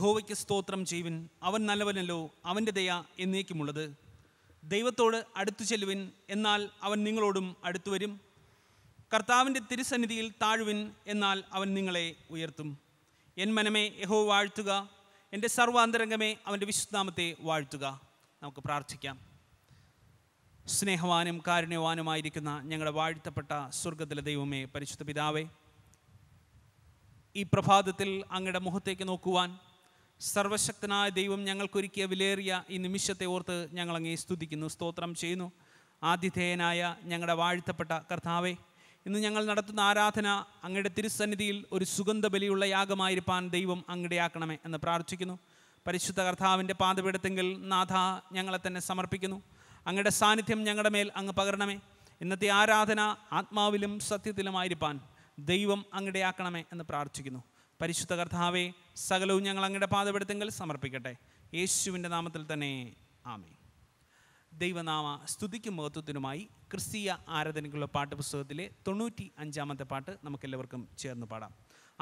യഹോവയ്ക്ക് സ്തോത്രം ചെയ്യുവിൻ അവൻ നല്ലവനല്ലോ അവൻ്റെ ദയ എന്നേക്കുമുള്ളത് ദൈവത്തോട് അടുത്തു ചെല്ലുവിൻ എന്നാൽ അവൻ നിങ്ങളോടും അടുത്തു വരും കർത്താവിൻ്റെ തിരുസന്നിധിയിൽ താഴുവിൻ എന്നാൽ അവൻ നിങ്ങളെ ഉയർത്തും എൻ മനമേ യഹോ വാഴ്ത്തുക എൻ്റെ സർവാന്തരംഗമേ അവൻ്റെ വിശുദ്ധാമത്തെ വാഴ്ത്തുക നമുക്ക് പ്രാർത്ഥിക്കാം സ്നേഹവാനും കാരുണ്യവാനുമായിരിക്കുന്ന ഞങ്ങളുടെ വാഴ്ത്തപ്പെട്ട സ്വർഗത്തിലെ ദൈവമേ പരിശുദ്ധ പിതാവേ ഈ പ്രഭാതത്തിൽ അങ്ങയുടെ മുഖത്തേക്ക് നോക്കുവാൻ സർവശക്തനായ ദൈവം ഞങ്ങൾക്കൊരുക്കിയ വിലേറിയ ഈ നിമിഷത്തെ ഓർത്ത് ഞങ്ങളങ്ങേ സ്തുതിക്കുന്നു സ്തോത്രം ചെയ്യുന്നു ആതിഥേയനായ ഞങ്ങളുടെ വാഴ്ത്തപ്പെട്ട കർത്താവെ ഇന്ന് ഞങ്ങൾ നടത്തുന്ന ആരാധന അങ്ങയുടെ തിരുസന്നിധിയിൽ ഒരു സുഗന്ധ ബലിയുള്ള യാഗമായിരിക്കാൻ ദൈവം അങ്ങടെയാക്കണമേ എന്ന് പ്രാർത്ഥിക്കുന്നു പരിശുദ്ധ കർത്താവിൻ്റെ പാതപീഠത്തെങ്കിൽ നാഥ ഞങ്ങളെ തന്നെ സമർപ്പിക്കുന്നു അങ്ങയുടെ സാന്നിധ്യം ഞങ്ങളുടെ മേൽ അങ്ങ് പകരണമേ ഇന്നത്തെ ആരാധന ആത്മാവിലും സത്യത്തിലുമായിരിക്കാൻ ദൈവം അങ്ങടെയാക്കണമേ എന്ന് പ്രാർത്ഥിക്കുന്നു പരിശുദ്ധ കർത്താവെ സകലവും ഞങ്ങൾ അങ്ങയുടെ പാതപെടുത്തെങ്കിൽ സമർപ്പിക്കട്ടെ യേശുവിൻ്റെ നാമത്തിൽ തന്നെ ആമേ ദൈവനാമ സ്തുതിക്കും മഹത്വത്തിനുമായി ക്രിസ്തീയ ആരാധനയ്ക്കുള്ള പാട്ട് പുസ്തകത്തിലെ തൊണ്ണൂറ്റി അഞ്ചാമത്തെ പാട്ട് നമുക്കെല്ലാവർക്കും ചേർന്ന് പാടാം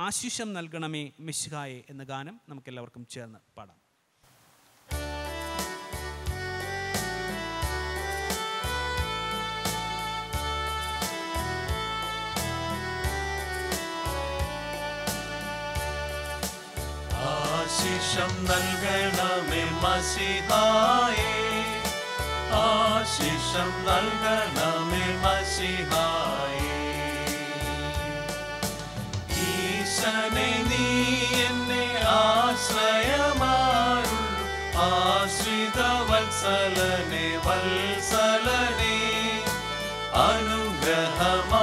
ആശിഷം നൽകണമേ മിശുഹായെ എന്ന ഗാനം നമുക്കെല്ലാവർക്കും ചേർന്ന് പാടാം ആശിഷം നൽകണമേ മസിഹായേ ആശിഷം നൽകണമേ മസിഹായേ ഈശനെ നീ എന്നെ ആശ്രയമാരു ആശ്രിത വത്സലനെ വത്സലനെ അനുഗ്രഹമാ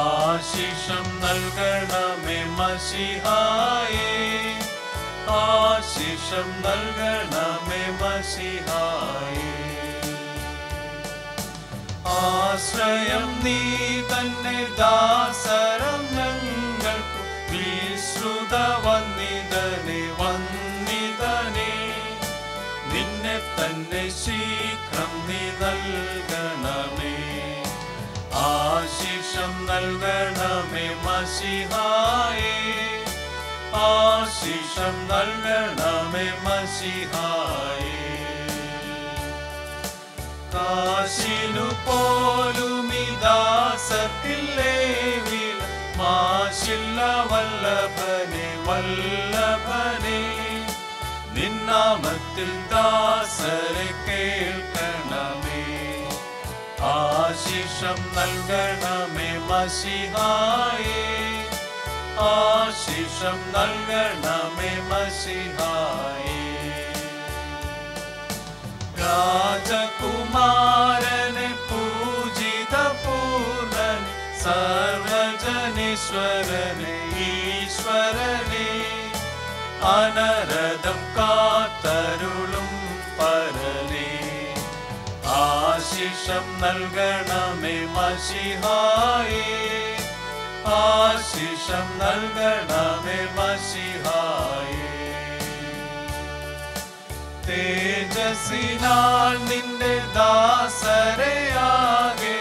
ആശിഷം നൽകണമേ മസിഹായേ ആശിഷം നൽകണമേ മസിഹായേ ആശ്രയം നീ തന്നെ ദാസരം ഞങ്ങൾക്കു വിശ്രുത വന്നിതനെ വന്നിതനെ നിന്നെ തന്നെ ശീഘ്രം നീ നൽകി സന്ദേശം നൽകണമേ മസിഹായേ ആശിഷം നൽകണമേ മസിഹായേ കാശിനു പോലും ദാസത്തില്ലേ മാശില്ല വല്ലഭനെ വല്ലഭനെ നിന്നാമത്തിൽ ദാസരെ കേൾക്കണമേ आशीषं नल् मे मसिहाय आशीषं नल् मे मसिहाय राजकुमारने पूजित पून सर्वजनीश्वर ईश्वरने अनरदं कातरु ആശിഷം നൽകണമേ മഷിഹായി ആശിഷം നൽകണമേ മഷിഹായി തേജസിനാൽ നിന്റെ ദാസരയാകെ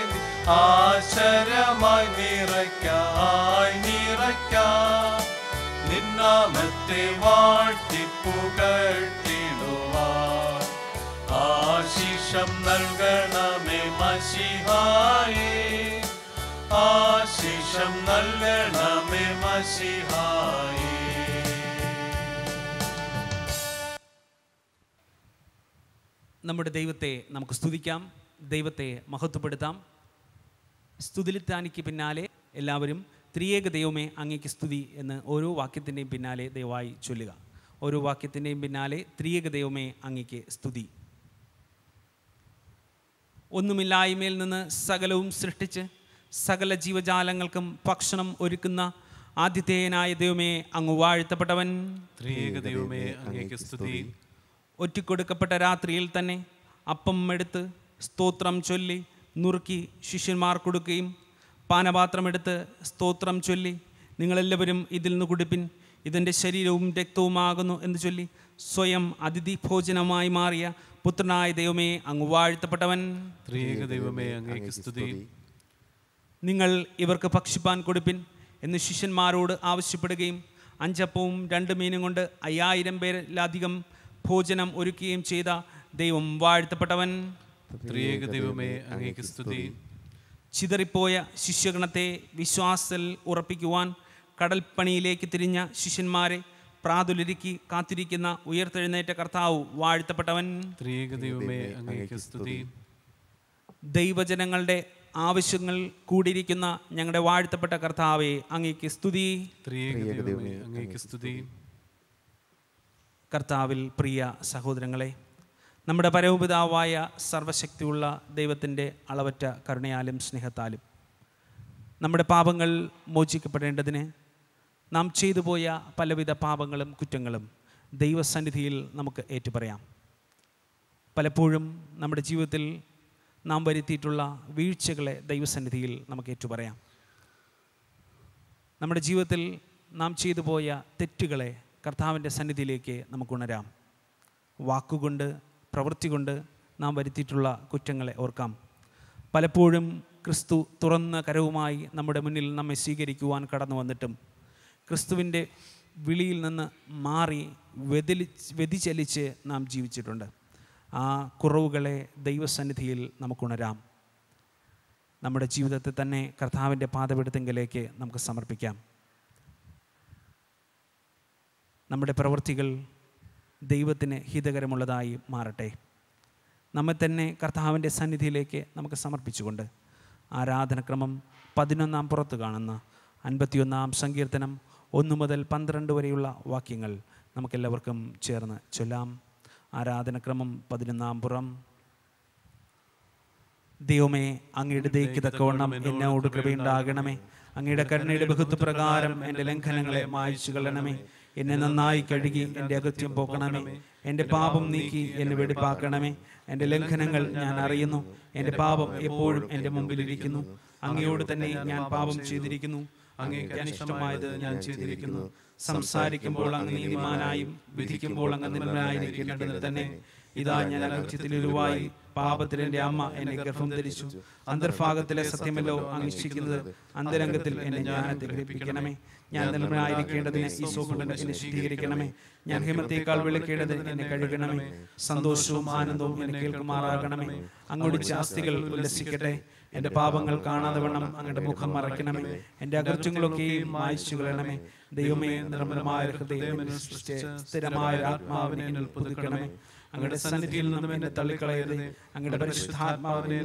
ആശരമായി നിറയ്ക്കായി നിറയ്ക്കാം നിന്നാമത്തെ വാഴ്ത്തിപ്പുകൾ മോക്ഷം നൽകണമേ മസിഹായേ ആശിഷം നൽകണമേ മസിഹായേ നമ്മുടെ ദൈവത്തെ നമുക്ക് സ്തുതിക്കാം ദൈവത്തെ മഹത്വപ്പെടുത്താം സ്തുതിലിത്താനിക്ക് പിന്നാലെ എല്ലാവരും ത്രിയേക ദൈവമേ അങ്ങേക്ക് സ്തുതി എന്ന് ഓരോ വാക്യത്തിൻ്റെയും പിന്നാലെ ദയവായി ചൊല്ലുക ഓരോ വാക്യത്തിൻ്റെയും പിന്നാലെ ത്രിയേക ദൈവമേ അങ്ങേക്ക് സ്തുതി ഒന്നുമില്ലായ്മയിൽ നിന്ന് സകലവും സൃഷ്ടിച്ച് സകല ജീവജാലങ്ങൾക്കും ഭക്ഷണം ഒരുക്കുന്ന ആതിഥേയനായ ദൈവമേ അങ്ങ് വാഴ്ത്തപ്പെട്ടവൻ ദൈവമേ അങ്ങേക്ക് സ്തുതി ഒറ്റിക്കൊടുക്കപ്പെട്ട രാത്രിയിൽ തന്നെ അപ്പം എടുത്ത് സ്തോത്രം ചൊല്ലി നുറുക്കി ശിഷ്യന്മാർ കൊടുക്കുകയും പാനപാത്രമെടുത്ത് സ്തോത്രം ചൊല്ലി നിങ്ങളെല്ലാവരും ഇതിൽ നിന്ന് കുടിപ്പിൻ ഇതിൻ്റെ ശരീരവും രക്തവുമാകുന്നു എന്ന് ചൊല്ലി സ്വയം അതിഥി ഭോജനമായി മാറിയ പുത്രനായ ദൈവമേ അങ്ങ് വാഴ്ത്തപ്പെട്ടവൻ ത്രിയേക ദൈവമേ അങ്ങേക്ക് സ്തുതി നിങ്ങൾ ഇവർക്ക് ഭക്ഷിപ്പാൻ കൊടുപ്പിൻ എന്ന് ശിഷ്യന്മാരോട് ആവശ്യപ്പെടുകയും അഞ്ചപ്പവും രണ്ട് മീനും കൊണ്ട് അയ്യായിരം പേരിലധികം ഭോജനം ഒരുക്കുകയും ചെയ്ത ദൈവം വാഴ്ത്തപ്പെട്ടവൻ ത്രിയേക ദൈവമേ അങ്ങേക്ക് സ്തുതി ചിതറിപ്പോയ ശിഷ്യഗണത്തെ വിശ്വാസത്തിൽ ഉറപ്പിക്കുവാൻ കടൽപ്പണിയിലേക്ക് തിരിഞ്ഞ ശിഷ്യന്മാരെ പ്രാതുലിരിക്കി കാത്തിരിക്കുന്ന ഉയർത്തെഴുന്നേറ്റ കർത്താവ് വാഴ്ത്തപ്പെട്ടവൻ ദൈവജനങ്ങളുടെ ആവശ്യങ്ങൾ കൂടിയിരിക്കുന്ന ഞങ്ങളുടെ വാഴ്ത്തപ്പെട്ട കർത്താവെ അങ്ങേക്ക് സ്തുതി സ്തുതി കർത്താവിൽ പ്രിയ സഹോദരങ്ങളെ നമ്മുടെ പരമപിതാവായ സർവശക്തിയുള്ള ദൈവത്തിൻ്റെ അളവറ്റ കരുണയാലും സ്നേഹത്താലും നമ്മുടെ പാപങ്ങൾ മോചിക്കപ്പെടേണ്ടതിന് നാം ചെയ്തു പോയ പലവിധ പാപങ്ങളും കുറ്റങ്ങളും ദൈവസന്നിധിയിൽ നമുക്ക് ഏറ്റുപറയാം പലപ്പോഴും നമ്മുടെ ജീവിതത്തിൽ നാം വരുത്തിയിട്ടുള്ള വീഴ്ചകളെ ദൈവസന്നിധിയിൽ നമുക്ക് ഏറ്റുപറയാം നമ്മുടെ ജീവിതത്തിൽ നാം ചെയ്തു പോയ തെറ്റുകളെ കർത്താവിൻ്റെ സന്നിധിയിലേക്ക് നമുക്ക് ഉണരാം വാക്കുകൊണ്ട് പ്രവൃത്തി കൊണ്ട് നാം വരുത്തിയിട്ടുള്ള കുറ്റങ്ങളെ ഓർക്കാം പലപ്പോഴും ക്രിസ്തു തുറന്ന കരവുമായി നമ്മുടെ മുന്നിൽ നമ്മെ സ്വീകരിക്കുവാൻ കടന്നു വന്നിട്ടും ക്രിസ്തുവിൻ്റെ വിളിയിൽ നിന്ന് മാറി വ്യതിലി വ്യതിചലിച്ച് നാം ജീവിച്ചിട്ടുണ്ട് ആ കുറവുകളെ ദൈവസന്നിധിയിൽ നമുക്കുണരാം നമ്മുടെ ജീവിതത്തെ തന്നെ കർത്താവിൻ്റെ പാതപിടുത്തെങ്കിലേക്ക് നമുക്ക് സമർപ്പിക്കാം നമ്മുടെ പ്രവൃത്തികൾ ദൈവത്തിന് ഹിതകരമുള്ളതായി മാറട്ടെ നമ്മെ തന്നെ കർത്താവിൻ്റെ സന്നിധിയിലേക്ക് നമുക്ക് സമർപ്പിച്ചുകൊണ്ട് ആരാധനക്രമം പതിനൊന്നാം പുറത്ത് കാണുന്ന അൻപത്തിയൊന്നാം സങ്കീർത്തനം ഒന്ന് മുതൽ പന്ത്രണ്ട് വരെയുള്ള വാക്യങ്ങൾ നമുക്കെല്ലാവർക്കും ചേർന്ന് ചൊല്ലാം ആരാധനക്രമം പതിനൊന്നാം പുറം ദൈവമേ അങ്ങയുടെ ദൈക്കിതക്കവണ്ണം എന്നോട് കൃപയുണ്ടാകണമേ അങ്ങയുടെ കരുണയുടെ ബഹുത്വ പ്രകാരം എൻ്റെ ലംഘനങ്ങളെ മായച്ചു കളണമേ എന്നെ നന്നായി കഴുകി എൻ്റെ അകത്യം പോക്കണമേ എൻ്റെ പാപം നീക്കി എന്നെ വെടിപ്പാക്കണമേ എൻ്റെ ലംഘനങ്ങൾ ഞാൻ അറിയുന്നു എൻ്റെ പാപം എപ്പോഴും എൻ്റെ മുമ്പിലിരിക്കുന്നു അങ്ങയോട് തന്നെ ഞാൻ പാപം ചെയ്തിരിക്കുന്നു അങ്ങേക്ക് അനിഷ്ടമായത് ഞാൻ ചെയ്തിരിക്കുന്നു സംസാരിക്കുമ്പോൾ അങ്ങ് നീതിമാനായും വിധിക്കുമ്പോൾ അങ്ങ് നിർമ്മലായിരിക്കേണ്ടതിന് തന്നെ ഇതാ ഞാൻ അലക്ഷ്യത്തിലുരുവായി പാപത്തിൽ എന്റെ അമ്മ എന്നെ ഗർഭം ധരിച്ചു അന്തർഭാഗത്തിലെ സത്യമല്ലോ അങ്ങിക്ഷിക്കുന്നത് അന്തരംഗത്തിൽ എന്നെ ജ്ഞാനത്തെ ഗ്രഹിപ്പിക്കണമേ ഞാൻ നിർമ്മലായിരിക്കേണ്ടതിനെ ഈശോ കൊണ്ട് എന്നെ ശുദ്ധീകരിക്കണമേ ഞാൻ ഹിമത്തേക്കാൾ വിളിക്കേണ്ടത് എന്നെ കഴുകണമേ സന്തോഷവും ആനന്ദവും എന്നെ കേൾക്കുമാറാകണമേ അങ്ങോട്ട് ശാസ്തികൾ ഉല്ലസിക്കട്ടെ എന്റെ പാപങ്ങൾ കാണാതെ വണ്ണം അങ്ങയുടെ മുഖം മറയ്ക്കണമേ എന്റെ അകർച്ചങ്ങളൊക്കെയും മായച്ചു കളയണമേ ദൈവമേ നിർമ്മലമായ ഹൃദയം സൃഷ്ടിച്ച് സ്ഥിരമായ ആത്മാവിനെ എന്നിൽ പുതുക്കണമേ അങ്ങയുടെ സന്നിധിയിൽ നിന്നും എന്നെ തള്ളിക്കളയരുത് അങ്ങയുടെ പരിശുദ്ധാത്മാവിനെ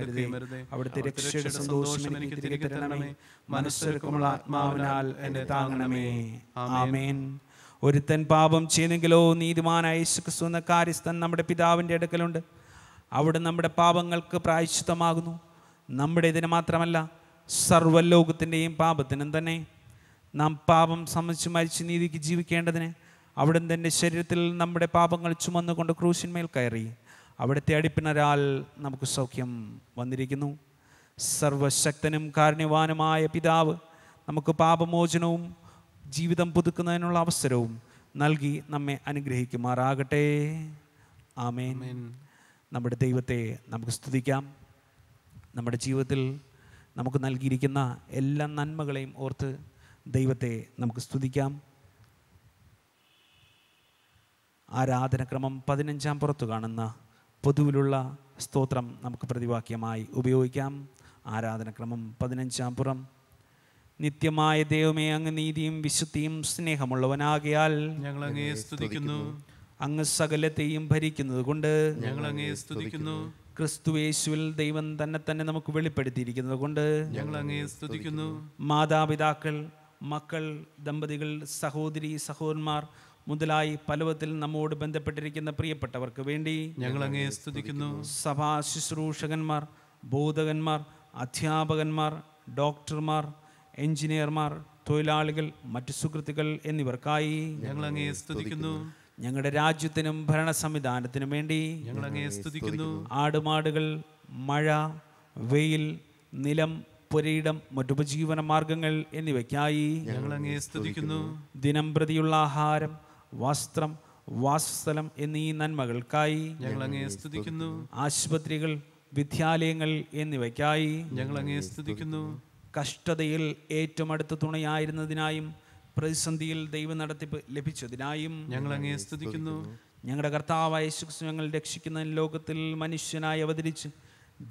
എടുക്കുകയും അവിടുത്തെ രക്ഷയുടെ സന്തോഷം എനിക്ക് തിരികെ തരണമേ മനസ്സൊരുക്കമുള്ള ആത്മാവിനാൽ എന്നെ താങ്ങണമേ ആമേൻ ഒരുത്തൻ പാപം ചെയ്തെങ്കിലോ നീതിമാനായ യേശുക്രിസ്തു കാര്യസ്ഥൻ നമ്മുടെ പിതാവിൻ്റെ അടുക്കലുണ്ട് അവിടെ നമ്മുടെ പാപങ്ങൾക്ക് പ്രായശ്ചിത്തമാകുന്നു നമ്മുടെ ഇതിന് മാത്രമല്ല സർവ്വലോകത്തിൻ്റെയും പാപത്തിനും തന്നെ നാം പാപം സമ്മതിച്ച് മരിച്ച് നീതിക്ക് ജീവിക്കേണ്ടതിന് അവിടെ തന്നെ ശരീരത്തിൽ നമ്മുടെ പാപങ്ങൾ ചുമന്നുകൊണ്ട് ക്രൂശിന്മേൽ കയറി അവിടുത്തെ അടിപ്പിണരാൽ നമുക്ക് സൗഖ്യം വന്നിരിക്കുന്നു സർവശക്തനും കാരുണ്യവാനുമായ പിതാവ് നമുക്ക് പാപമോചനവും ജീവിതം പുതുക്കുന്നതിനുള്ള അവസരവും നൽകി നമ്മെ അനുഗ്രഹിക്കുമാറാകട്ടെ ആമേൻ നമ്മുടെ ദൈവത്തെ നമുക്ക് സ്തുതിക്കാം നമ്മുടെ ജീവിതത്തിൽ നമുക്ക് നൽകിയിരിക്കുന്ന എല്ലാ നന്മകളെയും ഓർത്ത് ദൈവത്തെ നമുക്ക് സ്തുതിക്കാം ആരാധനക്രമം പതിനഞ്ചാം പുറത്തു കാണുന്ന പൊതുവിലുള്ള സ്തോത്രം നമുക്ക് പ്രതിവാക്യമായി ഉപയോഗിക്കാം ആരാധനക്രമം പതിനഞ്ചാം പുറം നിത്യമായ ദൈവമേ അങ്ങ് നീതിയും വിശുദ്ധിയും സ്നേഹമുള്ളവനാകിയാൽ ഞങ്ങൾ അങ്ങേ സ്തുതിക്കുന്നു അങ്ങ് സകലത്തെയും ഭരിക്കുന്നത് കൊണ്ട് ഞങ്ങൾ അങ്ങേ സ്തുതിക്കുന്നു ക്രിസ്തു യേശുവിൽ ദൈവം തന്നെ തന്നെ നമുക്ക് വെളിപ്പെടുത്തിയിരിക്കുന്നത് കൊണ്ട് ഞങ്ങൾ അങ്ങേ സ്തുതിക്കുന്നു മാതാപിതാക്കൾ മക്കൾ ദമ്പതികൾ സഹോദരി സഹോദരന്മാർ മുതലായി പലവത്തിൽ നമ്മോട് ബന്ധപ്പെട്ടിരിക്കുന്ന പ്രിയപ്പെട്ടവർക്ക് വേണ്ടി ഞങ്ങൾ അങ്ങേ സ്തുതിക്കുന്നു സഭാ ശുശ്രൂഷകന്മാർ ബോധകന്മാർ അധ്യാപകന്മാർ ഡോക്ടർമാർ എഞ്ചിനീയർമാർ തൊഴിലാളികൾ മറ്റു സുഹൃത്തുക്കൾ എന്നിവർക്കായി ഞങ്ങൾ അങ്ങേ സ്തുതിക്കുന്നു ഞങ്ങളുടെ രാജ്യത്തിനും ഭരണ സംവിധാനത്തിനും വേണ്ടി ഞങ്ങൾ അങ്ങേ സ്തുതിക്കുന്നു ആടുമാടുകൾ മഴ വെയിൽ നിലം പുരയിടം മറ്റുപജീവന മാർഗങ്ങൾ എന്നിവയ്ക്കായി ഞങ്ങൾ അങ്ങേ സ്തുതിക്കുന്നു ദിനം പ്രതിയുള്ള ആഹാരം വസ്ത്രം വാസസ്ഥലം എന്നീ നന്മകൾക്കായി ഞങ്ങൾ അങ്ങേ സ്തുതിക്കുന്നു ആശുപത്രികൾ വിദ്യാലയങ്ങൾ എന്നിവയ്ക്കായി ഞങ്ങൾ അങ്ങേ സ്തുതിക്കുന്നു കഷ്ടതയിൽ ഏറ്റവും അടുത്ത തുണയായിരുന്നതിനായും പ്രതിസന്ധിയിൽ ദൈവ നടത്തിപ്പ് ലഭിച്ചതിനായും ഞങ്ങൾ അങ്ങേ സ്തുതിക്കുന്നു ഞങ്ങളുടെ കർത്താവായ ശുക്സു ഞങ്ങൾ രക്ഷിക്കുന്ന ലോകത്തിൽ മനുഷ്യനായി അവതരിച്ച്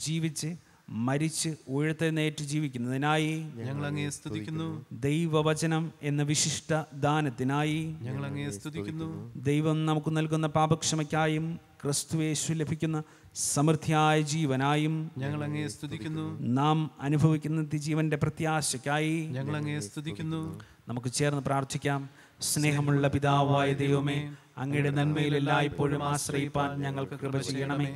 ജീവിച്ച് മരിച്ച് നേറ്റ് ജീവിക്കുന്നതിനായി ഞങ്ങൾ അങ്ങേ സ്തുതിക്കുന്നു ദൈവവചനം എന്ന വിശിഷ്ട ദാനത്തിനായി ഞങ്ങൾ അങ്ങേ സ്തുതിക്കുന്നു ദൈവം നമുക്ക് നൽകുന്ന പാപക്ഷമയ്ക്കായും ക്രിസ്തുവേശു ലഭിക്കുന്ന സമൃദ്ധിയായ ജീവനായും ഞങ്ങൾ അങ്ങേ സ്തുതിക്കുന്നു നാം അനുഭവിക്കുന്ന ജീവന്റെ പ്രത്യാശയ്ക്കായി ഞങ്ങൾ അങ്ങേ സ്തുതിക്കുന്നു നമുക്ക് ചേർന്ന് പ്രാർത്ഥിക്കാം സ്നേഹമുള്ള പിതാവായ ദൈവമേ അങ്ങയുടെ നന്മയിൽ എല്ലായ്പ്പോഴും ആശ്രയിപ്പാൻ ഞങ്ങൾക്ക് കൃപ ചെയ്യണമേ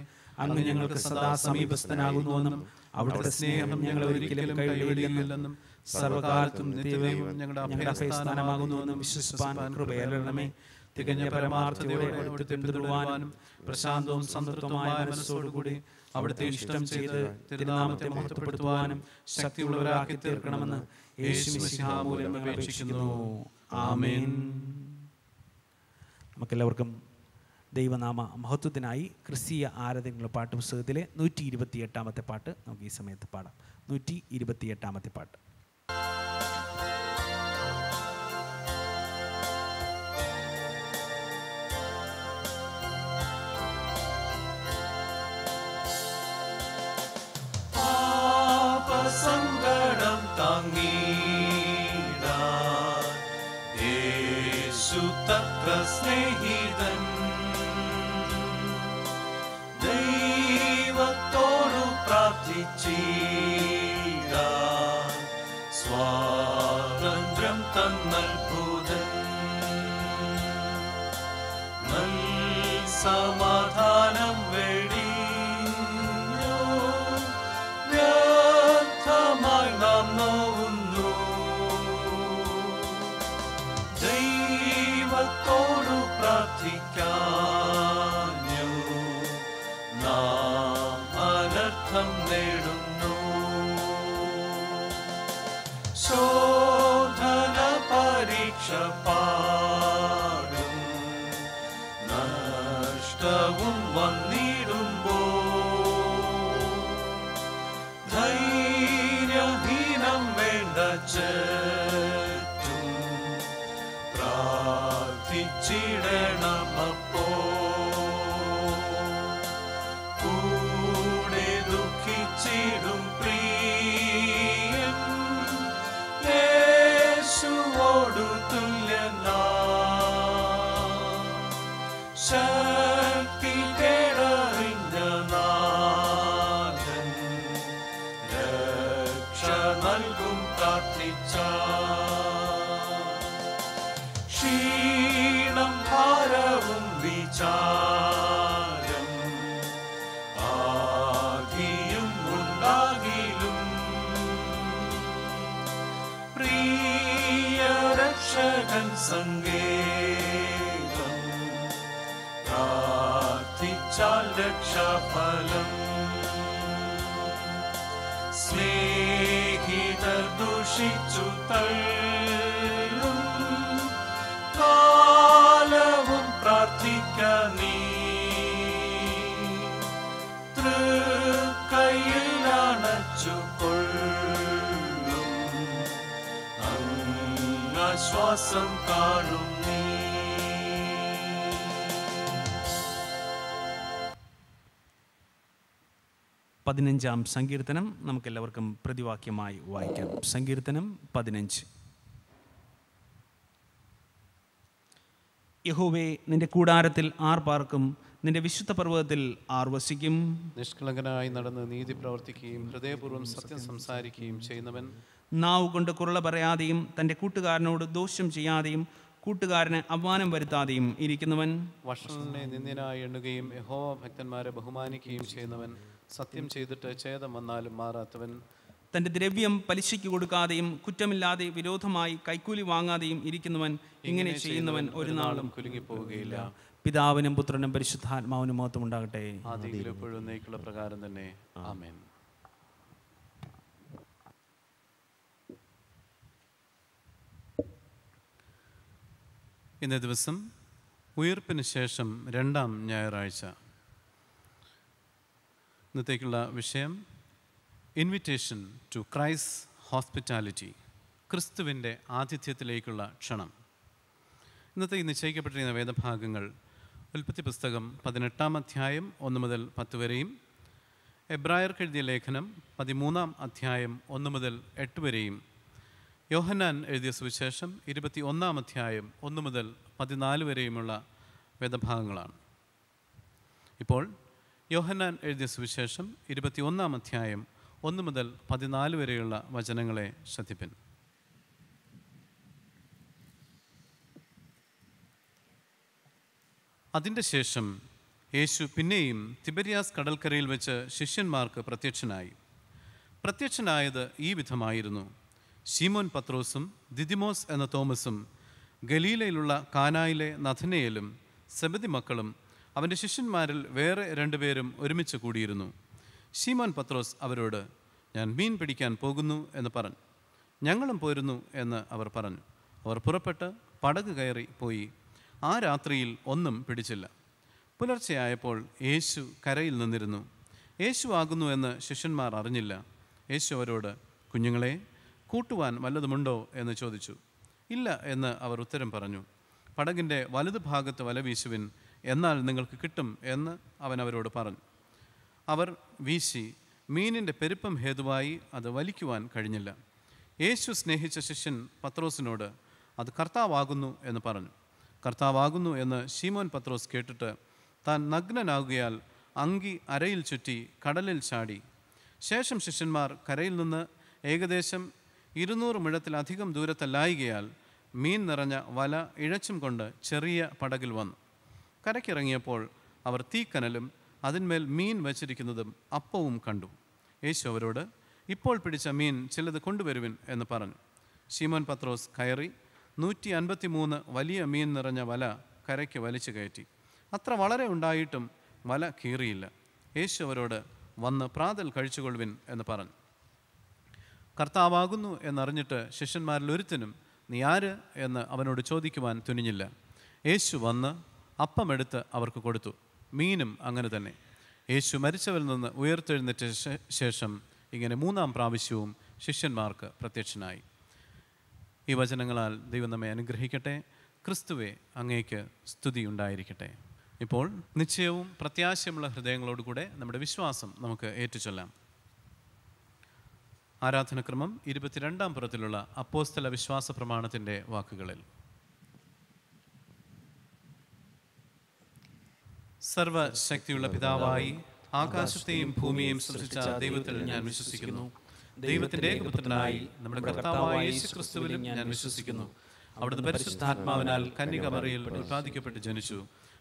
അങ്ങ് ഞങ്ങൾക്ക് സദാ സമീപസ്ഥനാകുന്നുവെന്നും അവിടുത്തെ സ്നേഹം ഞങ്ങൾ ഒരിക്കലും കൈവിടില്ലെന്നും സർവകാലത്തും ദൈവം ഞങ്ങളുടെ അഭയസ്ഥാനമാകുന്നുവെന്നും വിശ്വസിപ്പാൻ കൃപയരണമേ തികഞ്ഞ പരമാർത്ഥതയോടെ അവിടുത്തെ പിന്തുടരുവാനും പ്രശാന്തവും സംതൃപ്തമായ മനസ്സോടുകൂടി അവിടുത്തെ ഇഷ്ടം ചെയ്ത് തിരുനാമത്തെ മഹത്വപ്പെടുത്തുവാനും ശക്തിയുള്ളവരാക്കി തീർക്കണമെന്ന് നമുക്കെല്ലാവർക്കും ദൈവനാമ മഹത്വത്തിനായി ക്രിസ്തീയ ആരാധനയുള്ള പാട്ട് പുസ്തകത്തിലെ നൂറ്റി ഇരുപത്തി എട്ടാമത്തെ പാട്ട് നമുക്ക് ഈ സമയത്ത് പാടാം നൂറ്റി ഇരുപത്തി എട്ടാമത്തെ പാട്ട് स्नेहित दैवतो स्वातन्त्रं तन्मभूद un bon dir un bo Dhairya hinam venda chettum Prarthichirenam കപ്പലും കാലവും പ്രാർത്ഥിക്ക നീ തൃക്കൈയിലണച്ചു കൊള്ളും അങ്ങ ശ്വാസം കാണും പതിനഞ്ചാം സങ്കീർത്തനം നമുക്കെല്ലാവർക്കും പ്രതിവാക്യമായി വായിക്കാം സങ്കീർത്തനം പതിനഞ്ച് യഹോവേ നിന്റെ കൂടാരത്തിൽ ആർ പാർക്കും നിന്റെ വിശുദ്ധ പർവ്വതത്തിൽ വസിക്കും നിഷ്കളങ്കനായി നടന്ന് നീതി പ്രവർത്തിക്കുകയും ഹൃദയപൂർവ്വം സത്യം സംസാരിക്കുകയും ചെയ്യുന്നവൻ നാവ് കൊണ്ട് കുറള പറയാതെയും തൻ്റെ കൂട്ടുകാരനോട് ദോഷം ചെയ്യാതെയും കൂട്ടുകാരന് അപമാനം വരുത്താതെയും ഇരിക്കുന്നവൻ വർഷനെ നിന്ദിനായി എണ്ണുകയും യഹോവ ഭക്തന്മാരെ ബഹുമാനിക്കുകയും ചെയ്യുന്നവൻ സത്യം ചെയ്തിട്ട് ഛേദം വന്നാലും മാറാത്തവൻ തന്റെ ദ്രവ്യം പലിശയ്ക്ക് കൊടുക്കാതെയും കുറ്റമില്ലാതെ വിരോധമായി കൈക്കൂലി വാങ്ങാതെയും ഇരിക്കുന്നവൻ ഇങ്ങനെ ചെയ്യുന്നവൻ ഒരു നാളും കുലുങ്ങിപ്പോവുകയില്ല പിതാവിനും പുത്രനും പരിശുദ്ധാത്മാവിനും മഹത്വം ഉണ്ടാകട്ടെ എപ്പോഴും പ്രകാരം തന്നെ ആമേൻ ഇന്നേ ദിവസം ഉയർപ്പിന് ശേഷം രണ്ടാം ഞായറാഴ്ച ഇന്നത്തേക്കുള്ള വിഷയം ഇൻവിറ്റേഷൻ ടു ക്രൈസ് ഹോസ്പിറ്റാലിറ്റി ക്രിസ്തുവിൻ്റെ ആതിഥ്യത്തിലേക്കുള്ള ക്ഷണം ഇന്നത്തെ ഈ നിശ്ചയിക്കപ്പെട്ടിരിക്കുന്ന വേദഭാഗങ്ങൾ ഉൽപ്പത്തി പുസ്തകം പതിനെട്ടാം അധ്യായം ഒന്ന് മുതൽ പത്ത് വരെയും എബ്രായർക്ക് എഴുതിയ ലേഖനം പതിമൂന്നാം അധ്യായം ഒന്ന് മുതൽ എട്ട് വരെയും യോഹന്നാൻ എഴുതിയ സുവിശേഷം ഇരുപത്തി ഒന്നാം അധ്യായം ഒന്ന് മുതൽ പതിനാല് വരെയുമുള്ള വേദഭാഗങ്ങളാണ് ഇപ്പോൾ യോഹന്നാൻ എഴുതിയ സുവിശേഷം ഇരുപത്തിയൊന്നാം അധ്യായം ഒന്ന് മുതൽ പതിനാല് വരെയുള്ള വചനങ്ങളെ ശ്രദ്ധിപ്പിൻ അതിൻ്റെ ശേഷം യേശു പിന്നെയും തിബരിയാസ് കടൽക്കരയിൽ വെച്ച് ശിഷ്യന്മാർക്ക് പ്രത്യക്ഷനായി പ്രത്യക്ഷനായത് ഈ വിധമായിരുന്നു ഷീമോൻ പത്രോസും ദിദിമോസ് എന്ന തോമസും ഗലീലയിലുള്ള കാനായിലെ നഥനയിലും സബതി മക്കളും അവൻ്റെ ശിഷ്യന്മാരിൽ വേറെ രണ്ടുപേരും ഒരുമിച്ച് കൂടിയിരുന്നു ഷീമോൻ പത്രോസ് അവരോട് ഞാൻ മീൻ പിടിക്കാൻ പോകുന്നു എന്ന് പറഞ്ഞു ഞങ്ങളും പോരുന്നു എന്ന് അവർ പറഞ്ഞു അവർ പുറപ്പെട്ട് പടക് കയറി പോയി ആ രാത്രിയിൽ ഒന്നും പിടിച്ചില്ല പുലർച്ചെയായപ്പോൾ യേശു കരയിൽ നിന്നിരുന്നു യേശു ആകുന്നു എന്ന് ശിഷ്യന്മാർ അറിഞ്ഞില്ല യേശു അവരോട് കുഞ്ഞുങ്ങളെ കൂട്ടുവാൻ വല്ലതുമുണ്ടോ എന്ന് ചോദിച്ചു ഇല്ല എന്ന് അവർ ഉത്തരം പറഞ്ഞു പടകിൻ്റെ വലതു ഭാഗത്ത് വല വീശുവിൻ എന്നാൽ നിങ്ങൾക്ക് കിട്ടും എന്ന് അവൻ അവരോട് പറഞ്ഞു അവർ വീശി മീനിൻ്റെ പെരുപ്പം ഹേതുവായി അത് വലിക്കുവാൻ കഴിഞ്ഞില്ല യേശു സ്നേഹിച്ച ശിഷ്യൻ പത്രോസിനോട് അത് കർത്താവാകുന്നു എന്ന് പറഞ്ഞു കർത്താവാകുന്നു എന്ന് ഷീമോൻ പത്രോസ് കേട്ടിട്ട് താൻ നഗ്നനാകുകയാൽ അങ്കി അരയിൽ ചുറ്റി കടലിൽ ചാടി ശേഷം ശിഷ്യന്മാർ കരയിൽ നിന്ന് ഏകദേശം ഇരുന്നൂറ് മുഴത്തിലധികം ദൂരത്തല്ലായികയാൽ മീൻ നിറഞ്ഞ വല ഇഴച്ചും കൊണ്ട് ചെറിയ പടകിൽ വന്നു കരക്കിറങ്ങിയപ്പോൾ അവർ തീക്കനലും അതിന്മേൽ മീൻ വച്ചിരിക്കുന്നതും അപ്പവും കണ്ടു യേശു അവരോട് ഇപ്പോൾ പിടിച്ച മീൻ ചിലത് കൊണ്ടുവരുവിൻ എന്ന് പറഞ്ഞു ശീമോൻ പത്രോസ് കയറി നൂറ്റി അൻപത്തി മൂന്ന് വലിയ മീൻ നിറഞ്ഞ വല കരയ്ക്ക് വലിച്ചു കയറ്റി അത്ര വളരെ ഉണ്ടായിട്ടും വല കീറിയില്ല യേശു അവരോട് വന്ന് പ്രാതൽ കഴിച്ചുകൊള്ളുവിൻ എന്ന് പറഞ്ഞു കർത്താവാകുന്നു എന്നറിഞ്ഞിട്ട് ശിഷ്യന്മാരിൽ ഒരുത്തിനും നീ ആര് എന്ന് അവനോട് ചോദിക്കുവാൻ തുനിഞ്ഞില്ല യേശു വന്ന് അപ്പമെടുത്ത് അവർക്ക് കൊടുത്തു മീനും അങ്ങനെ തന്നെ യേശു മരിച്ചവരിൽ നിന്ന് ഉയർത്തെഴുന്നേറ്റ ശേഷം ഇങ്ങനെ മൂന്നാം പ്രാവശ്യവും ശിഷ്യന്മാർക്ക് പ്രത്യക്ഷനായി ഈ വചനങ്ങളാൽ ദൈവം നമ്മെ അനുഗ്രഹിക്കട്ടെ ക്രിസ്തുവെ അങ്ങേക്ക് ഉണ്ടായിരിക്കട്ടെ ഇപ്പോൾ നിശ്ചയവും പ്രത്യാശയുമുള്ള ഹൃദയങ്ങളോടുകൂടെ നമ്മുടെ വിശ്വാസം നമുക്ക് ഏറ്റുചൊല്ലാം ആരാധനക്രമം ഇരുപത്തിരണ്ടാം പുറത്തിലുള്ള അപ്പോസ്തല വിശ്വാസ പ്രമാണത്തിൻ്റെ വാക്കുകളിൽ സർവശക്തിയുള്ള പിതാവായി ആകാശത്തെയും ഭൂമിയെയും സൃഷ്ടിച്ച ദൈവത്തിൽ ഞാൻ വിശ്വസിക്കുന്നു ദൈവത്തിന്റെ ഏകപുത്രനായി നമ്മുടെ കർത്താവായ യേശുക്രിസ്തുവിലും ഞാൻ വിശ്വസിക്കുന്നു അവിടുന്ന് പരിശുദ്ധാത്മാവിനാൽ കന്യകമറയിൽ ഉൽപ്പാദിക്കപ്പെട്ട് ജനിച്ചു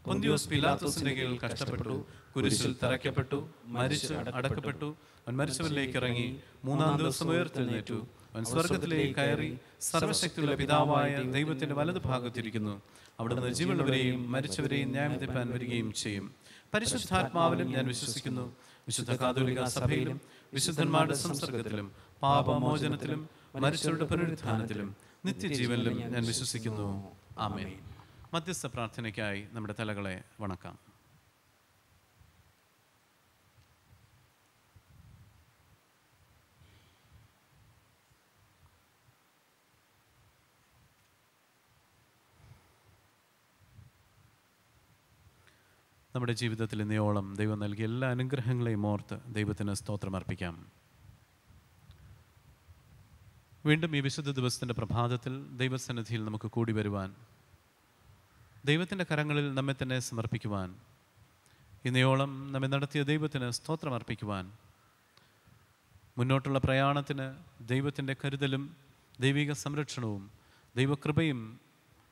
പൊന്തിയോസ് പിലാത്തോസിന്റെ കീഴിൽ കഷ്ടപ്പെട്ടു കുരിശിൽ തറയ്ക്കപ്പെട്ടു മരിച്ചു അടക്കപ്പെട്ടു മരിച്ചവരിലേക്ക് ഇറങ്ങി മൂന്നാം ദിവസം ഉയർത്തെഴുന്നേറ്റു സ്വർഗത്തിലേക്ക് കയറി സർവശക്തിയുള്ള പിതാവായ ദൈവത്തിന്റെ വലതു ഭാഗത്തിരിക്കുന്നു നിന്ന് ജീവനുള്ളവരെയും മരിച്ചവരെയും ന്യായം വിധിപ്പാൻ വരികയും ചെയ്യും പരിശുദ്ധാത്മാവിലും ഞാൻ വിശ്വസിക്കുന്നു വിശുദ്ധ കാതോലിക സഭയിലും വിശുദ്ധന്മാരുടെ സംസർഗത്തിലും പാപമോചനത്തിലും മരിച്ചവരുടെ പുനരുത്ഥാനത്തിലും നിത്യജീവനിലും ഞാൻ വിശ്വസിക്കുന്നു ആമേ മധ്യസ്ഥ പ്രാർത്ഥനയ്ക്കായി നമ്മുടെ തലകളെ വണക്കാം നമ്മുടെ ജീവിതത്തിൽ ഇന്നയോളം ദൈവം നൽകിയ എല്ലാ അനുഗ്രഹങ്ങളെയും ഓർത്ത് ദൈവത്തിന് സ്തോത്രം അർപ്പിക്കാം വീണ്ടും ഈ വിശുദ്ധ ദിവസത്തിൻ്റെ പ്രഭാതത്തിൽ ദൈവസന്നിധിയിൽ നമുക്ക് കൂടി വരുവാൻ ദൈവത്തിൻ്റെ കരങ്ങളിൽ നമ്മെ തന്നെ സമർപ്പിക്കുവാൻ ഇന്നയോളം നമ്മെ നടത്തിയ ദൈവത്തിന് സ്തോത്രം അർപ്പിക്കുവാൻ മുന്നോട്ടുള്ള പ്രയാണത്തിന് ദൈവത്തിൻ്റെ കരുതലും ദൈവിക സംരക്ഷണവും ദൈവകൃപയും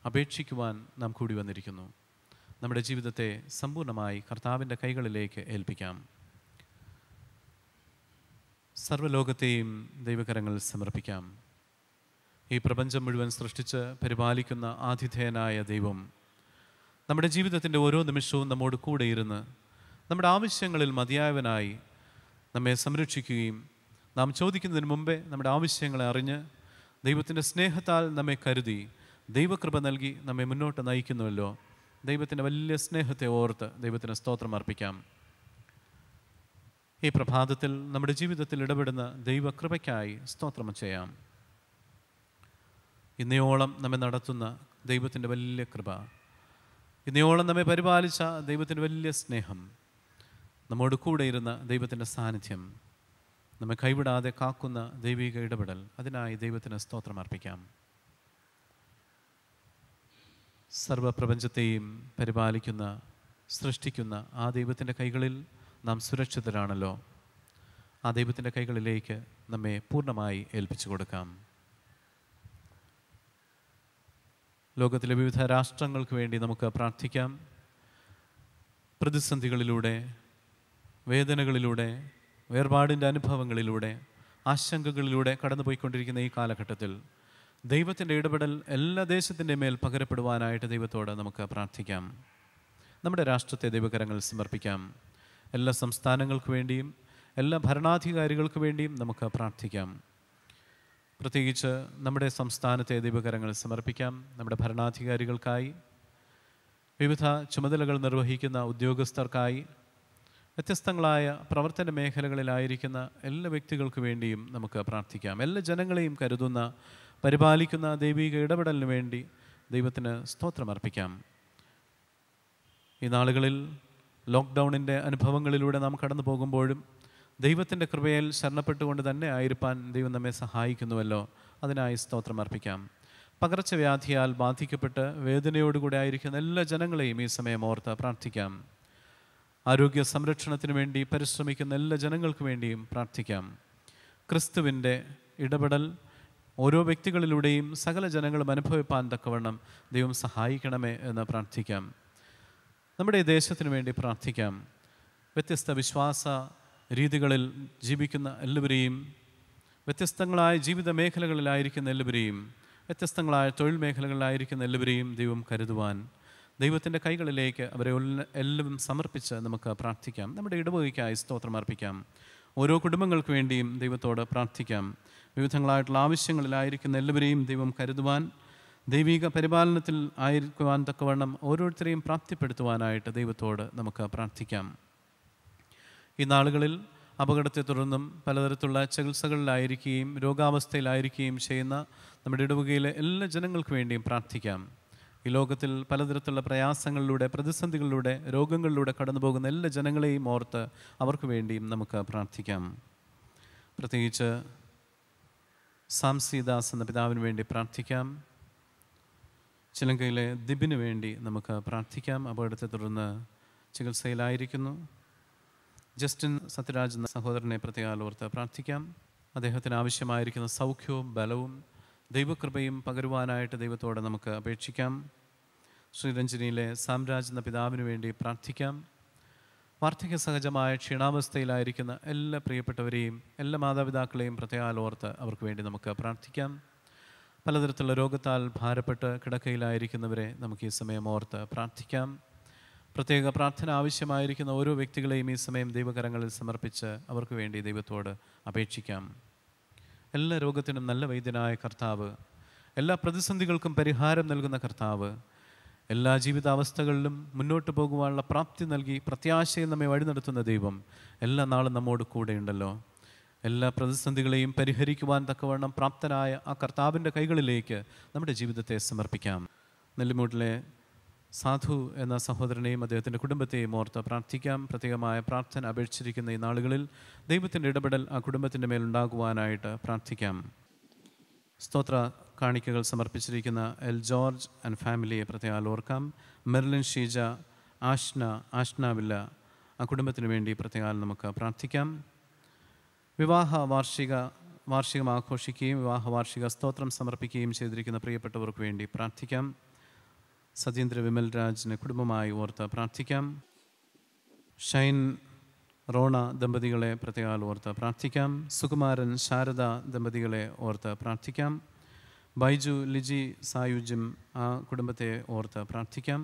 അപേക്ഷിക്കുവാൻ നാം കൂടി വന്നിരിക്കുന്നു നമ്മുടെ ജീവിതത്തെ സമ്പൂർണ്ണമായി കർത്താവിൻ്റെ കൈകളിലേക്ക് ഏൽപ്പിക്കാം സർവലോകത്തെയും ദൈവകരങ്ങൾ സമർപ്പിക്കാം ഈ പ്രപഞ്ചം മുഴുവൻ സൃഷ്ടിച്ച് പരിപാലിക്കുന്ന ആതിഥേയനായ ദൈവം നമ്മുടെ ജീവിതത്തിൻ്റെ ഓരോ നിമിഷവും നമ്മോട് കൂടെ ഇരുന്ന് നമ്മുടെ ആവശ്യങ്ങളിൽ മതിയായവനായി നമ്മെ സംരക്ഷിക്കുകയും നാം ചോദിക്കുന്നതിന് മുമ്പേ നമ്മുടെ ആവശ്യങ്ങളെ അറിഞ്ഞ് ദൈവത്തിൻ്റെ സ്നേഹത്താൽ നമ്മെ കരുതി ദൈവകൃപ നൽകി നമ്മെ മുന്നോട്ട് നയിക്കുന്നുവല്ലോ ദൈവത്തിൻ്റെ വലിയ സ്നേഹത്തെ ഓർത്ത് ദൈവത്തിന് സ്തോത്രം അർപ്പിക്കാം ഈ പ്രഭാതത്തിൽ നമ്മുടെ ജീവിതത്തിൽ ഇടപെടുന്ന ദൈവകൃപയ്ക്കായി സ്തോത്രം ചെയ്യാം ഇന്നയോളം നമ്മെ നടത്തുന്ന ദൈവത്തിൻ്റെ വലിയ കൃപ ഇന്നയോളം നമ്മെ പരിപാലിച്ച ദൈവത്തിൻ്റെ വലിയ സ്നേഹം നമ്മോട് കൂടെ ഇരുന്ന ദൈവത്തിൻ്റെ സാന്നിധ്യം നമ്മെ കൈവിടാതെ കാക്കുന്ന ദൈവിക ഇടപെടൽ അതിനായി ദൈവത്തിന് സ്തോത്രം അർപ്പിക്കാം സർവപ്രപഞ്ചത്തെയും പരിപാലിക്കുന്ന സൃഷ്ടിക്കുന്ന ആ ദൈവത്തിൻ്റെ കൈകളിൽ നാം സുരക്ഷിതരാണല്ലോ ആ ദൈവത്തിൻ്റെ കൈകളിലേക്ക് നമ്മെ പൂർണ്ണമായി ഏൽപ്പിച്ചു കൊടുക്കാം ലോകത്തിലെ വിവിധ രാഷ്ട്രങ്ങൾക്ക് വേണ്ടി നമുക്ക് പ്രാർത്ഥിക്കാം പ്രതിസന്ധികളിലൂടെ വേദനകളിലൂടെ വേർപാടിൻ്റെ അനുഭവങ്ങളിലൂടെ ആശങ്കകളിലൂടെ കടന്നുപോയിക്കൊണ്ടിരിക്കുന്ന ഈ കാലഘട്ടത്തിൽ ദൈവത്തിൻ്റെ ഇടപെടൽ എല്ലാ ദേശത്തിൻ്റെ മേൽ പകരപ്പെടുവാനായിട്ട് ദൈവത്തോട് നമുക്ക് പ്രാർത്ഥിക്കാം നമ്മുടെ രാഷ്ട്രത്തെ ദൈവകരങ്ങൾ സമർപ്പിക്കാം എല്ലാ സംസ്ഥാനങ്ങൾക്ക് വേണ്ടിയും എല്ലാ ഭരണാധികാരികൾക്ക് വേണ്ടിയും നമുക്ക് പ്രാർത്ഥിക്കാം പ്രത്യേകിച്ച് നമ്മുടെ സംസ്ഥാനത്തെ ദൈവകരങ്ങൾ സമർപ്പിക്കാം നമ്മുടെ ഭരണാധികാരികൾക്കായി വിവിധ ചുമതലകൾ നിർവഹിക്കുന്ന ഉദ്യോഗസ്ഥർക്കായി വ്യത്യസ്തങ്ങളായ പ്രവർത്തന മേഖലകളിലായിരിക്കുന്ന എല്ലാ വ്യക്തികൾക്ക് വേണ്ടിയും നമുക്ക് പ്രാർത്ഥിക്കാം എല്ലാ ജനങ്ങളെയും കരുതുന്ന പരിപാലിക്കുന്ന ദൈവിക ഇടപെടലിന് വേണ്ടി ദൈവത്തിന് സ്തോത്രം അർപ്പിക്കാം ഈ നാളുകളിൽ ലോക്ക്ഡൗണിൻ്റെ അനുഭവങ്ങളിലൂടെ നാം കടന്നു പോകുമ്പോഴും ദൈവത്തിൻ്റെ കൃപയിൽ ശരണപ്പെട്ടുകൊണ്ട് തന്നെ ആയിരിക്കാൻ ദൈവം നമ്മെ സഹായിക്കുന്നുവല്ലോ അതിനായി സ്തോത്രം അർപ്പിക്കാം പകർച്ചവ്യാധിയാൽ ബാധിക്കപ്പെട്ട് വേദനയോടുകൂടെ ആയിരിക്കുന്ന എല്ലാ ജനങ്ങളെയും ഈ സമയം ഓർത്ത് പ്രാർത്ഥിക്കാം ആരോഗ്യ സംരക്ഷണത്തിന് വേണ്ടി പരിശ്രമിക്കുന്ന എല്ലാ ജനങ്ങൾക്കു വേണ്ടിയും പ്രാർത്ഥിക്കാം ക്രിസ്തുവിൻ്റെ ഇടപെടൽ ഓരോ വ്യക്തികളിലൂടെയും സകല ജനങ്ങളും അനുഭവിപ്പാൻ തക്കവണ്ണം ദൈവം സഹായിക്കണമേ എന്ന് പ്രാർത്ഥിക്കാം നമ്മുടെ ദേശത്തിന് വേണ്ടി പ്രാർത്ഥിക്കാം വ്യത്യസ്ത വിശ്വാസ രീതികളിൽ ജീവിക്കുന്ന എല്ലാവരെയും വ്യത്യസ്തങ്ങളായ ജീവിത മേഖലകളിലായിരിക്കുന്ന എല്ലാവരെയും വ്യത്യസ്തങ്ങളായ തൊഴിൽ മേഖലകളിലായിരിക്കുന്ന എല്ലാവരെയും ദൈവം കരുതുവാൻ ദൈവത്തിൻ്റെ കൈകളിലേക്ക് അവരെ എല്ലാം സമർപ്പിച്ച് നമുക്ക് പ്രാർത്ഥിക്കാം നമ്മുടെ ഇടവകയ്ക്കായി സ്തോത്രം അർപ്പിക്കാം ഓരോ കുടുംബങ്ങൾക്ക് വേണ്ടിയും ദൈവത്തോട് പ്രാർത്ഥിക്കാം വിവിധങ്ങളായിട്ടുള്ള ആവശ്യങ്ങളിലായിരിക്കുന്ന എല്ലാവരെയും ദൈവം കരുതുവാൻ ദൈവിക പരിപാലനത്തിൽ ആയിരിക്കുവാൻ തക്കവണ്ണം ഓരോരുത്തരെയും പ്രാപ്തിപ്പെടുത്തുവാനായിട്ട് ദൈവത്തോട് നമുക്ക് പ്രാർത്ഥിക്കാം ഈ നാളുകളിൽ അപകടത്തെ തുടർന്നും പലതരത്തിലുള്ള ചികിത്സകളിലായിരിക്കുകയും രോഗാവസ്ഥയിലായിരിക്കുകയും ചെയ്യുന്ന നമ്മുടെ ഇടവകയിലെ എല്ലാ ജനങ്ങൾക്ക് വേണ്ടിയും പ്രാർത്ഥിക്കാം ഈ ലോകത്തിൽ പലതരത്തിലുള്ള പ്രയാസങ്ങളിലൂടെ പ്രതിസന്ധികളിലൂടെ രോഗങ്ങളിലൂടെ കടന്നു പോകുന്ന എല്ലാ ജനങ്ങളെയും ഓർത്ത് അവർക്ക് വേണ്ടിയും നമുക്ക് പ്രാർത്ഥിക്കാം പ്രത്യേകിച്ച് സാംസിദാസ് എന്ന പിതാവിന് വേണ്ടി പ്രാർത്ഥിക്കാം ചിലങ്കയിലെ ദിബിന് വേണ്ടി നമുക്ക് പ്രാർത്ഥിക്കാം അപകടത്തെ തുടർന്ന് ചികിത്സയിലായിരിക്കുന്നു ജസ്റ്റിൻ സത്യരാജ് എന്ന സഹോദരനെ പ്രത്യേകാലോർത്ത് പ്രാർത്ഥിക്കാം അദ്ദേഹത്തിന് ആവശ്യമായിരിക്കുന്ന സൗഖ്യവും ബലവും ദൈവകൃപയും പകരുവാനായിട്ട് ദൈവത്തോടെ നമുക്ക് അപേക്ഷിക്കാം ശ്രീരഞ്ജനിയിലെ സാംരാജ് എന്ന പിതാവിന് വേണ്ടി പ്രാർത്ഥിക്കാം വാർദ്ധക്യ സഹജമായ ക്ഷീണാവസ്ഥയിലായിരിക്കുന്ന എല്ലാ പ്രിയപ്പെട്ടവരെയും എല്ലാ മാതാപിതാക്കളെയും പ്രത്യേകാലോർത്ത് അവർക്ക് വേണ്ടി നമുക്ക് പ്രാർത്ഥിക്കാം പലതരത്തിലുള്ള രോഗത്താൽ ഭാരപ്പെട്ട് കിടക്കയിലായിരിക്കുന്നവരെ നമുക്ക് ഈ സമയം ഓർത്ത് പ്രാർത്ഥിക്കാം പ്രത്യേക പ്രാർത്ഥന ആവശ്യമായിരിക്കുന്ന ഓരോ വ്യക്തികളെയും ഈ സമയം ദൈവകരങ്ങളിൽ സമർപ്പിച്ച് അവർക്ക് വേണ്ടി ദൈവത്തോട് അപേക്ഷിക്കാം എല്ലാ രോഗത്തിനും നല്ല വൈദ്യനായ കർത്താവ് എല്ലാ പ്രതിസന്ധികൾക്കും പരിഹാരം നൽകുന്ന കർത്താവ് എല്ലാ ജീവിതാവസ്ഥകളിലും മുന്നോട്ട് പോകുവാനുള്ള പ്രാപ്തി നൽകി പ്രത്യാശയിൽ നമ്മെ വഴി നടത്തുന്ന ദൈവം എല്ലാ നാളും നമ്മോട് കൂടെയുണ്ടല്ലോ എല്ലാ പ്രതിസന്ധികളെയും പരിഹരിക്കുവാൻ തക്കവണ്ണം പ്രാപ്തനായ ആ കർത്താവിൻ്റെ കൈകളിലേക്ക് നമ്മുടെ ജീവിതത്തെ സമർപ്പിക്കാം നെല്ലിമൂട്ടിലെ സാധു എന്ന സഹോദരനെയും അദ്ദേഹത്തിൻ്റെ കുടുംബത്തെയും ഓർത്ത് പ്രാർത്ഥിക്കാം പ്രത്യേകമായ പ്രാർത്ഥന അപേക്ഷിച്ചിരിക്കുന്ന ഈ നാളുകളിൽ ദൈവത്തിൻ്റെ ഇടപെടൽ ആ കുടുംബത്തിൻ്റെ മേലുണ്ടാകുവാനായിട്ട് പ്രാർത്ഥിക്കാം സ്തോത്ര കാണിക്കകൾ സമർപ്പിച്ചിരിക്കുന്ന എൽ ജോർജ് ആൻഡ് ഫാമിലിയെ പ്രത്യേകം ഓർക്കാം മെർലിൻ ഷീജ ആഷ്ന ആഷ്നാവില്ല ആ കുടുംബത്തിന് വേണ്ടി പ്രത്യേകം നമുക്ക് പ്രാർത്ഥിക്കാം വിവാഹ വാർഷിക വാർഷികം ആഘോഷിക്കുകയും വിവാഹ വാർഷിക സ്തോത്രം സമർപ്പിക്കുകയും ചെയ്തിരിക്കുന്ന പ്രിയപ്പെട്ടവർക്ക് വേണ്ടി പ്രാർത്ഥിക്കാം സതീന്ദ്ര വിമൽ രാജിന് കുടുംബമായി ഓർത്ത് പ്രാർത്ഥിക്കാം ഷൈൻ റോണ ദമ്പതികളെ പ്രത്യേകം ഓർത്ത് പ്രാർത്ഥിക്കാം സുകുമാരൻ ശാരദ ദമ്പതികളെ ഓർത്ത് പ്രാർത്ഥിക്കാം ബൈജു ലിജി സായുജ്യം ആ കുടുംബത്തെ ഓർത്ത് പ്രാർത്ഥിക്കാം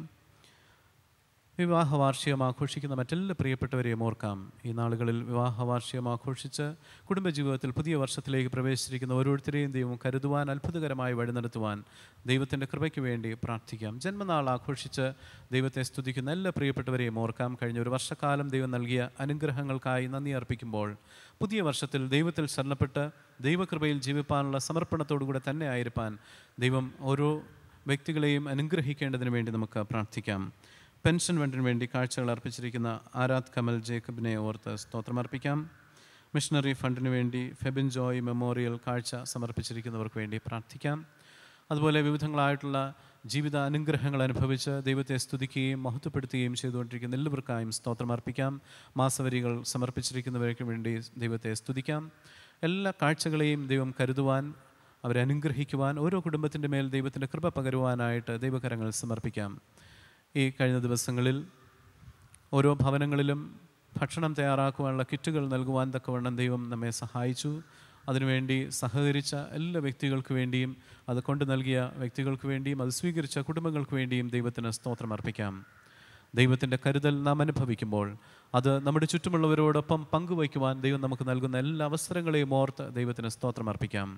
വിവാഹ വാർഷികം ആഘോഷിക്കുന്ന മറ്റെല്ലാ പ്രിയപ്പെട്ടവരെയും ഓർക്കാം ഈ നാളുകളിൽ വിവാഹ വാർഷികം ആഘോഷിച്ച് കുടുംബജീവിതത്തിൽ പുതിയ വർഷത്തിലേക്ക് പ്രവേശിച്ചിരിക്കുന്ന ഓരോരുത്തരെയും ദൈവം കരുതുവാൻ അത്ഭുതകരമായി വഴി നടത്തുവാൻ ദൈവത്തിൻ്റെ കൃപയ്ക്ക് വേണ്ടി പ്രാർത്ഥിക്കാം ജന്മനാൾ ആഘോഷിച്ച് ദൈവത്തെ സ്തുതിക്കുന്ന എല്ലാ പ്രിയപ്പെട്ടവരെയും ഓർക്കാം കഴിഞ്ഞ ഒരു വർഷക്കാലം ദൈവം നൽകിയ അനുഗ്രഹങ്ങൾക്കായി നന്ദി അർപ്പിക്കുമ്പോൾ പുതിയ വർഷത്തിൽ ദൈവത്തിൽ ശരണപ്പെട്ട് ദൈവകൃപയിൽ ജീവിപ്പാനുള്ള സമർപ്പണത്തോടുകൂടെ തന്നെ ആയിരിക്കാൻ ദൈവം ഓരോ വ്യക്തികളെയും അനുഗ്രഹിക്കേണ്ടതിന് വേണ്ടി നമുക്ക് പ്രാർത്ഥിക്കാം പെൻഷൻ ഫണ്ടിന് വേണ്ടി കാഴ്ചകൾ അർപ്പിച്ചിരിക്കുന്ന ആരാധ് കമൽ ജേക്കബിനെ ഓർത്ത് സ്തോത്രമർപ്പിക്കാം മിഷണറി ഫണ്ടിന് വേണ്ടി ഫെബിൻ ജോയ് മെമ്മോറിയൽ കാഴ്ച സമർപ്പിച്ചിരിക്കുന്നവർക്ക് വേണ്ടി പ്രാർത്ഥിക്കാം അതുപോലെ വിവിധങ്ങളായിട്ടുള്ള ജീവിത അനുഗ്രഹങ്ങൾ അനുഭവിച്ച് ദൈവത്തെ സ്തുതിക്കുകയും മഹത്വപ്പെടുത്തുകയും ചെയ്തുകൊണ്ടിരിക്കുന്ന എല്ലാവർക്കായും സ്തോത്രം അർപ്പിക്കാം മാസവരികൾ സമർപ്പിച്ചിരിക്കുന്നവർക്ക് വേണ്ടി ദൈവത്തെ സ്തുതിക്കാം എല്ലാ കാഴ്ചകളെയും ദൈവം കരുതുവാൻ അവരെ അനുഗ്രഹിക്കുവാൻ ഓരോ കുടുംബത്തിൻ്റെ മേൽ ദൈവത്തിൻ്റെ കൃപ പകരുവാനായിട്ട് ദൈവകരങ്ങൾ സമർപ്പിക്കാം ഈ കഴിഞ്ഞ ദിവസങ്ങളിൽ ഓരോ ഭവനങ്ങളിലും ഭക്ഷണം തയ്യാറാക്കുവാനുള്ള കിറ്റുകൾ നൽകുവാൻ തക്കവണ്ണം ദൈവം നമ്മെ സഹായിച്ചു അതിനുവേണ്ടി സഹകരിച്ച എല്ലാ വ്യക്തികൾക്ക് വേണ്ടിയും അത് കൊണ്ട് നൽകിയ വ്യക്തികൾക്ക് വേണ്ടിയും അത് സ്വീകരിച്ച കുടുംബങ്ങൾക്ക് വേണ്ടിയും ദൈവത്തിന് സ്തോത്രം അർപ്പിക്കാം ദൈവത്തിൻ്റെ കരുതൽ നാം അനുഭവിക്കുമ്പോൾ അത് നമ്മുടെ ചുറ്റുമുള്ളവരോടൊപ്പം പങ്കുവയ്ക്കുവാൻ ദൈവം നമുക്ക് നൽകുന്ന എല്ലാ അവസരങ്ങളെയും ഓർത്ത് ദൈവത്തിന് സ്തോത്രം അർപ്പിക്കാം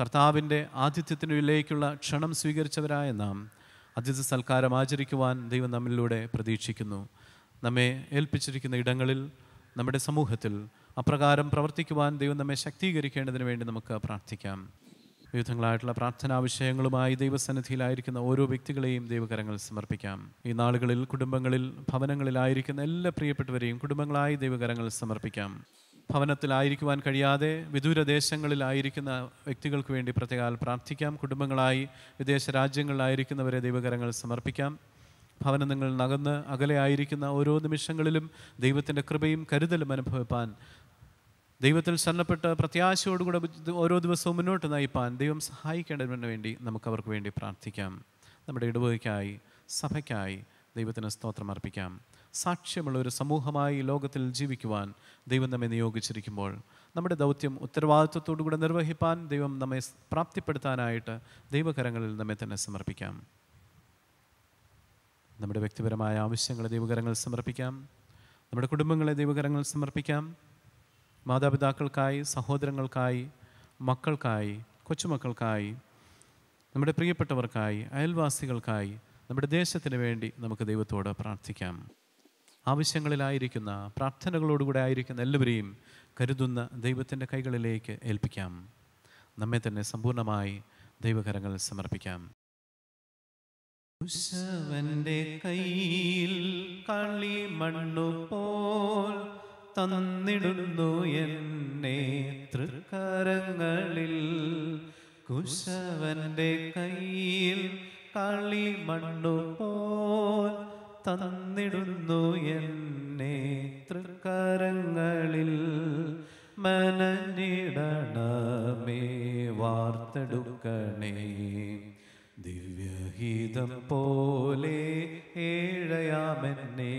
കർത്താവിൻ്റെ ആതിഥ്യത്തിനുള്ളിലേക്കുള്ള ക്ഷണം സ്വീകരിച്ചവരായ നാം അതിഥി സൽക്കാരം ആചരിക്കുവാൻ ദൈവം നമ്മിലൂടെ പ്രതീക്ഷിക്കുന്നു നമ്മെ ഏൽപ്പിച്ചിരിക്കുന്ന ഇടങ്ങളിൽ നമ്മുടെ സമൂഹത്തിൽ അപ്രകാരം പ്രവർത്തിക്കുവാൻ ദൈവം നമ്മെ ശക്തീകരിക്കേണ്ടതിന് വേണ്ടി നമുക്ക് പ്രാർത്ഥിക്കാം വിവിധങ്ങളായിട്ടുള്ള പ്രാർത്ഥനാ വിഷയങ്ങളുമായി ദൈവസന്നിധിയിലായിരിക്കുന്ന ഓരോ വ്യക്തികളെയും ദൈവകരങ്ങൾ സമർപ്പിക്കാം ഈ നാളുകളിൽ കുടുംബങ്ങളിൽ ഭവനങ്ങളിലായിരിക്കുന്ന എല്ലാ പ്രിയപ്പെട്ടവരെയും കുടുംബങ്ങളായി ദൈവകരങ്ങൾ സമർപ്പിക്കാം ഭവനത്തിലായിരിക്കുവാൻ കഴിയാതെ വിദൂരദേശങ്ങളിലായിരിക്കുന്ന വ്യക്തികൾക്ക് വേണ്ടി പ്രത്യേകാൽ പ്രാർത്ഥിക്കാം കുടുംബങ്ങളായി വിദേശ രാജ്യങ്ങളിലായിരിക്കുന്നവരെ ദൈവകരങ്ങൾ സമർപ്പിക്കാം ഭവനം നിങ്ങൾ നകന്ന് അകലെയായിരിക്കുന്ന ഓരോ നിമിഷങ്ങളിലും ദൈവത്തിൻ്റെ കൃപയും കരുതലും അനുഭവിപ്പാൻ ദൈവത്തിൽ ശരണപ്പെട്ട് പ്രത്യാശയോടുകൂടെ ഓരോ ദിവസവും മുന്നോട്ട് നയിപ്പാൻ ദൈവം സഹായിക്കേണ്ടതിന് വേണ്ടി നമുക്കവർക്ക് വേണ്ടി പ്രാർത്ഥിക്കാം നമ്മുടെ ഇടവകയ്ക്കായി സഭയ്ക്കായി ദൈവത്തിന് സ്തോത്രം അർപ്പിക്കാം സാക്ഷ്യമുള്ള ഒരു സമൂഹമായി ലോകത്തിൽ ജീവിക്കുവാൻ ദൈവം നമ്മെ നിയോഗിച്ചിരിക്കുമ്പോൾ നമ്മുടെ ദൗത്യം ഉത്തരവാദിത്വത്തോടുകൂടെ നിർവഹിപ്പാൻ ദൈവം നമ്മെ പ്രാപ്തിപ്പെടുത്താനായിട്ട് ദൈവകരങ്ങളിൽ നമ്മെ തന്നെ സമർപ്പിക്കാം നമ്മുടെ വ്യക്തിപരമായ ആവശ്യങ്ങളെ ദൈവകരങ്ങളിൽ സമർപ്പിക്കാം നമ്മുടെ കുടുംബങ്ങളെ ദൈവകരങ്ങളിൽ സമർപ്പിക്കാം മാതാപിതാക്കൾക്കായി സഹോദരങ്ങൾക്കായി മക്കൾക്കായി കൊച്ചുമക്കൾക്കായി നമ്മുടെ പ്രിയപ്പെട്ടവർക്കായി അയൽവാസികൾക്കായി നമ്മുടെ ദേശത്തിന് വേണ്ടി നമുക്ക് ദൈവത്തോട് പ്രാർത്ഥിക്കാം ആവശ്യങ്ങളിലായിരിക്കുന്ന പ്രാർത്ഥനകളോടുകൂടെ ആയിരിക്കുന്ന എല്ലാവരെയും കരുതുന്ന ദൈവത്തിൻ്റെ കൈകളിലേക്ക് ഏൽപ്പിക്കാം നമ്മെ തന്നെ സമ്പൂർണ്ണമായി ദൈവകരങ്ങൾ സമർപ്പിക്കാം ഉശവന്റെ കയ്യിൽ കളി മണ്ണു പോൽ തന്നിടുന്നു എന്നെ തൃക്കരങ്ങളിൽ കുശവന്റെ കയ്യിൽ കളി മണ്ണു പോൽ തന്നിടുന്നു എന്നെ തൃക്കരങ്ങളിൽ മനനിടണമേ വാർത്തെടുക്കണേ ദിവ്യഹിതം പോലെ ഏഴയാമെന്നെ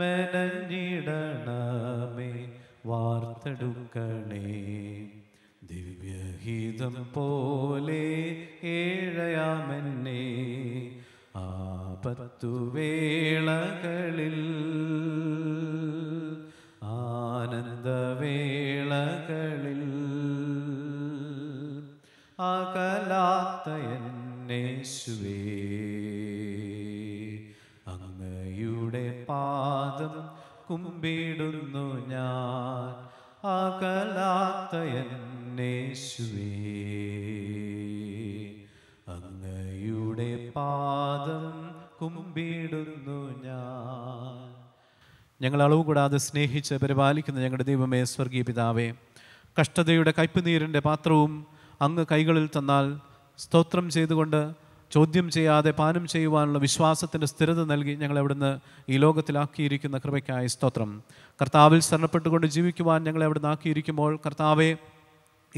മനഞ്ഞിടണമേ വാർത്തെടുക്കണേ ദിവ്യഹിതം പോലെ ഏഴയാമെന്നേ ആപത്തുവേളകളിൽ ആനന്ദവേളകളിൽ അകലാത്ത എന്നേശുവേ അങ്ങയുടെ പാദം കുമ്പിടുന്നു ഞാൻ അകലാത്ത എന്നേശുവേ നിന്റെ പാദം കുമ്പിടുന്നു ഞാൻ ഞങ്ങൾ അളവ് കൂടാതെ സ്നേഹിച്ച് പരിപാലിക്കുന്ന ഞങ്ങളുടെ ദൈവമേ സ്വർഗീയ പിതാവേ കഷ്ടതയുടെ കയ്പുനീരിൻ്റെ പാത്രവും അങ്ങ് കൈകളിൽ തന്നാൽ സ്തോത്രം ചെയ്തുകൊണ്ട് ചോദ്യം ചെയ്യാതെ പാനം ചെയ്യുവാനുള്ള വിശ്വാസത്തിൻ്റെ സ്ഥിരത നൽകി ഞങ്ങൾ അവിടുന്ന് ഈ ലോകത്തിലാക്കിയിരിക്കുന്ന കൃപയ്ക്കായി സ്തോത്രം കർത്താവിൽ ശരണപ്പെട്ടുകൊണ്ട് ജീവിക്കുവാൻ ഞങ്ങളെ അവിടുന്ന് ആക്കിയിരിക്കുമ്പോൾ കർത്താവെ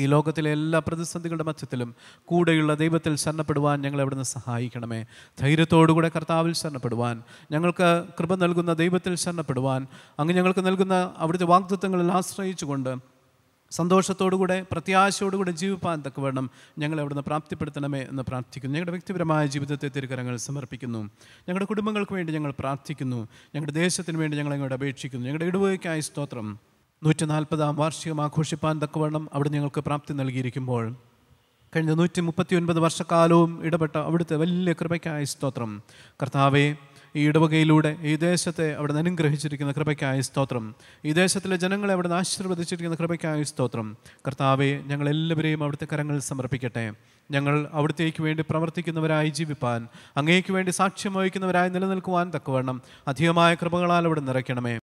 ഈ ലോകത്തിലെ എല്ലാ പ്രതിസന്ധികളുടെ മധ്യത്തിലും കൂടെയുള്ള ദൈവത്തിൽ ശരണപ്പെടുവാൻ ഞങ്ങളെ നിന്ന് സഹായിക്കണമേ ധൈര്യത്തോടുകൂടെ കർത്താവിൽ ശരണപ്പെടുവാൻ ഞങ്ങൾക്ക് കൃപ നൽകുന്ന ദൈവത്തിൽ ശരണപ്പെടുവാൻ അങ്ങ് ഞങ്ങൾക്ക് നൽകുന്ന അവിടുത്തെ വാഗ്ദത്വങ്ങളിൽ ആശ്രയിച്ചുകൊണ്ട് സന്തോഷത്തോടുകൂടെ പ്രത്യാശയോടുകൂടെ ജീവിപ്പാൻ തക്കവണ്ണം ഞങ്ങളെ അവിടുന്ന് പ്രാപ്തിപ്പെടുത്തണമേ എന്ന് പ്രാർത്ഥിക്കുന്നു ഞങ്ങളുടെ വ്യക്തിപരമായ ജീവിതത്തെ തിരുക്കരങ്ങൾ സമർപ്പിക്കുന്നു ഞങ്ങളുടെ കുടുംബങ്ങൾക്ക് വേണ്ടി ഞങ്ങൾ പ്രാർത്ഥിക്കുന്നു ഞങ്ങളുടെ ദേശത്തിന് വേണ്ടി ഞങ്ങൾ അങ്ങോട്ട് അപേക്ഷിക്കുന്നു ഞങ്ങളുടെ ഇടുവയ്ക്കായി സ്തോത്രം നൂറ്റി നാൽപ്പതാം വാർഷികം ആഘോഷിപ്പാൻ തക്കവണ്ണം അവിടെ ഞങ്ങൾക്ക് പ്രാപ്തി നൽകിയിരിക്കുമ്പോൾ കഴിഞ്ഞ നൂറ്റി മുപ്പത്തി ഒൻപത് വർഷക്കാലവും ഇടപെട്ട അവിടുത്തെ വലിയ കൃപയ്ക്കായ സ്തോത്രം കർത്താവെ ഈ ഇടവകയിലൂടെ ഈ ദേശത്തെ അവിടെ നിന്ന് അനുഗ്രഹിച്ചിരിക്കുന്ന കൃപയ്ക്കായ സ്തോത്രം ഈ ദേശത്തിലെ ജനങ്ങളെ അവിടെ നിന്ന് ആശീർവദിച്ചിരിക്കുന്ന കൃപയ്ക്കായ സ്തോത്രം കർത്താവെ എല്ലാവരെയും അവിടുത്തെ കരങ്ങളിൽ സമർപ്പിക്കട്ടെ ഞങ്ങൾ അവിടുത്തേക്ക് വേണ്ടി പ്രവർത്തിക്കുന്നവരായി ജീവിപ്പാൻ അങ്ങേക്ക് വേണ്ടി സാക്ഷ്യം വഹിക്കുന്നവരായി നിലനിൽക്കുവാൻ തക്കവണ്ണം അധികമായ കൃപകളാൽ അവിടെ നിറയ്ക്കണമേ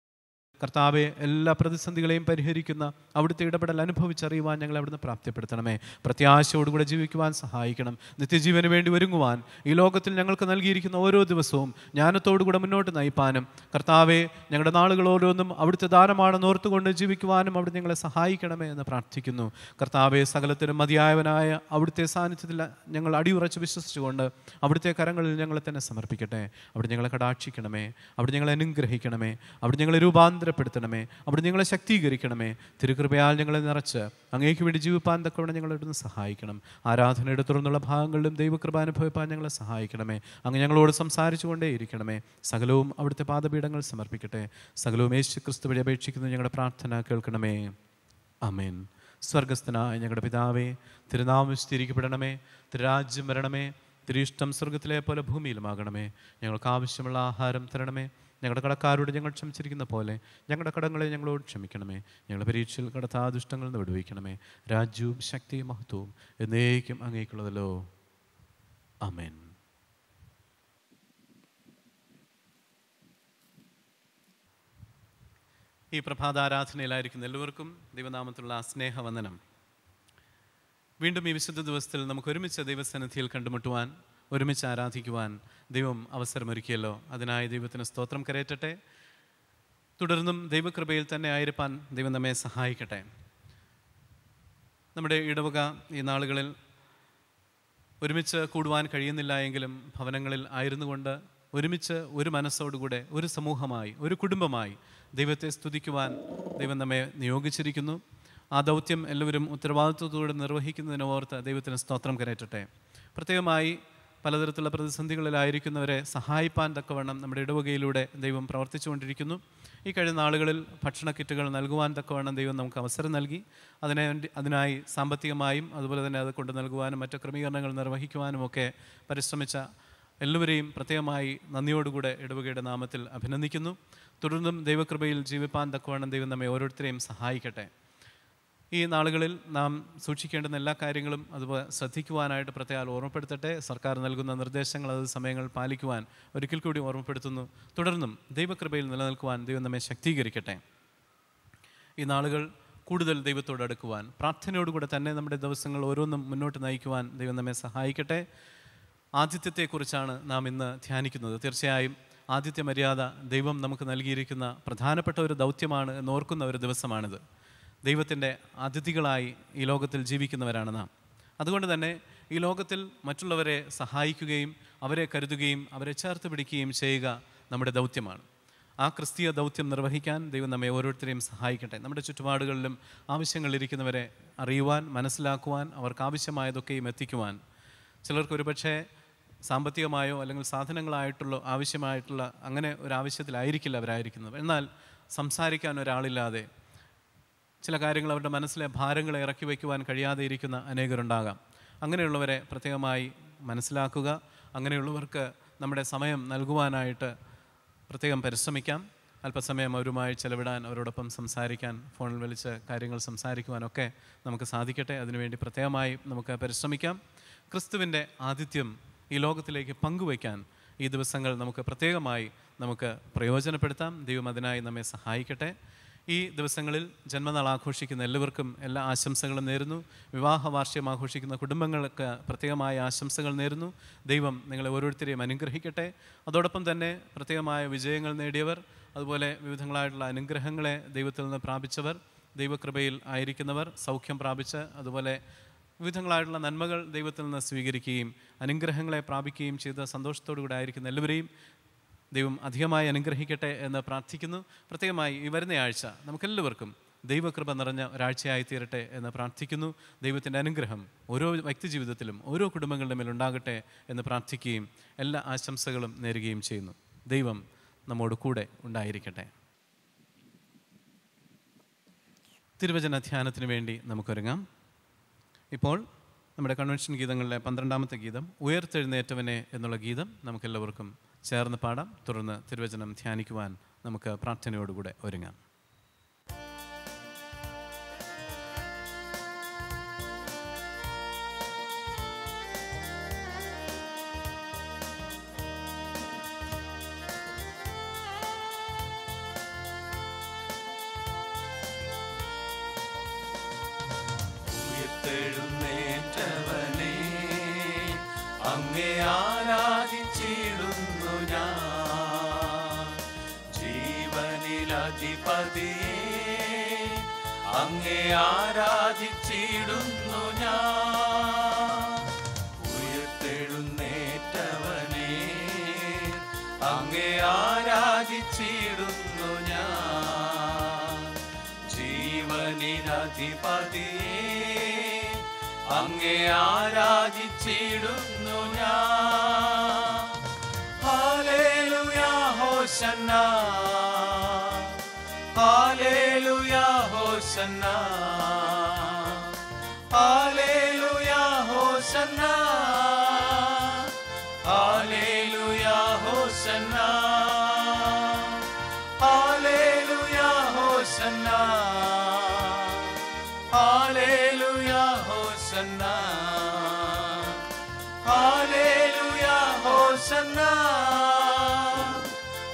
കർത്താവെ എല്ലാ പ്രതിസന്ധികളെയും പരിഹരിക്കുന്ന അവിടുത്തെ ഇടപെടൽ അനുഭവിച്ചറിയുവാൻ ഞങ്ങൾ അവിടുന്ന് പ്രാപ്തിപ്പെടുത്തണമേ പ്രത്യാശയോടുകൂടെ ജീവിക്കുവാൻ സഹായിക്കണം നിത്യജീവന് വേണ്ടി ഒരുങ്ങുവാൻ ഈ ലോകത്തിൽ ഞങ്ങൾക്ക് നൽകിയിരിക്കുന്ന ഓരോ ദിവസവും ജ്ഞാനത്തോടുകൂടെ മുന്നോട്ട് നയിപ്പാനും കർത്താവെ ഞങ്ങളുടെ നാളുകൾ ഓരോന്നും അവിടുത്തെ ദാനമാണെന്ന് ഓർത്തുകൊണ്ട് ജീവിക്കുവാനും അവിടെ ഞങ്ങളെ സഹായിക്കണമേ എന്ന് പ്രാർത്ഥിക്കുന്നു കർത്താവെ സകലത്തിനും മതിയായവനായ അവിടുത്തെ സാന്നിധ്യത്തിൽ ഞങ്ങൾ അടിയുറച്ച് വിശ്വസിച്ചുകൊണ്ട് അവിടുത്തെ കരങ്ങളിൽ ഞങ്ങളെ തന്നെ സമർപ്പിക്കട്ടെ അവിടെ ഞങ്ങളെ കടാക്ഷിക്കണമേ അവിടെ ഞങ്ങളെ അനുഗ്രഹിക്കണമേ അവിടെ ഞങ്ങളെ രൂപാന്തര ഉപകാരപ്പെടുത്തണമേ അവിടെ ഞങ്ങളെ ശക്തീകരിക്കണമേ തിരുകൃപയാൽ ഞങ്ങളെ നിറച്ച് അങ്ങേക്ക് വേണ്ടി ജീവിപ്പാൻ തക്കവണ്ണം ഞങ്ങളെടുന്ന് സഹായിക്കണം ആരാധനയുടെ തുറന്നുള്ള ഭാഗങ്ങളിലും ദൈവകൃപ അനുഭവിപ്പാൻ ഞങ്ങളെ സഹായിക്കണമേ അങ്ങ് ഞങ്ങളോട് സംസാരിച്ചുകൊണ്ടേ ഇരിക്കണമേ സകലവും അവിടുത്തെ പാദപീഠങ്ങൾ സമർപ്പിക്കട്ടെ സകലവും യേശു ക്രിസ്തു വഴി അപേക്ഷിക്കുന്നു ഞങ്ങളുടെ പ്രാർത്ഥന കേൾക്കണമേ അമേൻ സ്വർഗസ്ഥനായ ഞങ്ങളുടെ പിതാവേ തിരുനാമം സ്ഥിരിക്കപ്പെടണമേ തിരുരാജ്യം വരണമേ തിരിഷ്ടം സ്വർഗത്തിലെ പോലെ ഭൂമിയിലുമാകണമേ ഞങ്ങൾക്ക് ആവശ്യമുള്ള ആഹാരം തരണമേ ഞങ്ങളുടെ കടക്കാരോട് ഞങ്ങൾ ക്ഷമിച്ചിരിക്കുന്ന പോലെ ഞങ്ങളുടെ കടങ്ങളെ ഞങ്ങളോട് ക്ഷമിക്കണമേ ഞങ്ങളുടെ പരീക്ഷയിൽ കടത്താ ദുഷ്ടങ്ങളിൽ നിന്ന് വിടുവിക്കണമേ രാജ്യവും ശക്തിയും മഹത്വവും എന്നേക്കും അങ്ങേക്കുള്ളതല്ലോ അമേൻ ഈ പ്രഭാത ആരാധനയിലായിരിക്കുന്ന എല്ലാവർക്കും ദൈവനാമത്തിലുള്ള സ്നേഹവന്ദനം വീണ്ടും ഈ വിശുദ്ധ ദിവസത്തിൽ നമുക്ക് ഒരുമിച്ച് ദൈവസന്നിധിയിൽ കണ്ടുമുട്ടുവാൻ ഒരുമിച്ച് ആരാധിക്കുവാൻ ദൈവം അവസരമൊരുക്കിയല്ലോ അതിനായി ദൈവത്തിന് സ്തോത്രം കരയറ്റട്ടെ തുടർന്നും ദൈവകൃപയിൽ തന്നെ ആയിരിക്കാൻ ദൈവം നമ്മെ സഹായിക്കട്ടെ നമ്മുടെ ഇടവക ഈ നാളുകളിൽ ഒരുമിച്ച് കൂടുവാൻ കഴിയുന്നില്ല എങ്കിലും ഭവനങ്ങളിൽ ആയിരുന്നുകൊണ്ട് ഒരുമിച്ച് ഒരു മനസ്സോടുകൂടെ ഒരു സമൂഹമായി ഒരു കുടുംബമായി ദൈവത്തെ സ്തുതിക്കുവാൻ ദൈവം നമ്മെ നിയോഗിച്ചിരിക്കുന്നു ആ ദൗത്യം എല്ലാവരും ഉത്തരവാദിത്വത്തോടെ നിർവഹിക്കുന്നതിന് ഓർത്ത് ദൈവത്തിന് സ്തോത്രം കരയറ്റട്ടെ പ്രത്യേകമായി പലതരത്തിലുള്ള പ്രതിസന്ധികളിലായിരിക്കുന്നവരെ സഹായിപ്പാൻ തക്കവണ്ണം നമ്മുടെ ഇടവകയിലൂടെ ദൈവം പ്രവർത്തിച്ചുകൊണ്ടിരിക്കുന്നു ഈ കഴിഞ്ഞ നാളുകളിൽ ഭക്ഷണ കിറ്റുകൾ നൽകുവാൻ തക്കവണ്ണം ദൈവം നമുക്ക് അവസരം നൽകി അതിനെ അതിനായി സാമ്പത്തികമായും അതുപോലെ തന്നെ അത് കൊണ്ടു നൽകുവാനും മറ്റു ക്രമീകരണങ്ങൾ നിർവഹിക്കുവാനുമൊക്കെ പരിശ്രമിച്ച എല്ലാവരെയും പ്രത്യേകമായി നന്ദിയോടുകൂടെ ഇടവകയുടെ നാമത്തിൽ അഭിനന്ദിക്കുന്നു തുടർന്നും ദൈവകൃപയിൽ ജീവിപ്പാൻ തക്കവണ്ണം ദൈവം നമ്മെ ഓരോരുത്തരെയും സഹായിക്കട്ടെ ഈ നാളുകളിൽ നാം സൂക്ഷിക്കേണ്ടുന്ന എല്ലാ കാര്യങ്ങളും അതുപോലെ ശ്രദ്ധിക്കുവാനായിട്ട് പ്രത്യേകം ഓർമ്മപ്പെടുത്തട്ടെ സർക്കാർ നൽകുന്ന നിർദ്ദേശങ്ങൾ അത് സമയങ്ങൾ പാലിക്കുവാൻ ഒരിക്കൽ കൂടി ഓർമ്മപ്പെടുത്തുന്നു തുടർന്നും ദൈവകൃപയിൽ നിലനിൽക്കുവാൻ ദൈവം നമ്മെ ശക്തീകരിക്കട്ടെ ഈ നാളുകൾ കൂടുതൽ ദൈവത്തോട് അടുക്കുവാൻ പ്രാർത്ഥനയോടുകൂടെ തന്നെ നമ്മുടെ ദിവസങ്ങൾ ഓരോന്നും മുന്നോട്ട് നയിക്കുവാൻ ദൈവം നമ്മെ സഹായിക്കട്ടെ ആതിഥ്യത്തെക്കുറിച്ചാണ് നാം ഇന്ന് ധ്യാനിക്കുന്നത് തീർച്ചയായും ആതിഥ്യ മര്യാദ ദൈവം നമുക്ക് നൽകിയിരിക്കുന്ന പ്രധാനപ്പെട്ട ഒരു ദൗത്യമാണ് എന്നോർക്കുന്ന ഒരു ദിവസമാണിത് ദൈവത്തിൻ്റെ അതിഥികളായി ഈ ലോകത്തിൽ ജീവിക്കുന്നവരാണ് നാം അതുകൊണ്ട് തന്നെ ഈ ലോകത്തിൽ മറ്റുള്ളവരെ സഹായിക്കുകയും അവരെ കരുതുകയും അവരെ ചേർത്ത് പിടിക്കുകയും ചെയ്യുക നമ്മുടെ ദൗത്യമാണ് ആ ക്രിസ്തീയ ദൗത്യം നിർവഹിക്കാൻ ദൈവം നമ്മെ ഓരോരുത്തരെയും സഹായിക്കട്ടെ നമ്മുടെ ചുറ്റുപാടുകളിലും ആവശ്യങ്ങളിരിക്കുന്നവരെ അറിയുവാൻ മനസ്സിലാക്കുവാൻ അവർക്ക് ആവശ്യമായതൊക്കെയും എത്തിക്കുവാൻ ചിലർക്ക് ഒരുപക്ഷേ സാമ്പത്തികമായോ അല്ലെങ്കിൽ സാധനങ്ങളായിട്ടുള്ള ആവശ്യമായിട്ടുള്ള അങ്ങനെ ഒരു ആവശ്യത്തിലായിരിക്കില്ല അവരായിരിക്കുന്നത് എന്നാൽ സംസാരിക്കാൻ ഒരാളില്ലാതെ ചില കാര്യങ്ങൾ അവരുടെ മനസ്സിലെ ഭാരങ്ങളെ ഇറക്കി വയ്ക്കുവാൻ കഴിയാതെ ഇരിക്കുന്ന അനേകരുണ്ടാകാം അങ്ങനെയുള്ളവരെ പ്രത്യേകമായി മനസ്സിലാക്കുക അങ്ങനെയുള്ളവർക്ക് നമ്മുടെ സമയം നൽകുവാനായിട്ട് പ്രത്യേകം പരിശ്രമിക്കാം അല്പസമയം അവരുമായി ചെലവിടാൻ അവരോടൊപ്പം സംസാരിക്കാൻ ഫോണിൽ വിളിച്ച് കാര്യങ്ങൾ സംസാരിക്കുവാനൊക്കെ നമുക്ക് സാധിക്കട്ടെ അതിനുവേണ്ടി പ്രത്യേകമായി നമുക്ക് പരിശ്രമിക്കാം ക്രിസ്തുവിൻ്റെ ആതിഥ്യം ഈ ലോകത്തിലേക്ക് പങ്കുവയ്ക്കാൻ ഈ ദിവസങ്ങൾ നമുക്ക് പ്രത്യേകമായി നമുക്ക് പ്രയോജനപ്പെടുത്താം ദൈവം അതിനായി നമ്മെ സഹായിക്കട്ടെ ഈ ദിവസങ്ങളിൽ ജന്മനാൾ ആഘോഷിക്കുന്ന എല്ലാവർക്കും എല്ലാ ആശംസകളും നേരുന്നു വിവാഹ വാർഷികം ആഘോഷിക്കുന്ന കുടുംബങ്ങൾക്ക് പ്രത്യേകമായ ആശംസകൾ നേരുന്നു ദൈവം നിങ്ങളെ ഓരോരുത്തരെയും അനുഗ്രഹിക്കട്ടെ അതോടൊപ്പം തന്നെ പ്രത്യേകമായ വിജയങ്ങൾ നേടിയവർ അതുപോലെ വിവിധങ്ങളായിട്ടുള്ള അനുഗ്രഹങ്ങളെ ദൈവത്തിൽ നിന്ന് പ്രാപിച്ചവർ ദൈവകൃപയിൽ ആയിരിക്കുന്നവർ സൗഖ്യം പ്രാപിച്ച് അതുപോലെ വിവിധങ്ങളായിട്ടുള്ള നന്മകൾ ദൈവത്തിൽ നിന്ന് സ്വീകരിക്കുകയും അനുഗ്രഹങ്ങളെ പ്രാപിക്കുകയും ചെയ്ത സന്തോഷത്തോടു കൂടെ ആയിരിക്കുന്ന എല്ലാവരെയും ദൈവം അധികമായി അനുഗ്രഹിക്കട്ടെ എന്ന് പ്രാർത്ഥിക്കുന്നു പ്രത്യേകമായി ഈ വരുന്ന ആഴ്ച നമുക്കെല്ലാവർക്കും ദൈവകൃപ നിറഞ്ഞ ഒരാഴ്ചയായി തീരട്ടെ എന്ന് പ്രാർത്ഥിക്കുന്നു ദൈവത്തിൻ്റെ അനുഗ്രഹം ഓരോ വ്യക്തി ജീവിതത്തിലും ഓരോ കുടുംബങ്ങളുടെ മേലുണ്ടാകട്ടെ എന്ന് പ്രാർത്ഥിക്കുകയും എല്ലാ ആശംസകളും നേരുകയും ചെയ്യുന്നു ദൈവം നമ്മോട് കൂടെ ഉണ്ടായിരിക്കട്ടെ തിരുവചന ധ്യാനത്തിന് വേണ്ടി നമുക്കൊരുങ്ങാം ഇപ്പോൾ നമ്മുടെ കൺവെൻഷൻ ഗീതങ്ങളിലെ പന്ത്രണ്ടാമത്തെ ഗീതം ഉയർത്തെഴുന്നേറ്റവനെ എന്നുള്ള ഗീതം നമുക്കെല്ലാവർക്കും ചേർന്ന് പാടാം തുടർന്ന് തിരുവചനം ധ്യാനിക്കുവാൻ നമുക്ക് പ്രാർത്ഥനയോടുകൂടെ ഒരുങ്ങാം Yeah. ഗണപതിയെ അങ്ങേ ആരാധിച്ചിടുന്നു ഞാൻ ഉയർത്തെഴുന്നേറ്റവനെ അങ്ങേ ആരാധിച്ചിടുന്നു ഞാൻ ജീവനിരധിപതിയെ അങ്ങേ ആരാധിച്ചിടുന്നു ഞാൻ hallelujah hosanna Hosanna. Hallelujah, Hosanna. Hallelujah, Hosanna. Hallelujah, Hosanna. Hallelujah, Hosanna. Hallelujah, Hosanna.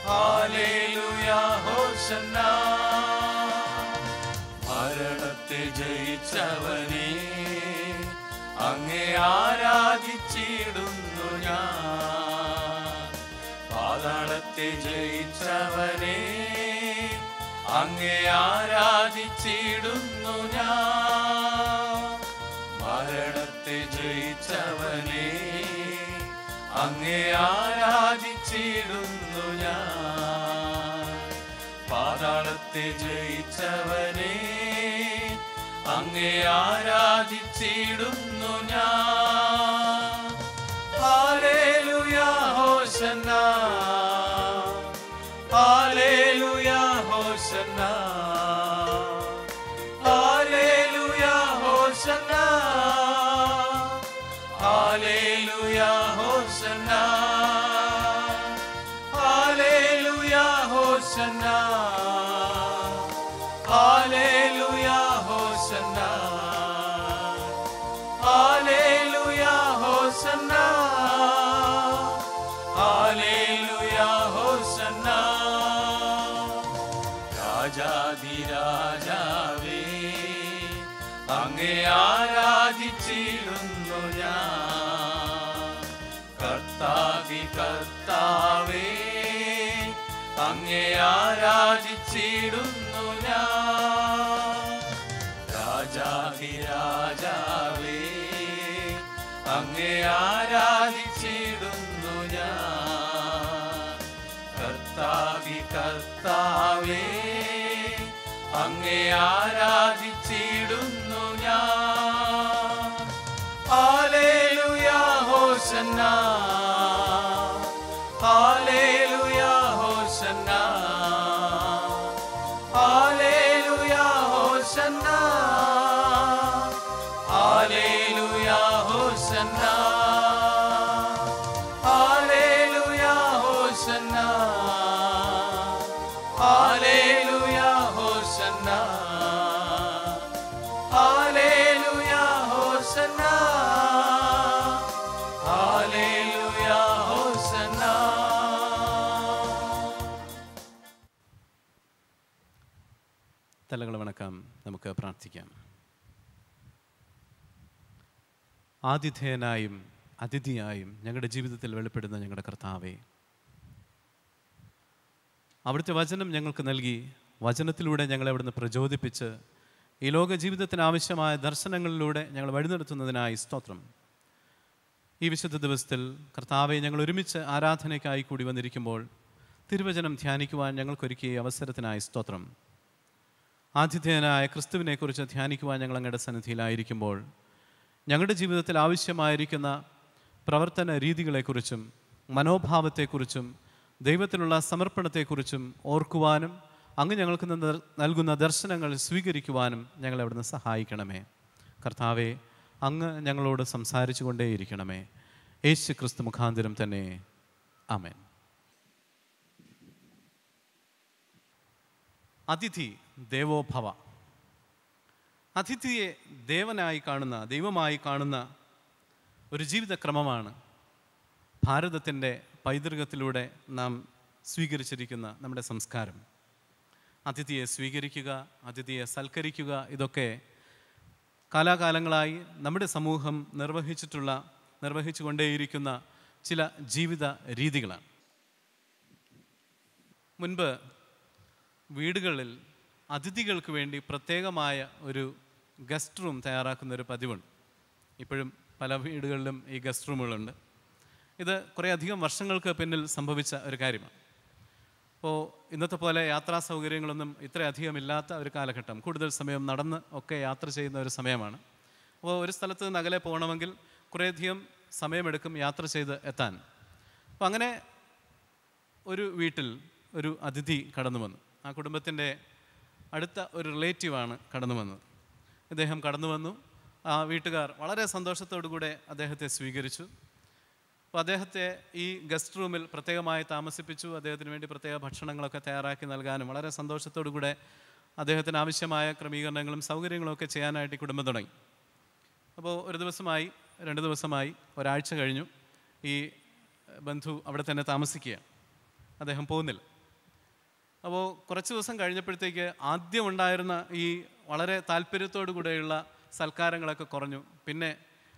Hallelujah, Hosanna. ജയിച്ചവനെ അങ്ങേ ആരാധിച്ചിടുന്നു ഞാൻ പാതാളത്തെ ജയിച്ചവനെ അങ്ങേ ആരാധിച്ചിടുന്നു ഞാൻ മരണത്തെ ജയിച്ചവനെ അങ്ങേ ആരാധിച്ചിടുന്നു ഞാൻ പാതാളത്തെ ജയിച്ചവനേ അങ്ങേ ആരാധിച്ചിടുന്നു ഞാൻ കർത്താവേ അങ്ങേ ആരാധിച്ചിടുന്നു ഞാൻ രാജാതിരാജാവേ അങ്ങേ ആരാധിച്ചിടുന്നു ഞാൻ കർത്താവി കർത്താവേ അങ്ങേ ആരാധിച്ചിടുന്നു ഞാൻ ആലേലുയാ ഹോശന്നാ നമുക്ക് പ്രാർത്ഥിക്കാം ആതിഥേയനായും അതിഥിയായും ഞങ്ങളുടെ ജീവിതത്തിൽ വെളിപ്പെടുന്ന ഞങ്ങളുടെ കർത്താവേ അവിടുത്തെ വചനം ഞങ്ങൾക്ക് നൽകി വചനത്തിലൂടെ ഞങ്ങളെ അവിടുന്ന് പ്രചോദിപ്പിച്ച് ഈ ലോക ജീവിതത്തിന് ആവശ്യമായ ദർശനങ്ങളിലൂടെ ഞങ്ങൾ വഴിനിർത്തുന്നതിനായി സ്തോത്രം ഈ വിശുദ്ധ ദിവസത്തിൽ കർത്താവെ ഞങ്ങൾ ഒരുമിച്ച് ആരാധനയ്ക്കായി കൂടി വന്നിരിക്കുമ്പോൾ തിരുവചനം ധ്യാനിക്കുവാൻ ഞങ്ങൾക്കൊരുക്കിയ അവസരത്തിനായി സ്തോത്രം ആതിഥേയനായ ക്രിസ്തുവിനെക്കുറിച്ച് ധ്യാനിക്കുവാൻ ഞങ്ങൾ അങ്ങയുടെ സന്നിധിയിലായിരിക്കുമ്പോൾ ഞങ്ങളുടെ ജീവിതത്തിൽ ആവശ്യമായിരിക്കുന്ന പ്രവർത്തന രീതികളെക്കുറിച്ചും മനോഭാവത്തെക്കുറിച്ചും ദൈവത്തിലുള്ള സമർപ്പണത്തെക്കുറിച്ചും ഓർക്കുവാനും അങ്ങ് ഞങ്ങൾക്ക് നൽകുന്ന ദർശനങ്ങൾ സ്വീകരിക്കുവാനും ഞങ്ങളെ സഹായിക്കണമേ കർത്താവെ അങ്ങ് ഞങ്ങളോട് സംസാരിച്ചു കൊണ്ടേയിരിക്കണമേ യേശു ക്രിസ്തു മുഖാന്തരം തന്നെ ആമേൻ അതിഥി ദേവോഭവ അതിഥിയെ ദേവനായി കാണുന്ന ദൈവമായി കാണുന്ന ഒരു ജീവിതക്രമമാണ് ഭാരതത്തിൻ്റെ പൈതൃകത്തിലൂടെ നാം സ്വീകരിച്ചിരിക്കുന്ന നമ്മുടെ സംസ്കാരം അതിഥിയെ സ്വീകരിക്കുക അതിഥിയെ സൽക്കരിക്കുക ഇതൊക്കെ കാലാകാലങ്ങളായി നമ്മുടെ സമൂഹം നിർവഹിച്ചിട്ടുള്ള നിർവഹിച്ചു കൊണ്ടേയിരിക്കുന്ന ചില ജീവിത രീതികളാണ് മുൻപ് വീടുകളിൽ അതിഥികൾക്ക് വേണ്ടി പ്രത്യേകമായ ഒരു ഗസ്റ്റ് റൂം തയ്യാറാക്കുന്ന ഒരു പതിവുണ്ട് ഇപ്പോഴും പല വീടുകളിലും ഈ ഗസ്റ്റ് റൂമുകളുണ്ട് ഇത് കുറേ അധികം വർഷങ്ങൾക്ക് പിന്നിൽ സംഭവിച്ച ഒരു കാര്യമാണ് അപ്പോൾ ഇന്നത്തെ പോലെ യാത്രാ സൗകര്യങ്ങളൊന്നും ഇത്രയധികം ഇല്ലാത്ത ഒരു കാലഘട്ടം കൂടുതൽ സമയം നടന്ന് ഒക്കെ യാത്ര ചെയ്യുന്ന ഒരു സമയമാണ് അപ്പോൾ ഒരു സ്ഥലത്ത് നിന്ന് അകലെ പോകണമെങ്കിൽ കുറേയധികം സമയമെടുക്കും യാത്ര ചെയ്ത് എത്താൻ അപ്പോൾ അങ്ങനെ ഒരു വീട്ടിൽ ഒരു അതിഥി കടന്നു വന്നു ആ കുടുംബത്തിൻ്റെ അടുത്ത ഒരു റിലേറ്റീവാണ് കടന്നു വന്നത് അദ്ദേഹം കടന്നു വന്നു ആ വീട്ടുകാർ വളരെ സന്തോഷത്തോടുകൂടെ അദ്ദേഹത്തെ സ്വീകരിച്ചു അപ്പോൾ അദ്ദേഹത്തെ ഈ ഗസ്റ്റ് റൂമിൽ പ്രത്യേകമായി താമസിപ്പിച്ചു അദ്ദേഹത്തിന് വേണ്ടി പ്രത്യേക ഭക്ഷണങ്ങളൊക്കെ തയ്യാറാക്കി നൽകാനും വളരെ സന്തോഷത്തോടുകൂടെ അദ്ദേഹത്തിന് ആവശ്യമായ ക്രമീകരണങ്ങളും സൗകര്യങ്ങളൊക്കെ ചെയ്യാനായിട്ട് കുടുംബം തുടങ്ങി അപ്പോൾ ഒരു ദിവസമായി രണ്ട് ദിവസമായി ഒരാഴ്ച കഴിഞ്ഞു ഈ ബന്ധു അവിടെ തന്നെ താമസിക്കുക അദ്ദേഹം പോകുന്നില്ല അപ്പോൾ കുറച്ച് ദിവസം കഴിഞ്ഞപ്പോഴത്തേക്ക് ആദ്യം ഉണ്ടായിരുന്ന ഈ വളരെ താല്പര്യത്തോടു കൂടെയുള്ള സൽക്കാരങ്ങളൊക്കെ കുറഞ്ഞു പിന്നെ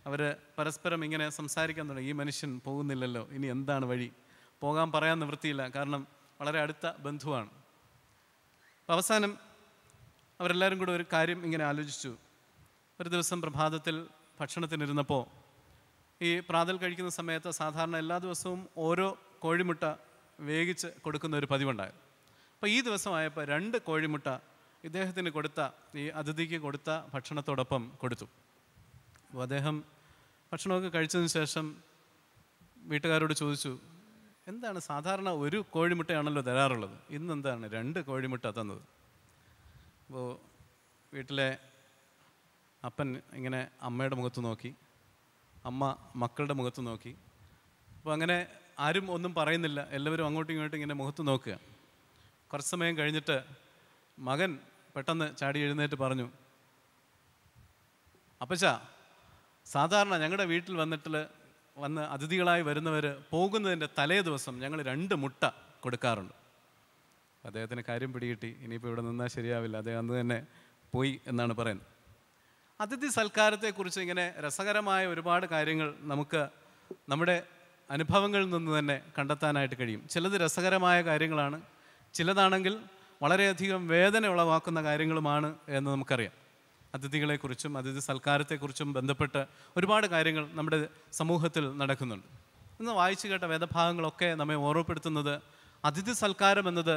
അവർ പരസ്പരം ഇങ്ങനെ സംസാരിക്കാൻ തുടങ്ങി ഈ മനുഷ്യൻ പോകുന്നില്ലല്ലോ ഇനി എന്താണ് വഴി പോകാൻ പറയാൻ നിവൃത്തിയില്ല കാരണം വളരെ അടുത്ത ബന്ധുവാണ് അപ്പോൾ അവസാനം അവരെല്ലാവരും കൂടെ ഒരു കാര്യം ഇങ്ങനെ ആലോചിച്ചു ഒരു ദിവസം പ്രഭാതത്തിൽ ഭക്ഷണത്തിനിരുന്നപ്പോൾ ഈ പ്രാതൽ കഴിക്കുന്ന സമയത്ത് സാധാരണ എല്ലാ ദിവസവും ഓരോ കോഴിമുട്ട വേവിച്ച് കൊടുക്കുന്ന ഒരു പതിവുണ്ടായിരുന്നു അപ്പോൾ ഈ ദിവസമായപ്പോൾ രണ്ട് കോഴിമുട്ട ഇദ്ദേഹത്തിന് കൊടുത്ത ഈ അതിഥിക്ക് കൊടുത്ത ഭക്ഷണത്തോടൊപ്പം കൊടുത്തു അപ്പോൾ അദ്ദേഹം ഭക്ഷണമൊക്കെ കഴിച്ചതിന് ശേഷം വീട്ടുകാരോട് ചോദിച്ചു എന്താണ് സാധാരണ ഒരു കോഴിമുട്ടയാണല്ലോ തരാറുള്ളത് ഇന്ന് എന്താണ് രണ്ട് കോഴിമുട്ട തന്നത് അപ്പോൾ വീട്ടിലെ അപ്പൻ ഇങ്ങനെ അമ്മയുടെ മുഖത്ത് നോക്കി അമ്മ മക്കളുടെ മുഖത്ത് നോക്കി അപ്പോൾ അങ്ങനെ ആരും ഒന്നും പറയുന്നില്ല എല്ലാവരും അങ്ങോട്ടും ഇങ്ങോട്ടും ഇങ്ങനെ മുഖത്ത് നോക്കുക കുറച്ച് സമയം കഴിഞ്ഞിട്ട് മകൻ പെട്ടെന്ന് ചാടി എഴുന്നേറ്റ് പറഞ്ഞു അപ്പച്ച സാധാരണ ഞങ്ങളുടെ വീട്ടിൽ വന്നിട്ട് വന്ന് അതിഥികളായി വരുന്നവർ പോകുന്നതിൻ്റെ തലേ ദിവസം ഞങ്ങൾ രണ്ട് മുട്ട കൊടുക്കാറുണ്ട് അദ്ദേഹത്തിന് കാര്യം പിടികിട്ടി ഇനിയിപ്പോൾ ഇവിടെ നിന്നാൽ ശരിയാവില്ല അദ്ദേഹം അന്ന് തന്നെ പോയി എന്നാണ് പറയുന്നത് അതിഥി സൽക്കാരത്തെക്കുറിച്ച് ഇങ്ങനെ രസകരമായ ഒരുപാട് കാര്യങ്ങൾ നമുക്ക് നമ്മുടെ അനുഭവങ്ങളിൽ നിന്ന് തന്നെ കണ്ടെത്താനായിട്ട് കഴിയും ചിലത് രസകരമായ കാര്യങ്ങളാണ് ചിലതാണെങ്കിൽ വളരെയധികം വേദന ഉളവാക്കുന്ന കാര്യങ്ങളുമാണ് എന്ന് നമുക്കറിയാം അതിഥികളെക്കുറിച്ചും അതിഥി സൽക്കാരത്തെക്കുറിച്ചും ബന്ധപ്പെട്ട് ഒരുപാട് കാര്യങ്ങൾ നമ്മുടെ സമൂഹത്തിൽ നടക്കുന്നുണ്ട് ഇന്ന് വായിച്ചു കേട്ട വേദഭാഗങ്ങളൊക്കെ നമ്മെ ഓർമ്മപ്പെടുത്തുന്നത് അതിഥി സൽക്കാരം എന്നത്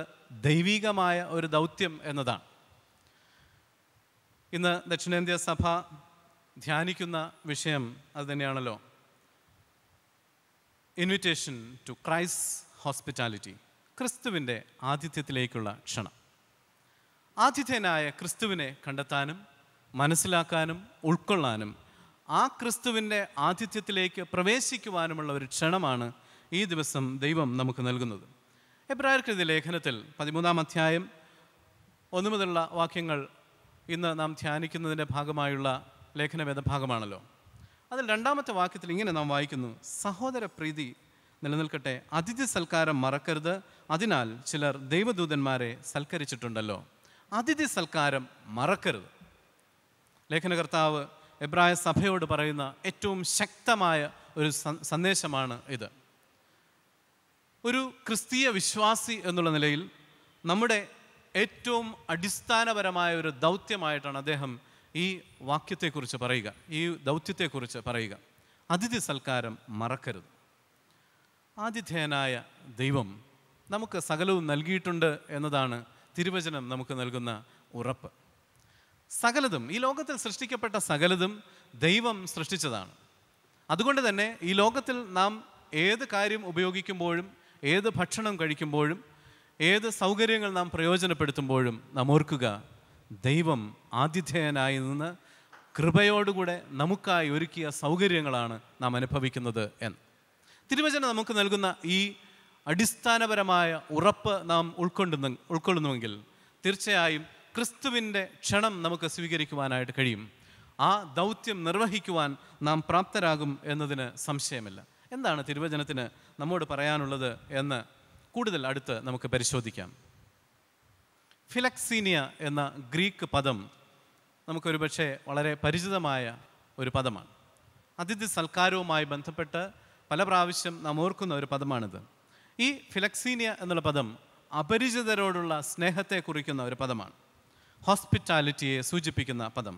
ദൈവികമായ ഒരു ദൗത്യം എന്നതാണ് ഇന്ന് ദക്ഷിണേന്ത്യ സഭ ധ്യാനിക്കുന്ന വിഷയം അത് തന്നെയാണല്ലോ ഇൻവിറ്റേഷൻ ടു ക്രൈസ്റ്റ് ഹോസ്പിറ്റാലിറ്റി ക്രിസ്തുവിൻ്റെ ആതിഥ്യത്തിലേക്കുള്ള ക്ഷണം ആതിഥ്യനായ ക്രിസ്തുവിനെ കണ്ടെത്താനും മനസ്സിലാക്കാനും ഉൾക്കൊള്ളാനും ആ ക്രിസ്തുവിൻ്റെ ആതിഥ്യത്തിലേക്ക് പ്രവേശിക്കുവാനുമുള്ള ഒരു ക്ഷണമാണ് ഈ ദിവസം ദൈവം നമുക്ക് നൽകുന്നത് എബ്രാഹിക്കൃതി ലേഖനത്തിൽ പതിമൂന്നാം അധ്യായം ഒന്നു മുതലുള്ള വാക്യങ്ങൾ ഇന്ന് നാം ധ്യാനിക്കുന്നതിൻ്റെ ഭാഗമായുള്ള ലേഖനവേദ ഭാഗമാണല്ലോ അതിൽ രണ്ടാമത്തെ വാക്യത്തിൽ ഇങ്ങനെ നാം വായിക്കുന്നു സഹോദര പ്രീതി നിലനിൽക്കട്ടെ അതിഥി സൽക്കാരം മറക്കരുത് അതിനാൽ ചിലർ ദൈവദൂതന്മാരെ സൽക്കരിച്ചിട്ടുണ്ടല്ലോ അതിഥി സൽക്കാരം മറക്കരുത് ലേഖനകർത്താവ് എബ്രായ സഭയോട് പറയുന്ന ഏറ്റവും ശക്തമായ ഒരു സന്ദേശമാണ് ഇത് ഒരു ക്രിസ്തീയ വിശ്വാസി എന്നുള്ള നിലയിൽ നമ്മുടെ ഏറ്റവും അടിസ്ഥാനപരമായ ഒരു ദൗത്യമായിട്ടാണ് അദ്ദേഹം ഈ വാക്യത്തെക്കുറിച്ച് പറയുക ഈ ദൗത്യത്തെക്കുറിച്ച് പറയുക അതിഥി സൽക്കാരം മറക്കരുത് ആതിഥേയനായ ദൈവം നമുക്ക് സകലവും നൽകിയിട്ടുണ്ട് എന്നതാണ് തിരുവചനം നമുക്ക് നൽകുന്ന ഉറപ്പ് സകലതും ഈ ലോകത്തിൽ സൃഷ്ടിക്കപ്പെട്ട സകലതും ദൈവം സൃഷ്ടിച്ചതാണ് അതുകൊണ്ട് തന്നെ ഈ ലോകത്തിൽ നാം ഏത് കാര്യം ഉപയോഗിക്കുമ്പോഴും ഏത് ഭക്ഷണം കഴിക്കുമ്പോഴും ഏത് സൗകര്യങ്ങൾ നാം പ്രയോജനപ്പെടുത്തുമ്പോഴും നാം ഓർക്കുക ദൈവം ആതിഥേയനായി നിന്ന് കൃപയോടുകൂടെ നമുക്കായി ഒരുക്കിയ സൗകര്യങ്ങളാണ് നാം അനുഭവിക്കുന്നത് എന്ന് തിരുവചനം നമുക്ക് നൽകുന്ന ഈ അടിസ്ഥാനപരമായ ഉറപ്പ് നാം ഉൾക്കൊണ്ടുന്ന ഉൾക്കൊള്ളുന്നുവെങ്കിൽ തീർച്ചയായും ക്രിസ്തുവിൻ്റെ ക്ഷണം നമുക്ക് സ്വീകരിക്കുവാനായിട്ട് കഴിയും ആ ദൗത്യം നിർവഹിക്കുവാൻ നാം പ്രാപ്തരാകും എന്നതിന് സംശയമില്ല എന്താണ് തിരുവചനത്തിന് നമ്മോട് പറയാനുള്ളത് എന്ന് കൂടുതൽ അടുത്ത് നമുക്ക് പരിശോധിക്കാം ഫിലക്സീനിയ എന്ന ഗ്രീക്ക് പദം നമുക്കൊരു പക്ഷേ വളരെ പരിചിതമായ ഒരു പദമാണ് അതിഥി സൽക്കാരവുമായി ബന്ധപ്പെട്ട് പല പ്രാവശ്യം നാം ഓർക്കുന്ന ഒരു പദമാണിത് ഈ ഫിലക്സീനിയ എന്നുള്ള പദം അപരിചിതരോടുള്ള സ്നേഹത്തെ കുറിക്കുന്ന ഒരു പദമാണ് ഹോസ്പിറ്റാലിറ്റിയെ സൂചിപ്പിക്കുന്ന പദം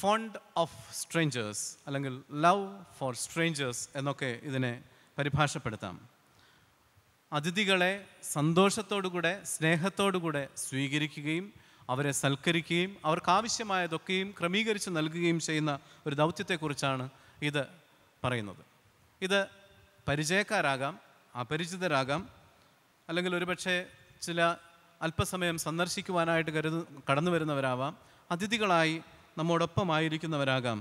ഫോണ്ട് ഓഫ് സ്ട്രേഞ്ചേഴ്സ് അല്ലെങ്കിൽ ലവ് ഫോർ സ്ട്രേഞ്ചേഴ്സ് എന്നൊക്കെ ഇതിനെ പരിഭാഷപ്പെടുത്താം അതിഥികളെ സന്തോഷത്തോടുകൂടെ സ്നേഹത്തോടുകൂടെ സ്വീകരിക്കുകയും അവരെ സൽക്കരിക്കുകയും അവർക്ക് ആവശ്യമായതൊക്കെയും ക്രമീകരിച്ച് നൽകുകയും ചെയ്യുന്ന ഒരു ദൗത്യത്തെക്കുറിച്ചാണ് ഇത് പറയുന്നത് ഇത് പരിചയക്കാരാകാം അപരിചിതരാകാം അല്ലെങ്കിൽ ഒരുപക്ഷെ ചില അല്പസമയം സന്ദർശിക്കുവാനായിട്ട് കരുതു കടന്നു വരുന്നവരാവാം അതിഥികളായി നമ്മോടൊപ്പമായിരിക്കുന്നവരാകാം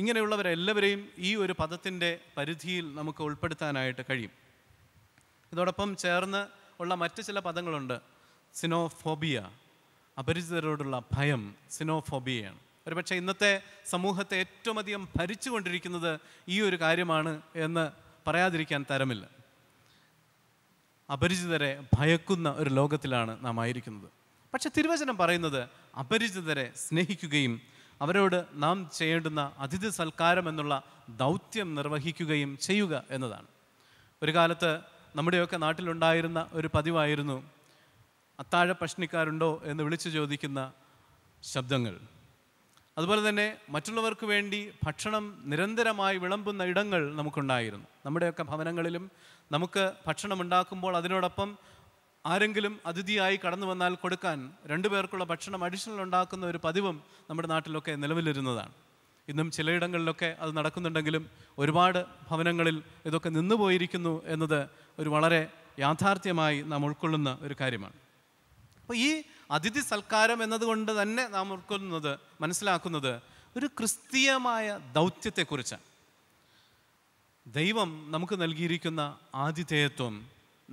ഇങ്ങനെയുള്ളവരെല്ലാവരെയും ഈ ഒരു പദത്തിൻ്റെ പരിധിയിൽ നമുക്ക് ഉൾപ്പെടുത്താനായിട്ട് കഴിയും ഇതോടൊപ്പം ചേർന്ന് ഉള്ള മറ്റ് ചില പദങ്ങളുണ്ട് സിനോഫോബിയ അപരിചിതരോടുള്ള ഭയം സിനോഫോബിയയാണ് ഒരുപക്ഷെ ഇന്നത്തെ സമൂഹത്തെ ഏറ്റവും അധികം ഭരിച്ചുകൊണ്ടിരിക്കുന്നത് ഈ ഒരു കാര്യമാണ് എന്ന് പറയാതിരിക്കാൻ തരമില്ല അപരിചിതരെ ഭയക്കുന്ന ഒരു ലോകത്തിലാണ് നാം ആയിരിക്കുന്നത് പക്ഷെ തിരുവചനം പറയുന്നത് അപരിചിതരെ സ്നേഹിക്കുകയും അവരോട് നാം ചെയ്യേണ്ടുന്ന അതിഥി സൽക്കാരം എന്നുള്ള ദൗത്യം നിർവഹിക്കുകയും ചെയ്യുക എന്നതാണ് ഒരു കാലത്ത് നമ്മുടെയൊക്കെ നാട്ടിലുണ്ടായിരുന്ന ഒരു പതിവായിരുന്നു അത്താഴ പ്രശ്നിക്കാരുണ്ടോ എന്ന് വിളിച്ചു ചോദിക്കുന്ന ശബ്ദങ്ങൾ അതുപോലെ തന്നെ മറ്റുള്ളവർക്ക് വേണ്ടി ഭക്ഷണം നിരന്തരമായി വിളമ്പുന്ന ഇടങ്ങൾ നമുക്കുണ്ടായിരുന്നു നമ്മുടെയൊക്കെ ഭവനങ്ങളിലും നമുക്ക് ഭക്ഷണം ഉണ്ടാക്കുമ്പോൾ അതിനോടൊപ്പം ആരെങ്കിലും അതിഥിയായി കടന്നു വന്നാൽ കൊടുക്കാൻ രണ്ടു പേർക്കുള്ള ഭക്ഷണം അഡീഷണൽ ഉണ്ടാക്കുന്ന ഒരു പതിവും നമ്മുടെ നാട്ടിലൊക്കെ നിലവിലിരുന്നതാണ് ഇന്നും ചിലയിടങ്ങളിലൊക്കെ അത് നടക്കുന്നുണ്ടെങ്കിലും ഒരുപാട് ഭവനങ്ങളിൽ ഇതൊക്കെ നിന്നുപോയിരിക്കുന്നു എന്നത് ഒരു വളരെ യാഥാർത്ഥ്യമായി നാം ഉൾക്കൊള്ളുന്ന ഒരു കാര്യമാണ് അപ്പോൾ ഈ അതിഥി സൽക്കാരം എന്നതുകൊണ്ട് തന്നെ നാം ഓർക്കുന്നത് മനസ്സിലാക്കുന്നത് ഒരു ക്രിസ്തീയമായ ദൗത്യത്തെക്കുറിച്ചാണ് ദൈവം നമുക്ക് നൽകിയിരിക്കുന്ന ആതിഥേയത്വം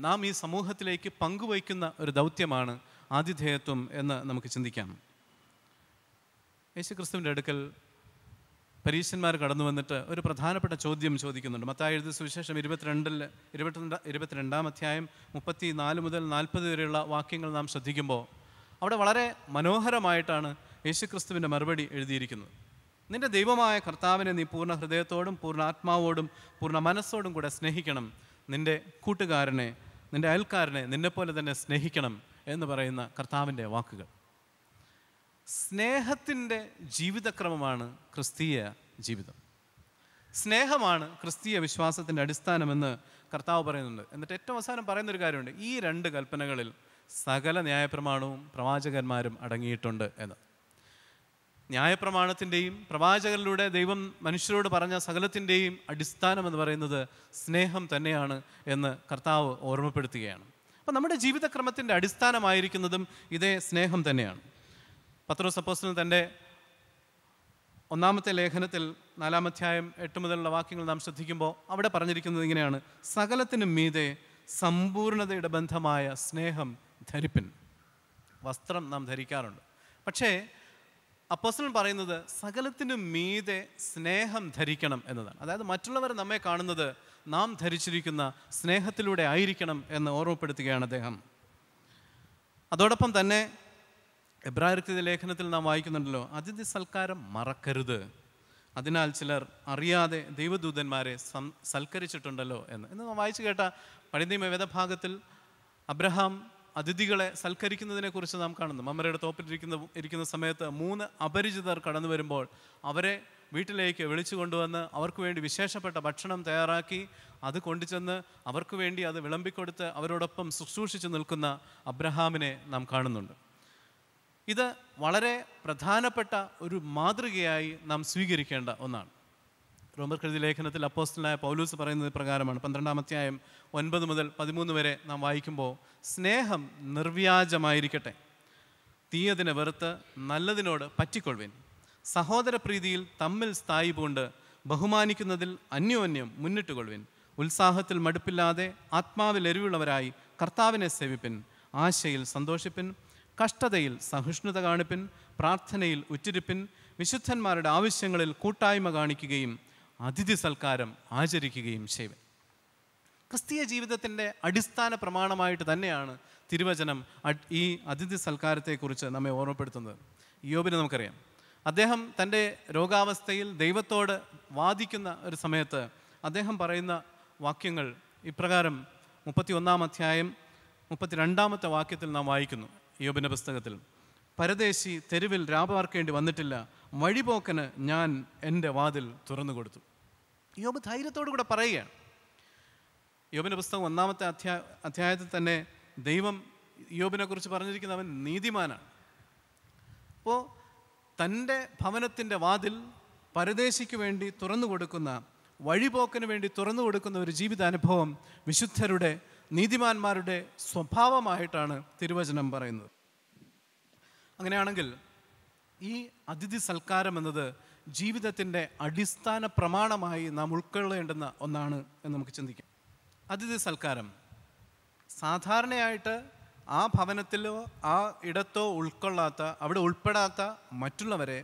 നാം ഈ സമൂഹത്തിലേക്ക് പങ്കുവയ്ക്കുന്ന ഒരു ദൗത്യമാണ് ആതിഥേയത്വം എന്ന് നമുക്ക് ചിന്തിക്കാം യേശു ക്രിസ്തുവിൻ്റെ അടുക്കൽ പരീക്ഷന്മാർ കടന്നു വന്നിട്ട് ഒരു പ്രധാനപ്പെട്ട ചോദ്യം ചോദിക്കുന്നുണ്ട് മത്തായ എഴുതി സുവിശേഷം ഇരുപത്തിരണ്ടിൽ ഇരുപത്തിരണ്ട് ഇരുപത്തിരണ്ടാം അധ്യായം മുപ്പത്തി നാല് മുതൽ നാൽപ്പത് വരെയുള്ള വാക്യങ്ങൾ നാം ശ്രദ്ധിക്കുമ്പോൾ അവിടെ വളരെ മനോഹരമായിട്ടാണ് യേശുക്രിസ്തുവിൻ്റെ മറുപടി എഴുതിയിരിക്കുന്നത് നിന്റെ ദൈവമായ കർത്താവിനെ നീ പൂർണ്ണ ഹൃദയത്തോടും പൂർണ്ണ ആത്മാവോടും പൂർണ്ണ മനസ്സോടും കൂടെ സ്നേഹിക്കണം നിന്റെ കൂട്ടുകാരനെ നിന്റെ അയൽക്കാരനെ നിന്നെപ്പോലെ തന്നെ സ്നേഹിക്കണം എന്ന് പറയുന്ന കർത്താവിൻ്റെ വാക്കുകൾ സ്നേഹത്തിൻ്റെ ജീവിതക്രമമാണ് ക്രിസ്തീയ ജീവിതം സ്നേഹമാണ് ക്രിസ്തീയ വിശ്വാസത്തിൻ്റെ അടിസ്ഥാനമെന്ന് കർത്താവ് പറയുന്നുണ്ട് എന്നിട്ട് ഏറ്റവും അവസാനം പറയുന്നൊരു കാര്യമുണ്ട് ഈ രണ്ട് കൽപ്പനകളിൽ സകല ന്യായപ്രമാണവും പ്രവാചകന്മാരും അടങ്ങിയിട്ടുണ്ട് എന്ന് ന്യായപ്രമാണത്തിൻ്റെയും പ്രവാചകരിലൂടെ ദൈവം മനുഷ്യരോട് പറഞ്ഞ സകലത്തിൻ്റെയും അടിസ്ഥാനം എന്ന് പറയുന്നത് സ്നേഹം തന്നെയാണ് എന്ന് കർത്താവ് ഓർമ്മപ്പെടുത്തുകയാണ് അപ്പം നമ്മുടെ ജീവിതക്രമത്തിൻ്റെ അടിസ്ഥാനമായിരിക്കുന്നതും ഇതേ സ്നേഹം തന്നെയാണ് പത്രോ സപ്പോസിന് തൻ്റെ ഒന്നാമത്തെ ലേഖനത്തിൽ നാലാമധ്യായം എട്ട് മുതലുള്ള വാക്യങ്ങൾ നാം ശ്രദ്ധിക്കുമ്പോൾ അവിടെ പറഞ്ഞിരിക്കുന്നത് ഇങ്ങനെയാണ് സകലത്തിനും മീതെ സമ്പൂർണതയുടെ ബന്ധമായ സ്നേഹം ധരിപ്പിൻ വസ്ത്രം നാം ധരിക്കാറുണ്ട് പക്ഷേ അപ്പോസ്റ്റലൻ പറയുന്നത് സകലത്തിനും മീതെ സ്നേഹം ധരിക്കണം എന്നതാണ് അതായത് മറ്റുള്ളവർ നമ്മെ കാണുന്നത് നാം ധരിച്ചിരിക്കുന്ന സ്നേഹത്തിലൂടെ ആയിരിക്കണം എന്ന് ഓർമ്മപ്പെടുത്തുകയാണ് അദ്ദേഹം അതോടൊപ്പം തന്നെ എബ്രാഹിർക്കൃതി ലേഖനത്തിൽ നാം വായിക്കുന്നുണ്ടല്ലോ അതിഥി സൽക്കാരം മറക്കരുത് അതിനാൽ ചിലർ അറിയാതെ ദൈവദൂതന്മാരെ സം സൽക്കരിച്ചിട്ടുണ്ടല്ലോ എന്ന് എന്ന് നാം വായിച്ചു കേട്ട പഴയ വേദഭാഗത്തിൽ അബ്രഹാം അതിഥികളെ സൽക്കരിക്കുന്നതിനെക്കുറിച്ച് നാം കാണുന്നു മമ്മരയുടെ തോപ്പിലിരിക്കുന്ന ഇരിക്കുന്ന സമയത്ത് മൂന്ന് അപരിചിതർ കടന്നു വരുമ്പോൾ അവരെ വീട്ടിലേക്ക് വിളിച്ചു കൊണ്ടുവന്ന് അവർക്ക് വേണ്ടി വിശേഷപ്പെട്ട ഭക്ഷണം തയ്യാറാക്കി അത് കൊണ്ടുചെന്ന് അവർക്ക് വേണ്ടി അത് വിളമ്പിക്കൊടുത്ത് അവരോടൊപ്പം ശുശ്രൂഷിച്ചു നിൽക്കുന്ന അബ്രഹാമിനെ നാം കാണുന്നുണ്ട് ഇത് വളരെ പ്രധാനപ്പെട്ട ഒരു മാതൃകയായി നാം സ്വീകരിക്കേണ്ട ഒന്നാണ് റോമർ കൃതി ലേഖനത്തിൽ അപ്പോസ്റ്റലായ പൗലൂസ് പറയുന്നത് പ്രകാരമാണ് പന്ത്രണ്ടാമത്യായം ഒൻപത് മുതൽ പതിമൂന്ന് വരെ നാം വായിക്കുമ്പോൾ സ്നേഹം നിർവ്യാജമായിരിക്കട്ടെ തീയതിനെ വെറുത്ത് നല്ലതിനോട് പറ്റിക്കൊള്ളുവിൻ സഹോദരപ്രീതിയിൽ തമ്മിൽ സ്ഥായി പൂണ്ട് ബഹുമാനിക്കുന്നതിൽ അന്യോന്യം മുന്നിട്ട് കൊള്ളുവിൻ ഉത്സാഹത്തിൽ മടുപ്പില്ലാതെ ആത്മാവിൽ എരിവുള്ളവരായി കർത്താവിനെ സേവിപ്പിൻ ആശയിൽ സന്തോഷിപ്പിൻ കഷ്ടതയിൽ സഹിഷ്ണുത കാണിപ്പിൻ പ്രാർത്ഥനയിൽ ഉച്ചിരിപ്പിൻ വിശുദ്ധന്മാരുടെ ആവശ്യങ്ങളിൽ കൂട്ടായ്മ കാണിക്കുകയും അതിഥി സൽക്കാരം ആചരിക്കുകയും ചെയ്യും ക്രിസ്തീയ ജീവിതത്തിൻ്റെ അടിസ്ഥാന പ്രമാണമായിട്ട് തന്നെയാണ് തിരുവചനം ഈ അതിഥി സൽക്കാരത്തെക്കുറിച്ച് നമ്മെ ഓർമ്മപ്പെടുത്തുന്നത് യോബിനെ നമുക്കറിയാം അദ്ദേഹം തൻ്റെ രോഗാവസ്ഥയിൽ ദൈവത്തോട് വാദിക്കുന്ന ഒരു സമയത്ത് അദ്ദേഹം പറയുന്ന വാക്യങ്ങൾ ഇപ്രകാരം മുപ്പത്തി ഒന്നാം അധ്യായം മുപ്പത്തി രണ്ടാമത്തെ വാക്യത്തിൽ നാം വായിക്കുന്നു യോബിൻ്റെ പുസ്തകത്തിൽ പരദേശി തെരുവിൽ രാപാർക്കേണ്ടി വന്നിട്ടില്ല വഴിപോക്കന് ഞാൻ എൻ്റെ വാതിൽ തുറന്നു കൊടുത്തു യോബ് ധൈര്യത്തോടു കൂടെ പറയുകയാണ് യോബിൻ്റെ പുസ്തകം ഒന്നാമത്തെ അധ്യായ അധ്യായത്തിൽ തന്നെ ദൈവം യോബിനെക്കുറിച്ച് പറഞ്ഞിരിക്കുന്നത് അവൻ നീതിമാനാണ് അപ്പോൾ തൻ്റെ ഭവനത്തിൻ്റെ വാതിൽ പരദേശിക്ക് വേണ്ടി തുറന്നു കൊടുക്കുന്ന വഴിപോക്കിന് വേണ്ടി തുറന്നു കൊടുക്കുന്ന ഒരു ജീവിതാനുഭവം വിശുദ്ധരുടെ നീതിമാന്മാരുടെ സ്വഭാവമായിട്ടാണ് തിരുവചനം പറയുന്നത് അങ്ങനെയാണെങ്കിൽ ഈ അതിഥി സൽക്കാരം എന്നത് ജീവിതത്തിൻ്റെ അടിസ്ഥാന പ്രമാണമായി നാം ഉൾക്കൊള്ളേണ്ടുന്ന ഒന്നാണ് എന്ന് നമുക്ക് ചിന്തിക്കാം അതിഥി സൽക്കാരം സാധാരണയായിട്ട് ആ ഭവനത്തിലോ ആ ഇടത്തോ ഉൾക്കൊള്ളാത്ത അവിടെ ഉൾപ്പെടാത്ത മറ്റുള്ളവരെ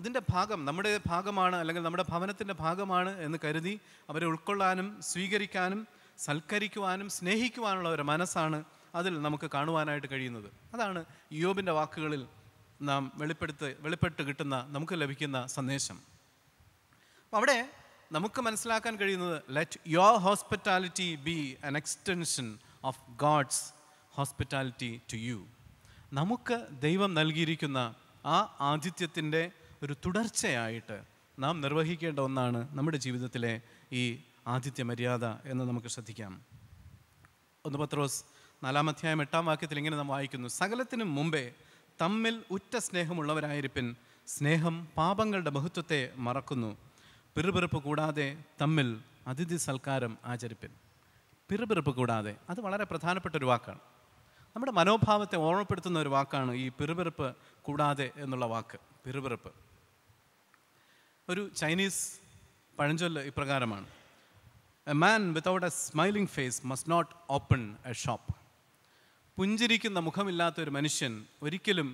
അതിൻ്റെ ഭാഗം നമ്മുടെ ഭാഗമാണ് അല്ലെങ്കിൽ നമ്മുടെ ഭവനത്തിൻ്റെ ഭാഗമാണ് എന്ന് കരുതി അവരെ ഉൾക്കൊള്ളാനും സ്വീകരിക്കാനും സൽക്കരിക്കുവാനും സ്നേഹിക്കുവാനുള്ള ഒരു മനസ്സാണ് അതിൽ നമുക്ക് കാണുവാനായിട്ട് കഴിയുന്നത് അതാണ് യോബിൻ്റെ വാക്കുകളിൽ നാം വെളിപ്പെടുത്ത് വെളിപ്പെട്ട് കിട്ടുന്ന നമുക്ക് ലഭിക്കുന്ന സന്ദേശം അപ്പോൾ അവിടെ നമുക്ക് മനസ്സിലാക്കാൻ കഴിയുന്നത് let your hospitality be an extension of God's hospitality to you നമുക്ക് ദൈവം നൽകിയിരിക്കുന്ന ആ ആതിഥ്യത്തിൻ്റെ ഒരു തുടർച്ചയായിട്ട് നാം നിർവഹിക്കേണ്ട ഒന്നാണ് നമ്മുടെ ജീവിതത്തിലെ ഈ ആതിഥ്യ മര്യാദ എന്ന് നമുക്ക് ശ്രദ്ധിക്കാം ഒന്ന് പത്രോസ് നാലാം അധ്യായം എട്ടാം വാക്യത്തിൽ ഇങ്ങനെ നാം വായിക്കുന്നു സകലത്തിനും മുമ്പേ തമ്മിൽ ഉറ്റ സ്നേഹമുള്ളവരായിരിപ്പിൻ സ്നേഹം പാപങ്ങളുടെ ബഹുത്വത്തെ മറക്കുന്നു പിറുപിറുപ്പ് കൂടാതെ തമ്മിൽ അതിഥി സൽക്കാരം ആചരിപ്പിൻ പിറുപിറുപ്പ് കൂടാതെ അത് വളരെ പ്രധാനപ്പെട്ട ഒരു വാക്കാണ് നമ്മുടെ മനോഭാവത്തെ ഓർമ്മപ്പെടുത്തുന്ന ഒരു വാക്കാണ് ഈ പിറുപിറുപ്പ് കൂടാതെ എന്നുള്ള വാക്ക് പിറുപിറുപ്പ് ഒരു ചൈനീസ് പഴഞ്ചൊല്ല് ഇപ്രകാരമാണ് a man without a smiling face must not open a shop പുഞ്ചിരിക്കുന്ന മുഖമില്ലാത്ത ഒരു മനുഷ്യൻ ഒരിക്കലും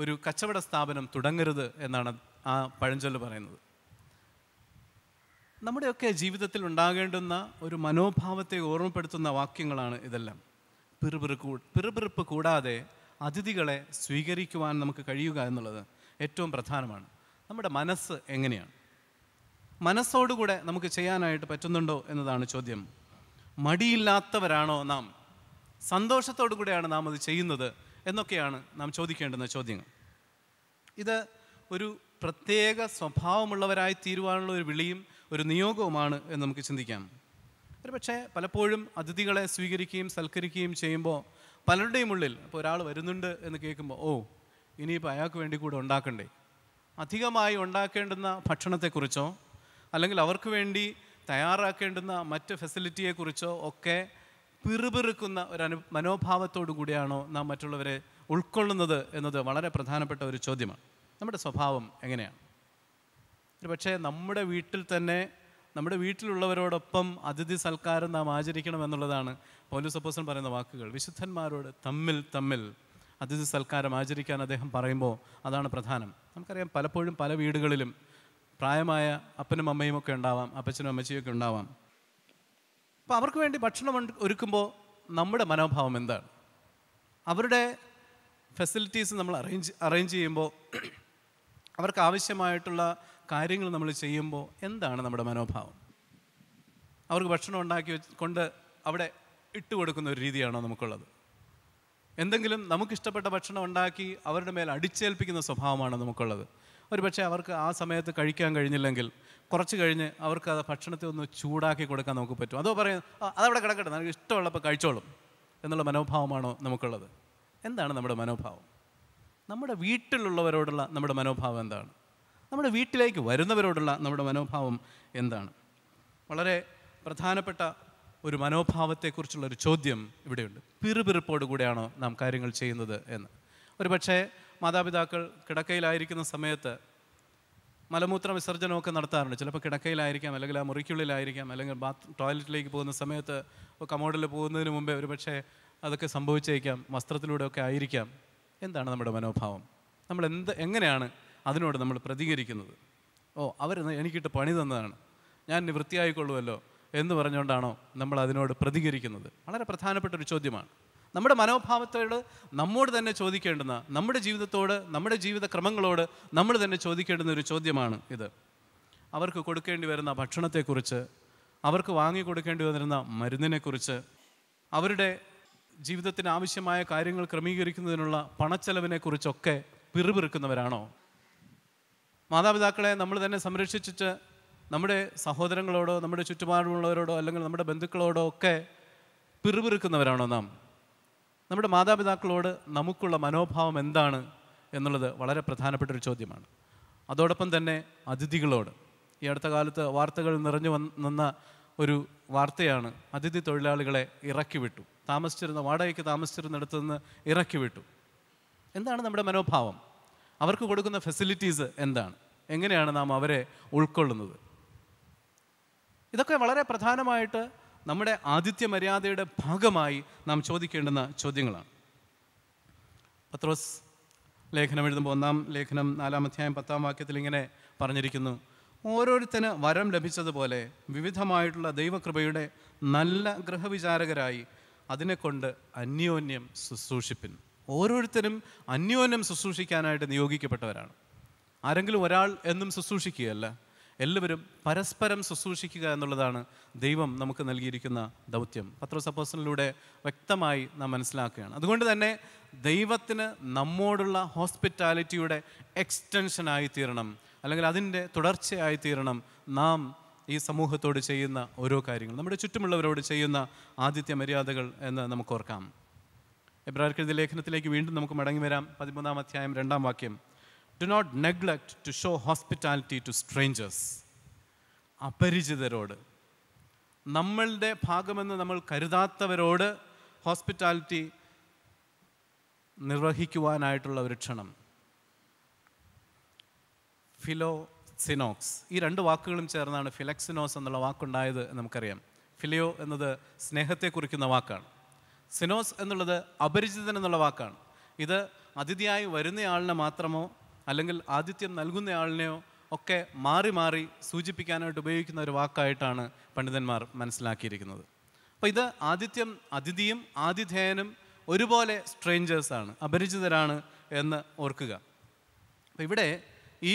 ഒരു കച്ചവട സ്ഥാപനം തുടങ്ങരുത് എന്നാണ് ആ പഴഞ്ചൊല്ല് പറയുന്നത് നമ്മുടെയൊക്കെ ജീവിതത്തിൽ ഉണ്ടാകേണ്ടുന്ന ഒരു മനോഭാവത്തെ ഓർമ്മപ്പെടുത്തുന്ന വാക്യങ്ങളാണ് ഇതെല്ലാം പിറുപിറുക്കൂ പിറുപിറുപ്പ് കൂടാതെ അതിഥികളെ സ്വീകരിക്കുവാൻ നമുക്ക് കഴിയുക എന്നുള്ളത് ഏറ്റവും പ്രധാനമാണ് നമ്മുടെ മനസ്സ് എങ്ങനെയാണ് മനസ്സോടുകൂടെ നമുക്ക് ചെയ്യാനായിട്ട് പറ്റുന്നുണ്ടോ എന്നതാണ് ചോദ്യം മടിയില്ലാത്തവരാണോ നാം സന്തോഷത്തോടു കൂടെയാണ് നാം അത് ചെയ്യുന്നത് എന്നൊക്കെയാണ് നാം ചോദിക്കേണ്ടുന്ന ചോദ്യങ്ങൾ ഇത് ഒരു പ്രത്യേക സ്വഭാവമുള്ളവരായി തീരുവാനുള്ള ഒരു വിളിയും ഒരു നിയോഗവുമാണ് എന്ന് നമുക്ക് ചിന്തിക്കാം ഒരു പക്ഷേ പലപ്പോഴും അതിഥികളെ സ്വീകരിക്കുകയും സൽക്കരിക്കുകയും ചെയ്യുമ്പോൾ പലരുടെയും ഉള്ളിൽ ഇപ്പോൾ ഒരാൾ വരുന്നുണ്ട് എന്ന് കേൾക്കുമ്പോൾ ഓ ഇനിയിപ്പോൾ അയാൾക്ക് വേണ്ടി കൂടെ ഉണ്ടാക്കണ്ടേ അധികമായി ഉണ്ടാക്കേണ്ടുന്ന ഭക്ഷണത്തെക്കുറിച്ചോ അല്ലെങ്കിൽ അവർക്ക് വേണ്ടി തയ്യാറാക്കേണ്ടുന്ന മറ്റ് ഫെസിലിറ്റിയെക്കുറിച്ചോ ഒക്കെ പിറുപിറുക്കുന്ന ഒരു അനു മനോഭാവത്തോടു കൂടിയാണോ നാം മറ്റുള്ളവരെ ഉൾക്കൊള്ളുന്നത് എന്നത് വളരെ പ്രധാനപ്പെട്ട ഒരു ചോദ്യമാണ് നമ്മുടെ സ്വഭാവം എങ്ങനെയാണ് ഒരു പക്ഷേ നമ്മുടെ വീട്ടിൽ തന്നെ നമ്മുടെ വീട്ടിലുള്ളവരോടൊപ്പം അതിഥി സൽക്കാരം നാം ആചരിക്കണം എന്നുള്ളതാണ് പോലീസ് അപ്പോസൻ പറയുന്ന വാക്കുകൾ വിശുദ്ധന്മാരോട് തമ്മിൽ തമ്മിൽ അതിഥി സൽക്കാരം ആചരിക്കാൻ അദ്ദേഹം പറയുമ്പോൾ അതാണ് പ്രധാനം നമുക്കറിയാം പലപ്പോഴും പല വീടുകളിലും പ്രായമായ അപ്പനും അമ്മയും ഒക്കെ ഉണ്ടാവാം അപ്പച്ചനും ഒക്കെ ഉണ്ടാവാം അപ്പോൾ അവർക്ക് വേണ്ടി ഭക്ഷണം ഒരുക്കുമ്പോൾ നമ്മുടെ മനോഭാവം എന്താണ് അവരുടെ ഫെസിലിറ്റീസ് നമ്മൾ അറേഞ്ച് അറേഞ്ച് ചെയ്യുമ്പോൾ അവർക്ക് ആവശ്യമായിട്ടുള്ള കാര്യങ്ങൾ നമ്മൾ ചെയ്യുമ്പോൾ എന്താണ് നമ്മുടെ മനോഭാവം അവർക്ക് ഭക്ഷണം ഉണ്ടാക്കി കൊണ്ട് അവിടെ ഇട്ട് കൊടുക്കുന്ന ഒരു രീതിയാണോ നമുക്കുള്ളത് എന്തെങ്കിലും നമുക്കിഷ്ടപ്പെട്ട ഭക്ഷണം ഉണ്ടാക്കി അവരുടെ മേൽ അടിച്ചേൽപ്പിക്കുന്ന സ്വഭാവമാണ് നമുക്കുള്ളത് പക്ഷേ അവർക്ക് ആ സമയത്ത് കഴിക്കാൻ കഴിഞ്ഞില്ലെങ്കിൽ കുറച്ച് കഴിഞ്ഞ് അവർക്ക് അത് ഭക്ഷണത്തെ ഒന്ന് ചൂടാക്കി കൊടുക്കാൻ നമുക്ക് പറ്റും അതോ പറയും അതവിടെ കിടക്കട്ടെ നമുക്ക് ഇഷ്ടമുള്ളപ്പോൾ കഴിച്ചോളും എന്നുള്ള മനോഭാവമാണോ നമുക്കുള്ളത് എന്താണ് നമ്മുടെ മനോഭാവം നമ്മുടെ വീട്ടിലുള്ളവരോടുള്ള നമ്മുടെ മനോഭാവം എന്താണ് നമ്മുടെ വീട്ടിലേക്ക് വരുന്നവരോടുള്ള നമ്മുടെ മനോഭാവം എന്താണ് വളരെ പ്രധാനപ്പെട്ട ഒരു മനോഭാവത്തെക്കുറിച്ചുള്ള ഒരു ചോദ്യം ഇവിടെയുണ്ട് പിറുപിറുപ്പോട് കൂടെയാണോ നാം കാര്യങ്ങൾ ചെയ്യുന്നത് എന്ന് ഒരു പക്ഷേ മാതാപിതാക്കൾ കിടക്കയിലായിരിക്കുന്ന സമയത്ത് മലമൂത്ര വിസർജനമൊക്കെ നടത്താറുണ്ട് ചിലപ്പോൾ കിടക്കയിലായിരിക്കാം അല്ലെങ്കിൽ ആ മുറിക്കുള്ളിലായിരിക്കാം അല്ലെങ്കിൽ ബാത്ത് ടോയ്ലറ്റിലേക്ക് പോകുന്ന സമയത്ത് കമോഡിൽ പോകുന്നതിന് മുമ്പേ ഒരു പക്ഷേ അതൊക്കെ സംഭവിച്ചേക്കാം വസ്ത്രത്തിലൂടെയൊക്കെ ആയിരിക്കാം എന്താണ് നമ്മുടെ മനോഭാവം നമ്മൾ എന്ത് എങ്ങനെയാണ് അതിനോട് നമ്മൾ പ്രതികരിക്കുന്നത് ഓ അവർ എനിക്കിട്ട് പണി തന്നതാണ് ഞാൻ വൃത്തിയായിക്കൊള്ളുമല്ലോ എന്ന് പറഞ്ഞുകൊണ്ടാണോ നമ്മൾ അതിനോട് പ്രതികരിക്കുന്നത് വളരെ പ്രധാനപ്പെട്ട ഒരു ചോദ്യമാണ് നമ്മുടെ മനോഭാവത്തോട് നമ്മോട് തന്നെ ചോദിക്കേണ്ടുന്ന നമ്മുടെ ജീവിതത്തോട് നമ്മുടെ ജീവിതക്രമങ്ങളോട് നമ്മൾ തന്നെ ചോദിക്കേണ്ടുന്ന ഒരു ചോദ്യമാണ് ഇത് അവർക്ക് കൊടുക്കേണ്ടി വരുന്ന ഭക്ഷണത്തെക്കുറിച്ച് അവർക്ക് വാങ്ങി കൊടുക്കേണ്ടി വരുന്ന മരുന്നിനെക്കുറിച്ച് അവരുടെ ജീവിതത്തിന് ആവശ്യമായ കാര്യങ്ങൾ ക്രമീകരിക്കുന്നതിനുള്ള പണച്ചെലവിനെക്കുറിച്ചൊക്കെ പിറുപിറുക്കുന്നവരാണോ മാതാപിതാക്കളെ നമ്മൾ തന്നെ സംരക്ഷിച്ചിട്ട് നമ്മുടെ സഹോദരങ്ങളോടോ നമ്മുടെ ചുറ്റുപാടുമുള്ളവരോടോ അല്ലെങ്കിൽ നമ്മുടെ ബന്ധുക്കളോടോ ഒക്കെ പിറുപിറുക്കുന്നവരാണോ നാം നമ്മുടെ മാതാപിതാക്കളോട് നമുക്കുള്ള മനോഭാവം എന്താണ് എന്നുള്ളത് വളരെ പ്രധാനപ്പെട്ട ഒരു ചോദ്യമാണ് അതോടൊപ്പം തന്നെ അതിഥികളോട് ഈ അടുത്ത കാലത്ത് വാർത്തകൾ നിറഞ്ഞു വന്ന ഒരു വാർത്തയാണ് അതിഥി തൊഴിലാളികളെ ഇറക്കി വിട്ടു താമസിച്ചിരുന്ന വാടകയ്ക്ക് താമസിച്ചിരുന്നിടത്തു നിന്ന് ഇറക്കി വിട്ടു എന്താണ് നമ്മുടെ മനോഭാവം അവർക്ക് കൊടുക്കുന്ന ഫെസിലിറ്റീസ് എന്താണ് എങ്ങനെയാണ് നാം അവരെ ഉൾക്കൊള്ളുന്നത് ഇതൊക്കെ വളരെ പ്രധാനമായിട്ട് നമ്മുടെ ആദിത്യ മര്യാദയുടെ ഭാഗമായി നാം ചോദിക്കേണ്ടുന്ന ചോദ്യങ്ങളാണ് പത്രോസ് ലേഖനം എഴുതുമ്പോൾ ഒന്നാം ലേഖനം നാലാം അധ്യായം പത്താം വാക്യത്തിൽ ഇങ്ങനെ പറഞ്ഞിരിക്കുന്നു ഓരോരുത്തന് വരം ലഭിച്ചതുപോലെ വിവിധമായിട്ടുള്ള ദൈവകൃപയുടെ നല്ല ഗ്രഹവിചാരകരായി അതിനെക്കൊണ്ട് അന്യോന്യം ശുശ്രൂഷിപ്പിൻ ഓരോരുത്തരും അന്യോന്യം ശുശ്രൂഷിക്കാനായിട്ട് നിയോഗിക്കപ്പെട്ടവരാണ് ആരെങ്കിലും ഒരാൾ എന്നും ശുശ്രൂഷിക്കുകയല്ല എല്ലാവരും പരസ്പരം ശുശ്രൂഷിക്കുക എന്നുള്ളതാണ് ദൈവം നമുക്ക് നൽകിയിരിക്കുന്ന ദൗത്യം പത്രോസപ്പോസനിലൂടെ വ്യക്തമായി നാം മനസ്സിലാക്കുകയാണ് അതുകൊണ്ട് തന്നെ ദൈവത്തിന് നമ്മോടുള്ള ഹോസ്പിറ്റാലിറ്റിയുടെ എക്സ്റ്റൻഷനായി തീരണം അല്ലെങ്കിൽ അതിൻ്റെ തുടർച്ചയായി തീരണം നാം ഈ സമൂഹത്തോട് ചെയ്യുന്ന ഓരോ കാര്യങ്ങൾ നമ്മുടെ ചുറ്റുമുള്ളവരോട് ചെയ്യുന്ന ആദ്യത്തെ മര്യാദകൾ എന്ന് നമുക്ക് ഓർക്കാം എബ്രാർക്കെഴുതി ലേഖനത്തിലേക്ക് വീണ്ടും നമുക്ക് മടങ്ങി വരാം പതിമൂന്നാം അധ്യായം രണ്ടാം വാക്യം do not neglect to show hospitality to strangers അപരിചിതരോട് നമ്മളുടെ ഭാഗമെന്ന് നമ്മൾ കരുതാത്തവരോട് ഹോസ്പിറ്റാലിറ്റി നിർവഹിക്കുവാനായിട്ടുള്ള ഒരു ക്ഷണം ഫിലോ സിനോക്സ് ഈ രണ്ട് വാക്കുകളും ചേർന്നാണ് ഫിലക്സിനോസ് എന്നുള്ള വാക്കുണ്ടായത് നമുക്കറിയാം ഫിലിയോ എന്നത് സ്നേഹത്തെ കുറിക്കുന്ന വാക്കാണ് സിനോസ് എന്നുള്ളത് അപരിചിതൻ എന്നുള്ള വാക്കാണ് ഇത് അതിഥിയായി വരുന്നയാളിനെ മാത്രമോ അല്ലെങ്കിൽ ആതിഥ്യം നൽകുന്നയാളിനെയോ ഒക്കെ മാറി മാറി സൂചിപ്പിക്കാനായിട്ട് ഉപയോഗിക്കുന്ന ഒരു വാക്കായിട്ടാണ് പണ്ഡിതന്മാർ മനസ്സിലാക്കിയിരിക്കുന്നത് അപ്പോൾ ഇത് ആതിഥ്യം അതിഥിയും ആതിഥേയനും ഒരുപോലെ സ്ട്രേഞ്ചേഴ്സാണ് അപരിചിതരാണ് എന്ന് ഓർക്കുക അപ്പോൾ ഇവിടെ ഈ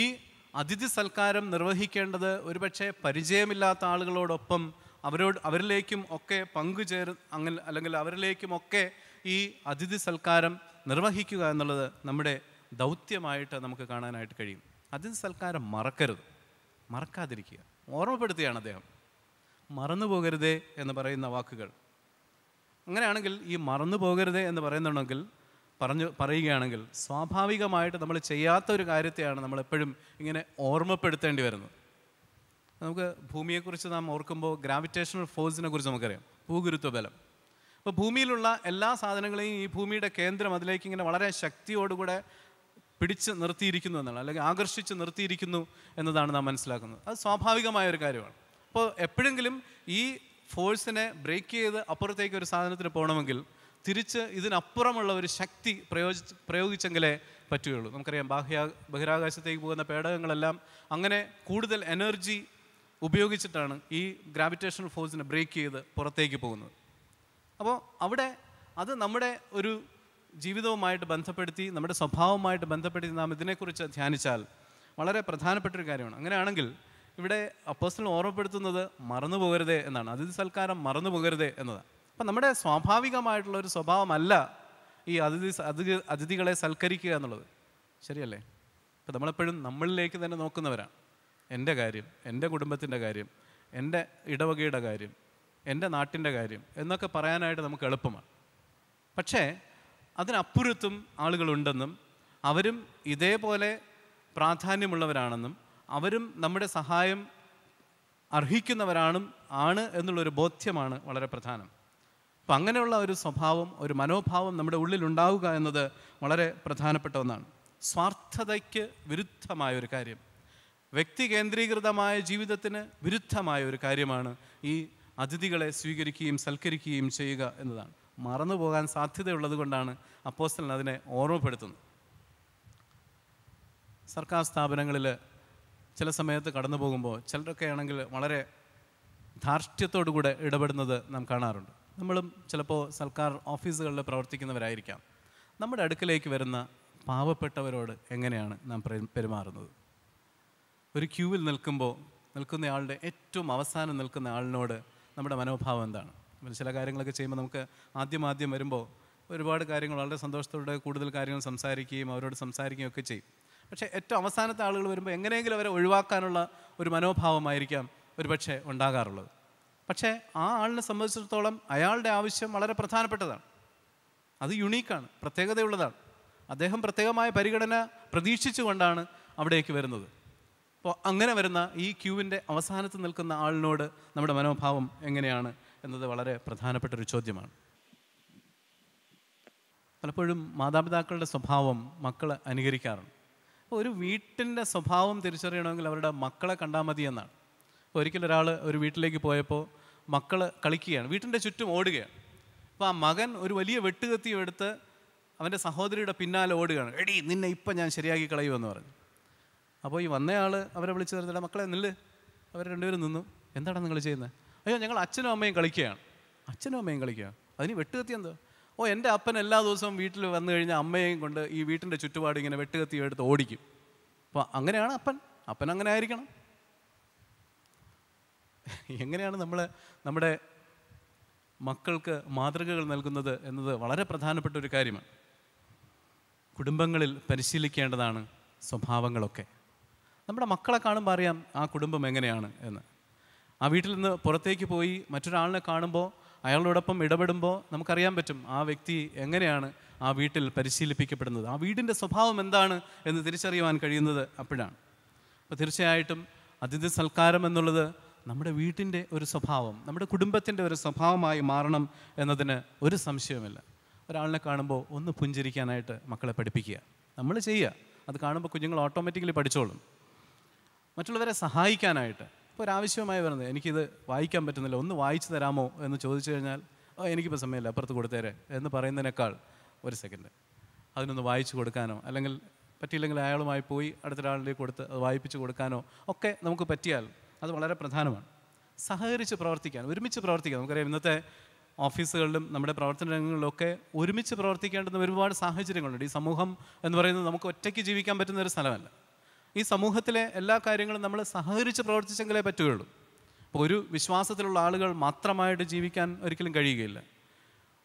അതിഥി സൽക്കാരം നിർവഹിക്കേണ്ടത് ഒരുപക്ഷെ പരിചയമില്ലാത്ത ആളുകളോടൊപ്പം അവരോട് അവരിലേക്കും ഒക്കെ പങ്കുചേർ അങ്ങനെ അല്ലെങ്കിൽ അവരിലേക്കും ഒക്കെ ഈ അതിഥി സൽക്കാരം നിർവഹിക്കുക എന്നുള്ളത് നമ്മുടെ ദൗത്യമായിട്ട് നമുക്ക് കാണാനായിട്ട് കഴിയും അതിന് സൽക്കാരം മറക്കരുത് മറക്കാതിരിക്കുക ഓർമ്മപ്പെടുത്തുകയാണ് അദ്ദേഹം മറന്നു പോകരുതേ എന്ന് പറയുന്ന വാക്കുകൾ അങ്ങനെയാണെങ്കിൽ ഈ മറന്നു പോകരുതേ എന്ന് പറയുന്നുണ്ടെങ്കിൽ പറഞ്ഞു പറയുകയാണെങ്കിൽ സ്വാഭാവികമായിട്ട് നമ്മൾ ചെയ്യാത്ത ഒരു കാര്യത്തെയാണ് നമ്മൾ എപ്പോഴും ഇങ്ങനെ ഓർമ്മപ്പെടുത്തേണ്ടി വരുന്നത് നമുക്ക് ഭൂമിയെക്കുറിച്ച് നാം ഓർക്കുമ്പോൾ ഗ്രാവിറ്റേഷണൽ ഫോഴ്സിനെ കുറിച്ച് നമുക്കറിയാം ഭൂഗുരുത്വ ബലം അപ്പോൾ ഭൂമിയിലുള്ള എല്ലാ സാധനങ്ങളെയും ഈ ഭൂമിയുടെ കേന്ദ്രം അതിലേക്ക് ഇങ്ങനെ വളരെ ശക്തിയോടുകൂടെ പിടിച്ച് നിർത്തിയിരിക്കുന്നു എന്നാണ് അല്ലെങ്കിൽ ആകർഷിച്ച് നിർത്തിയിരിക്കുന്നു എന്നതാണ് നാം മനസ്സിലാക്കുന്നത് അത് സ്വാഭാവികമായ ഒരു കാര്യമാണ് അപ്പോൾ എപ്പോഴെങ്കിലും ഈ ഫോഴ്സിനെ ബ്രേക്ക് ചെയ്ത് അപ്പുറത്തേക്ക് ഒരു സാധനത്തിന് പോകണമെങ്കിൽ തിരിച്ച് ഇതിനപ്പുറമുള്ള ഒരു ശക്തി പ്രയോജി പ്രയോഗിച്ചെങ്കിലേ പറ്റുകയുള്ളൂ നമുക്കറിയാം ബാഹ്യ ബഹിരാകാശത്തേക്ക് പോകുന്ന പേടകങ്ങളെല്ലാം അങ്ങനെ കൂടുതൽ എനർജി ഉപയോഗിച്ചിട്ടാണ് ഈ ഗ്രാവിറ്റേഷണൽ ഫോഴ്സിനെ ബ്രേക്ക് ചെയ്ത് പുറത്തേക്ക് പോകുന്നത് അപ്പോൾ അവിടെ അത് നമ്മുടെ ഒരു ജീവിതവുമായിട്ട് ബന്ധപ്പെടുത്തി നമ്മുടെ സ്വഭാവവുമായിട്ട് ബന്ധപ്പെടുത്തി നാം ഇതിനെക്കുറിച്ച് ധ്യാനിച്ചാൽ വളരെ പ്രധാനപ്പെട്ട ഒരു കാര്യമാണ് അങ്ങനെയാണെങ്കിൽ ഇവിടെ അപ്പോസ്റ്റൽ ഓർമ്മപ്പെടുത്തുന്നത് മറന്നു പോകരുതേ എന്നാണ് അതിഥി സൽക്കാരം മറന്നു പോകരുതേ എന്നതാണ് അപ്പം നമ്മുടെ സ്വാഭാവികമായിട്ടുള്ള ഒരു സ്വഭാവമല്ല ഈ അതിഥി അതിഥി അതിഥികളെ സൽക്കരിക്കുക എന്നുള്ളത് ശരിയല്ലേ ഇപ്പം നമ്മളെപ്പോഴും നമ്മളിലേക്ക് തന്നെ നോക്കുന്നവരാണ് എൻ്റെ കാര്യം എൻ്റെ കുടുംബത്തിൻ്റെ കാര്യം എൻ്റെ ഇടവകയുടെ കാര്യം എൻ്റെ നാട്ടിൻ്റെ കാര്യം എന്നൊക്കെ പറയാനായിട്ട് നമുക്ക് എളുപ്പമാണ് പക്ഷേ അതിനപ്പുറത്തും ആളുകളുണ്ടെന്നും അവരും ഇതേപോലെ പ്രാധാന്യമുള്ളവരാണെന്നും അവരും നമ്മുടെ സഹായം അർഹിക്കുന്നവരാണും ആണ് എന്നുള്ളൊരു ബോധ്യമാണ് വളരെ പ്രധാനം അപ്പം അങ്ങനെയുള്ള ഒരു സ്വഭാവം ഒരു മനോഭാവം നമ്മുടെ ഉള്ളിൽ ഉണ്ടാവുക എന്നത് വളരെ പ്രധാനപ്പെട്ട ഒന്നാണ് സ്വാർത്ഥതയ്ക്ക് വിരുദ്ധമായ ഒരു കാര്യം വ്യക്തി കേന്ദ്രീകൃതമായ ജീവിതത്തിന് വിരുദ്ധമായ ഒരു കാര്യമാണ് ഈ അതിഥികളെ സ്വീകരിക്കുകയും സൽക്കരിക്കുകയും ചെയ്യുക എന്നതാണ് മറന്നു പോകാൻ സാധ്യതയുള്ളത് കൊണ്ടാണ് അപ്പോസ്റ്റൽ അതിനെ ഓർമ്മപ്പെടുത്തുന്നത് സർക്കാർ സ്ഥാപനങ്ങളിൽ ചില സമയത്ത് കടന്നു പോകുമ്പോൾ ചിലരൊക്കെ ആണെങ്കിൽ വളരെ ധാർഷ്ട്യത്തോടു കൂടെ ഇടപെടുന്നത് നാം കാണാറുണ്ട് നമ്മളും ചിലപ്പോൾ സർക്കാർ ഓഫീസുകളിൽ പ്രവർത്തിക്കുന്നവരായിരിക്കാം നമ്മുടെ അടുക്കിലേക്ക് വരുന്ന പാവപ്പെട്ടവരോട് എങ്ങനെയാണ് നാം പെരുമാറുന്നത് ഒരു ക്യൂവിൽ നിൽക്കുമ്പോൾ നിൽക്കുന്നയാളുടെ ഏറ്റവും അവസാനം നിൽക്കുന്ന ആളിനോട് നമ്മുടെ മനോഭാവം എന്താണ് ചില കാര്യങ്ങളൊക്കെ ചെയ്യുമ്പോൾ നമുക്ക് ആദ്യം ആദ്യം വരുമ്പോൾ ഒരുപാട് കാര്യങ്ങൾ വളരെ സന്തോഷത്തോടെ കൂടുതൽ കാര്യങ്ങൾ സംസാരിക്കുകയും അവരോട് സംസാരിക്കുകയും ഒക്കെ ചെയ്യും പക്ഷേ ഏറ്റവും അവസാനത്തെ ആളുകൾ വരുമ്പോൾ എങ്ങനെയെങ്കിലും അവരെ ഒഴിവാക്കാനുള്ള ഒരു മനോഭാവമായിരിക്കാം ഒരു പക്ഷേ ഉണ്ടാകാറുള്ളത് പക്ഷേ ആ ആളിനെ സംബന്ധിച്ചിടത്തോളം അയാളുടെ ആവശ്യം വളരെ പ്രധാനപ്പെട്ടതാണ് അത് യുണീക്കാണ് പ്രത്യേകതയുള്ളതാണ് അദ്ദേഹം പ്രത്യേകമായ പരിഗണന പ്രതീക്ഷിച്ചുകൊണ്ടാണ് അവിടേക്ക് വരുന്നത് അപ്പോൾ അങ്ങനെ വരുന്ന ഈ ക്യൂവിൻ്റെ അവസാനത്ത് നിൽക്കുന്ന ആളിനോട് നമ്മുടെ മനോഭാവം എങ്ങനെയാണ് എന്നത് വളരെ പ്രധാനപ്പെട്ട ഒരു ചോദ്യമാണ് പലപ്പോഴും മാതാപിതാക്കളുടെ സ്വഭാവം മക്കൾ അനുകരിക്കാറുണ്ട് ഒരു വീട്ടിൻ്റെ സ്വഭാവം തിരിച്ചറിയണമെങ്കിൽ അവരുടെ മക്കളെ കണ്ടാൽ മതി എന്നാണ് ഒരിക്കലും ഒരാൾ ഒരു വീട്ടിലേക്ക് പോയപ്പോൾ മക്കൾ കളിക്കുകയാണ് വീട്ടിൻ്റെ ചുറ്റും ഓടുകയാണ് അപ്പോൾ ആ മകൻ ഒരു വലിയ വെട്ടുകത്തി എടുത്ത് അവൻ്റെ സഹോദരിയുടെ പിന്നാലെ ഓടുകയാണ് എടി നിന്നെ ഇപ്പം ഞാൻ ശരിയാക്കി എന്ന് പറഞ്ഞു അപ്പോൾ ഈ വന്നയാൾ അവരെ വിളിച്ചു തരുന്നില്ല മക്കളെ നില്ല് അവർ രണ്ടുപേരും നിന്നു എന്താണ് നിങ്ങൾ ചെയ്യുന്നത് അയ്യോ ഞങ്ങൾ അച്ഛനും അമ്മയും കളിക്കുകയാണ് അച്ഛനും അമ്മയും കളിക്കുകയാണ് അതിന് വെട്ടുകത്തി എന്താ ഓ എൻ്റെ അപ്പൻ എല്ലാ ദിവസവും വീട്ടിൽ വന്നു കഴിഞ്ഞാൽ അമ്മയെയും കൊണ്ട് ഈ വീട്ടിൻ്റെ ചുറ്റുപാട് ഇങ്ങനെ വെട്ടുകത്തി എടുത്ത് ഓടിക്കും അപ്പോൾ അങ്ങനെയാണ് അപ്പൻ അപ്പൻ അങ്ങനെ ആയിരിക്കണം എങ്ങനെയാണ് നമ്മൾ നമ്മുടെ മക്കൾക്ക് മാതൃകകൾ നൽകുന്നത് എന്നത് വളരെ പ്രധാനപ്പെട്ട ഒരു കാര്യമാണ് കുടുംബങ്ങളിൽ പരിശീലിക്കേണ്ടതാണ് സ്വഭാവങ്ങളൊക്കെ നമ്മുടെ മക്കളെ കാണുമ്പോൾ അറിയാം ആ കുടുംബം എങ്ങനെയാണ് എന്ന് ആ വീട്ടിൽ നിന്ന് പുറത്തേക്ക് പോയി മറ്റൊരാളിനെ കാണുമ്പോൾ അയാളോടൊപ്പം ഇടപെടുമ്പോൾ നമുക്കറിയാൻ പറ്റും ആ വ്യക്തി എങ്ങനെയാണ് ആ വീട്ടിൽ പരിശീലിപ്പിക്കപ്പെടുന്നത് ആ വീടിൻ്റെ സ്വഭാവം എന്താണ് എന്ന് തിരിച്ചറിയുവാൻ കഴിയുന്നത് അപ്പോഴാണ് അപ്പോൾ തീർച്ചയായിട്ടും അതിഥി സൽക്കാരം എന്നുള്ളത് നമ്മുടെ വീട്ടിൻ്റെ ഒരു സ്വഭാവം നമ്മുടെ കുടുംബത്തിൻ്റെ ഒരു സ്വഭാവമായി മാറണം എന്നതിന് ഒരു സംശയവുമില്ല ഒരാളിനെ കാണുമ്പോൾ ഒന്ന് പുഞ്ചിരിക്കാനായിട്ട് മക്കളെ പഠിപ്പിക്കുക നമ്മൾ ചെയ്യുക അത് കാണുമ്പോൾ കുഞ്ഞുങ്ങൾ ഓട്ടോമാറ്റിക്കലി പഠിച്ചോളും മറ്റുള്ളവരെ സഹായിക്കാനായിട്ട് അപ്പോൾ ഒരാവശ്യമായി വരുന്നത് എനിക്കിത് വായിക്കാൻ പറ്റുന്നില്ല ഒന്ന് വായിച്ചു തരാമോ എന്ന് ചോദിച്ചു കഴിഞ്ഞാൽ ഓ എനിക്കിപ്പോൾ സമയമില്ല അപ്പുറത്ത് കൊടുത്തേരെ എന്ന് പറയുന്നതിനേക്കാൾ ഒരു സെക്കൻഡ് അതിനൊന്ന് വായിച്ചു കൊടുക്കാനോ അല്ലെങ്കിൽ പറ്റിയില്ലെങ്കിൽ അയാളുമായി പോയി അടുത്ത ഒരാളിലേക്ക് കൊടുത്ത് അത് വായിപ്പിച്ചു കൊടുക്കാനോ ഒക്കെ നമുക്ക് പറ്റിയാൽ അത് വളരെ പ്രധാനമാണ് സഹകരിച്ച് പ്രവർത്തിക്കാൻ ഒരുമിച്ച് പ്രവർത്തിക്കാൻ നമുക്കറിയാം ഇന്നത്തെ ഓഫീസുകളിലും നമ്മുടെ പ്രവർത്തന രംഗങ്ങളിലൊക്കെ ഒരുമിച്ച് പ്രവർത്തിക്കേണ്ടുന്ന ഒരുപാട് സാഹചര്യങ്ങളുണ്ട് ഈ സമൂഹം എന്ന് പറയുന്നത് നമുക്ക് ഒറ്റയ്ക്ക് ജീവിക്കാൻ പറ്റുന്ന ഒരു സ്ഥലമല്ല ഈ സമൂഹത്തിലെ എല്ലാ കാര്യങ്ങളും നമ്മൾ സഹകരിച്ച് പ്രവർത്തിച്ചെങ്കിലേ പറ്റുകയുള്ളൂ അപ്പോൾ ഒരു വിശ്വാസത്തിലുള്ള ആളുകൾ മാത്രമായിട്ട് ജീവിക്കാൻ ഒരിക്കലും കഴിയുകയില്ല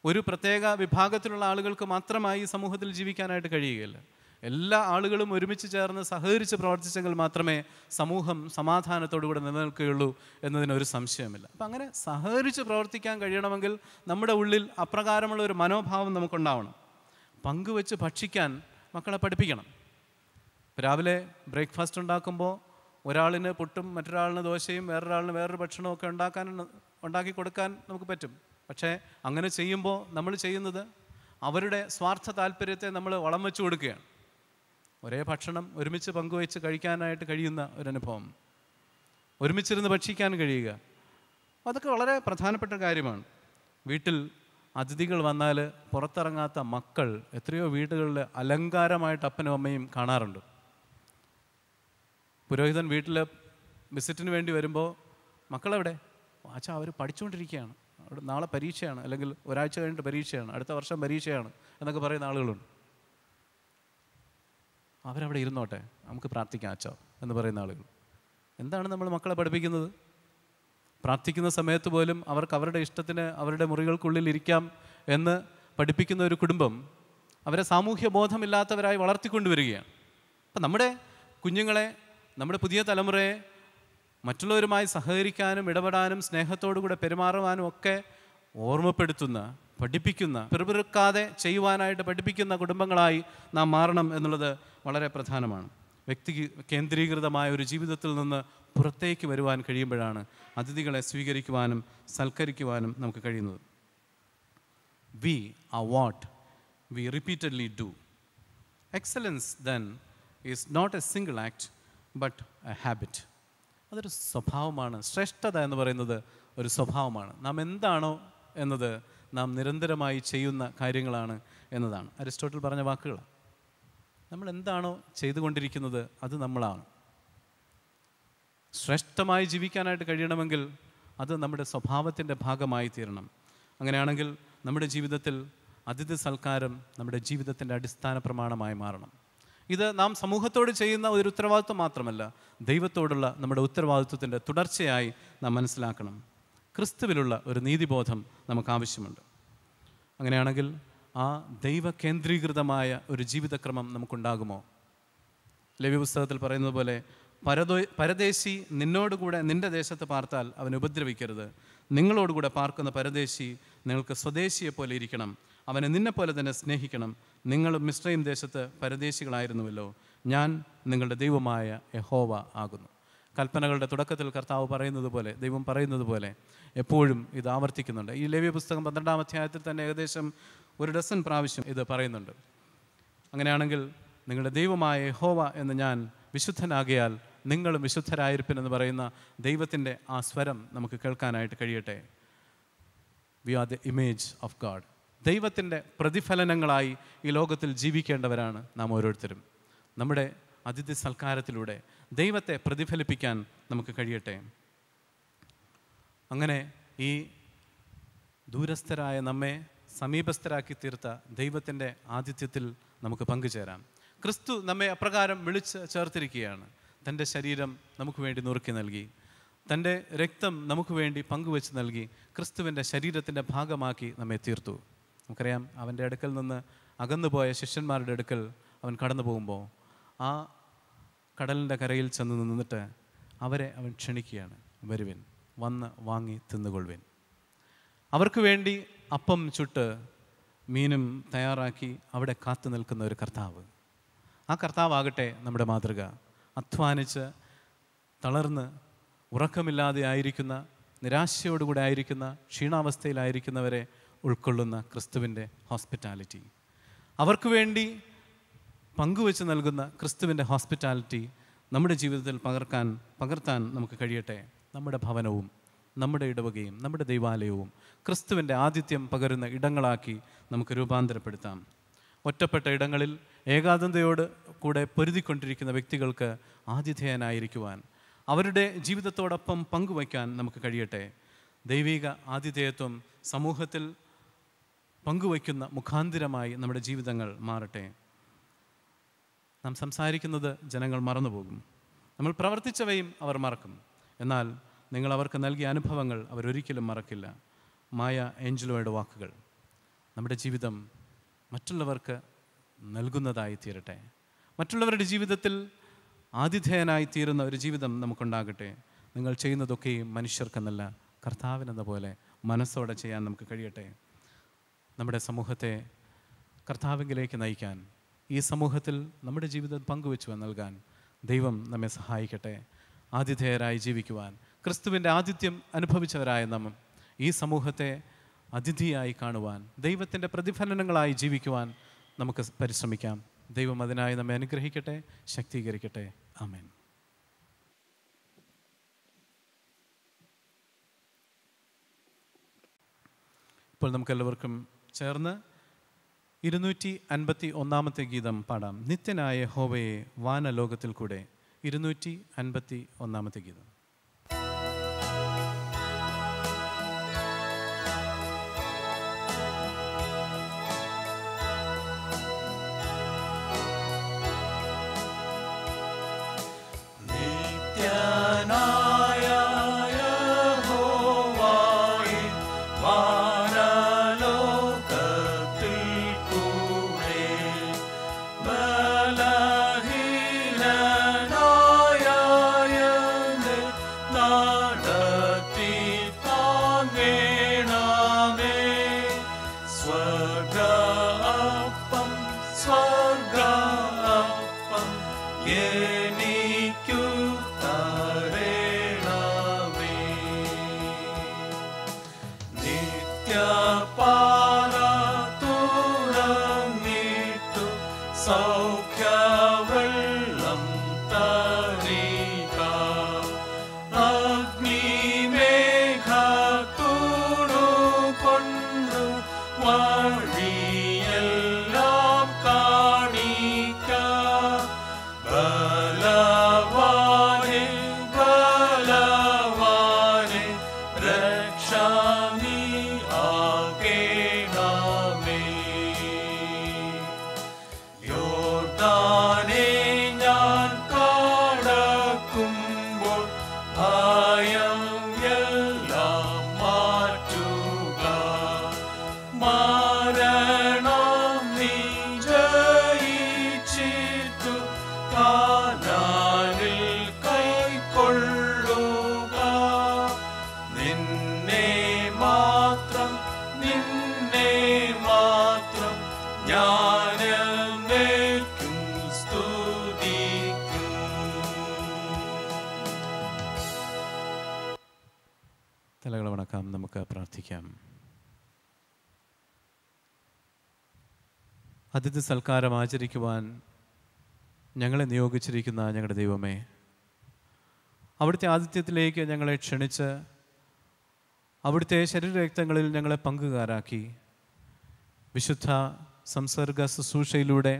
ഒരു പ്രത്യേക വിഭാഗത്തിലുള്ള ആളുകൾക്ക് മാത്രമായി ഈ സമൂഹത്തിൽ ജീവിക്കാനായിട്ട് കഴിയുകയില്ല എല്ലാ ആളുകളും ഒരുമിച്ച് ചേർന്ന് സഹകരിച്ച് പ്രവർത്തിച്ചെങ്കിൽ മാത്രമേ സമൂഹം സമാധാനത്തോടുകൂടെ നിലനിൽക്കുകയുള്ളൂ എന്നതിന് ഒരു സംശയമില്ല അപ്പം അങ്ങനെ സഹകരിച്ച് പ്രവർത്തിക്കാൻ കഴിയണമെങ്കിൽ നമ്മുടെ ഉള്ളിൽ അപ്രകാരമുള്ള ഒരു മനോഭാവം നമുക്കുണ്ടാവണം പങ്കുവെച്ച് ഭക്ഷിക്കാൻ മക്കളെ പഠിപ്പിക്കണം രാവിലെ ബ്രേക്ക്ഫാസ്റ്റ് ഉണ്ടാക്കുമ്പോൾ ഒരാളിന് പുട്ടും മറ്റൊരാളിന് ദോശയും വേറൊരാളിന് വേറൊരു ഭക്ഷണവും ഒക്കെ ഉണ്ടാക്കാൻ ഉണ്ടാക്കി കൊടുക്കാൻ നമുക്ക് പറ്റും പക്ഷേ അങ്ങനെ ചെയ്യുമ്പോൾ നമ്മൾ ചെയ്യുന്നത് അവരുടെ സ്വാർത്ഥ താല്പര്യത്തെ നമ്മൾ വളം വെച്ചു കൊടുക്കുകയാണ് ഒരേ ഭക്ഷണം ഒരുമിച്ച് പങ്കുവെച്ച് കഴിക്കാനായിട്ട് കഴിയുന്ന ഒരനുഭവം ഒരുമിച്ചിരുന്ന് ഭക്ഷിക്കാൻ കഴിയുക അതൊക്കെ വളരെ പ്രധാനപ്പെട്ട കാര്യമാണ് വീട്ടിൽ അതിഥികൾ വന്നാൽ പുറത്തിറങ്ങാത്ത മക്കൾ എത്രയോ വീടുകളിൽ അലങ്കാരമായിട്ട് അപ്പനും അമ്മയും കാണാറുണ്ട് പുരോഹിതൻ വീട്ടിൽ വിസിറ്റിന് വേണ്ടി വരുമ്പോൾ മക്കളെവിടെ വാച്ച അവർ പഠിച്ചുകൊണ്ടിരിക്കുകയാണ് അവിടെ നാളെ പരീക്ഷയാണ് അല്ലെങ്കിൽ ഒരാഴ്ച കഴിഞ്ഞിട്ട് പരീക്ഷയാണ് അടുത്ത വർഷം പരീക്ഷയാണ് എന്നൊക്കെ പറയുന്ന ആളുകളുണ്ട് അവരവിടെ ഇരുന്നോട്ടെ നമുക്ക് പ്രാർത്ഥിക്കാം അച്ഛോ എന്ന് പറയുന്ന ആളുകൾ എന്താണ് നമ്മൾ മക്കളെ പഠിപ്പിക്കുന്നത് പ്രാർത്ഥിക്കുന്ന സമയത്ത് പോലും അവർക്ക് അവരുടെ ഇഷ്ടത്തിന് അവരുടെ മുറികൾക്കുള്ളിൽ ഇരിക്കാം എന്ന് പഠിപ്പിക്കുന്ന ഒരു കുടുംബം അവരെ സാമൂഹ്യ ബോധമില്ലാത്തവരായി വളർത്തിക്കൊണ്ടുവരികയാണ് അപ്പം നമ്മുടെ കുഞ്ഞുങ്ങളെ നമ്മുടെ പുതിയ തലമുറയെ മറ്റുള്ളവരുമായി സഹകരിക്കാനും ഇടപെടാനും സ്നേഹത്തോടുകൂടെ പെരുമാറുവാനും ഒക്കെ ഓർമ്മപ്പെടുത്തുന്ന പഠിപ്പിക്കുന്ന പിറുപിറുക്കാതെ ചെയ്യുവാനായിട്ട് പഠിപ്പിക്കുന്ന കുടുംബങ്ങളായി നാം മാറണം എന്നുള്ളത് വളരെ പ്രധാനമാണ് വ്യക്തി കേന്ദ്രീകൃതമായ ഒരു ജീവിതത്തിൽ നിന്ന് പുറത്തേക്ക് വരുവാൻ കഴിയുമ്പോഴാണ് അതിഥികളെ സ്വീകരിക്കുവാനും സൽക്കരിക്കുവാനും നമുക്ക് കഴിയുന്നത് we uh what we repeatedly do excellence then is not a single act but a habit അതൊരു സ്വഭാവമാണ് ശ്രേഷ്ഠത എന്ന് പറയുന്നത് ഒരു സ്വഭാവമാണ് നാം എന്താണോ എന്നത് നാം നിരന്തരമായി ചെയ്യുന്ന കാര്യങ്ങളാണ് എന്നതാണ് അരിസ്റ്റോട്ടിൽ പറഞ്ഞ വാക്കുകൾ നമ്മൾ എന്താണോ ചെയ്തുകൊണ്ടിരിക്കുന്നത് അത് നമ്മളാണ് ശ്രേഷ്ഠമായി ജീവിക്കാനായിട്ട് കഴിയണമെങ്കിൽ അത് നമ്മുടെ സ്വഭാവത്തിൻ്റെ ഭാഗമായി തീരണം അങ്ങനെയാണെങ്കിൽ നമ്മുടെ ജീവിതത്തിൽ അതിഥി സൽക്കാരം നമ്മുടെ ജീവിതത്തിൻ്റെ അടിസ്ഥാന പ്രമാണമായി മാറണം ഇത് നാം സമൂഹത്തോട് ചെയ്യുന്ന ഒരു ഉത്തരവാദിത്വം മാത്രമല്ല ദൈവത്തോടുള്ള നമ്മുടെ ഉത്തരവാദിത്വത്തിൻ്റെ തുടർച്ചയായി നാം മനസ്സിലാക്കണം ക്രിസ്തുവിലുള്ള ഒരു നീതിബോധം നമുക്ക് ആവശ്യമുണ്ട് അങ്ങനെയാണെങ്കിൽ ആ ദൈവ കേന്ദ്രീകൃതമായ ഒരു ജീവിതക്രമം നമുക്കുണ്ടാകുമോ ലവ്യ പുസ്തകത്തിൽ പറയുന്നത് പോലെ പരദോ പരദേശി നിന്നോടുകൂടെ നിന്റെ ദേശത്ത് പാർത്താൽ അവൻ ഉപദ്രവിക്കരുത് നിങ്ങളോടുകൂടെ പാർക്കുന്ന പരദേശി നിങ്ങൾക്ക് സ്വദേശിയെ പോലെ ഇരിക്കണം അവനെ നിന്നെപ്പോലെ തന്നെ സ്നേഹിക്കണം നിങ്ങൾ മിശ്രയും ദേശത്ത് പരദേശികളായിരുന്നുവല്ലോ ഞാൻ നിങ്ങളുടെ ദൈവമായ യഹോവ ആകുന്നു കൽപ്പനകളുടെ തുടക്കത്തിൽ കർത്താവ് പറയുന്നത് പോലെ ദൈവം പറയുന്നത് പോലെ എപ്പോഴും ഇത് ആവർത്തിക്കുന്നുണ്ട് ഈ ലവ്യ പുസ്തകം പന്ത്രണ്ടാം അധ്യായത്തിൽ തന്നെ ഏകദേശം ഒരു ഡസൻ പ്രാവശ്യം ഇത് പറയുന്നുണ്ട് അങ്ങനെയാണെങ്കിൽ നിങ്ങളുടെ ദൈവമായ യഹോവ എന്ന് ഞാൻ വിശുദ്ധനാകിയാൽ നിങ്ങളും വിശുദ്ധരായിരിക്കുമെന്ന് പറയുന്ന ദൈവത്തിൻ്റെ ആ സ്വരം നമുക്ക് കേൾക്കാനായിട്ട് കഴിയട്ടെ we are the image of God ദൈവത്തിൻ്റെ പ്രതിഫലനങ്ങളായി ഈ ലോകത്തിൽ ജീവിക്കേണ്ടവരാണ് നാം ഓരോരുത്തരും നമ്മുടെ അതിഥി സൽക്കാരത്തിലൂടെ ദൈവത്തെ പ്രതിഫലിപ്പിക്കാൻ നമുക്ക് കഴിയട്ടെ അങ്ങനെ ഈ ദൂരസ്ഥരായ നമ്മെ സമീപസ്ഥരാക്കി തീർത്ത ദൈവത്തിൻ്റെ ആതിഥ്യത്തിൽ നമുക്ക് പങ്കുചേരാം ക്രിസ്തു നമ്മെ അപ്രകാരം വിളിച്ച് ചേർത്തിരിക്കുകയാണ് തൻ്റെ ശരീരം നമുക്ക് വേണ്ടി നുറുക്കി നൽകി തൻ്റെ രക്തം നമുക്ക് വേണ്ടി പങ്കുവെച്ച് നൽകി ക്രിസ്തുവിൻ്റെ ശരീരത്തിൻ്റെ ഭാഗമാക്കി നമ്മെ തീർത്തു നമുക്കറിയാം അവൻ്റെ അടുക്കൽ നിന്ന് അകന്നു പോയ ശിഷ്യന്മാരുടെ അടുക്കൽ അവൻ കടന്നു പോകുമ്പോൾ ആ കടലിൻ്റെ കരയിൽ ചെന്ന് നിന്നിട്ട് അവരെ അവൻ ക്ഷണിക്കുകയാണ് വരുവിൻ വന്ന് വാങ്ങി തിന്നുകൊള്ളുവിൻ അവർക്ക് വേണ്ടി അപ്പം ചുട്ട് മീനും തയ്യാറാക്കി അവിടെ കാത്തു നിൽക്കുന്ന ഒരു കർത്താവ് ആ കർത്താവാകട്ടെ നമ്മുടെ മാതൃക അധ്വാനിച്ച് തളർന്ന് ഉറക്കമില്ലാതെ ആയിരിക്കുന്ന നിരാശയോടുകൂടെ ആയിരിക്കുന്ന ക്ഷീണാവസ്ഥയിലായിരിക്കുന്നവരെ ഉൾക്കൊള്ളുന്ന ക്രിസ്തുവിൻ്റെ ഹോസ്പിറ്റാലിറ്റി അവർക്ക് വേണ്ടി പങ്കുവെച്ച് നൽകുന്ന ക്രിസ്തുവിൻ്റെ ഹോസ്പിറ്റാലിറ്റി നമ്മുടെ ജീവിതത്തിൽ പകർക്കാൻ പകർത്താൻ നമുക്ക് കഴിയട്ടെ നമ്മുടെ ഭവനവും നമ്മുടെ ഇടവകയും നമ്മുടെ ദൈവാലയവും ക്രിസ്തുവിൻ്റെ ആതിഥ്യം പകരുന്ന ഇടങ്ങളാക്കി നമുക്ക് രൂപാന്തരപ്പെടുത്താം ഒറ്റപ്പെട്ട ഇടങ്ങളിൽ ഏകാന്തതയോട് കൂടെ പൊരുതിക്കൊണ്ടിരിക്കുന്ന വ്യക്തികൾക്ക് ആതിഥേയനായിരിക്കുവാൻ അവരുടെ ജീവിതത്തോടൊപ്പം പങ്കുവയ്ക്കാൻ നമുക്ക് കഴിയട്ടെ ദൈവിക ആതിഥേയത്വം സമൂഹത്തിൽ പങ്കുവയ്ക്കുന്ന മുഖാന്തിരമായി നമ്മുടെ ജീവിതങ്ങൾ മാറട്ടെ നാം സംസാരിക്കുന്നത് ജനങ്ങൾ മറന്നുപോകും നമ്മൾ പ്രവർത്തിച്ചവയും അവർ മറക്കും എന്നാൽ നിങ്ങൾ അവർക്ക് നൽകിയ അനുഭവങ്ങൾ അവരൊരിക്കലും മറക്കില്ല മായ ഏഞ്ചലോയുടെ വാക്കുകൾ നമ്മുടെ ജീവിതം മറ്റുള്ളവർക്ക് നൽകുന്നതായി തീരട്ടെ മറ്റുള്ളവരുടെ ജീവിതത്തിൽ ആതിഥേയനായി തീരുന്ന ഒരു ജീവിതം നമുക്കുണ്ടാകട്ടെ നിങ്ങൾ ചെയ്യുന്നതൊക്കെയും മനുഷ്യർക്കെന്നല്ല കർത്താവിനെന്ന പോലെ മനസ്സോടെ ചെയ്യാൻ നമുക്ക് കഴിയട്ടെ നമ്മുടെ സമൂഹത്തെ കർത്താവിംഗിലേക്ക് നയിക്കാൻ ഈ സമൂഹത്തിൽ നമ്മുടെ ജീവിതം പങ്കുവെച്ചു നൽകാൻ ദൈവം നമ്മെ സഹായിക്കട്ടെ ആതിഥേയരായി ജീവിക്കുവാൻ ക്രിസ്തുവിൻ്റെ ആതിഥ്യം അനുഭവിച്ചവരായ നമ്മൾ ഈ സമൂഹത്തെ അതിഥിയായി കാണുവാൻ ദൈവത്തിൻ്റെ പ്രതിഫലനങ്ങളായി ജീവിക്കുവാൻ നമുക്ക് പരിശ്രമിക്കാം ദൈവം അതിനായി നമ്മെ അനുഗ്രഹിക്കട്ടെ ശക്തീകരിക്കട്ടെ ആമേൻ ഇപ്പോൾ നമുക്കെല്ലാവർക്കും ചേർന്ന് ഇരുന്നൂറ്റി അൻപത്തി ഒന്നാമത്തെ ഗീതം പാടാം നിത്യനായ ഹോവയെ വാനലോകത്തിൽ കൂടെ ഇരുന്നൂറ്റി അൻപത്തി ഒന്നാമത്തെ ഗീതം സൽക്കാരം ആചരിക്കുവാൻ ഞങ്ങളെ നിയോഗിച്ചിരിക്കുന്ന ഞങ്ങളുടെ ദൈവമേ അവിടുത്തെ ആതിഥ്യത്തിലേക്ക് ഞങ്ങളെ ക്ഷണിച്ച് അവിടുത്തെ ശരീരരക്തങ്ങളിൽ ഞങ്ങളെ പങ്കുകാരാക്കി വിശുദ്ധ സംസർഗ ശുശ്രൂഷയിലൂടെ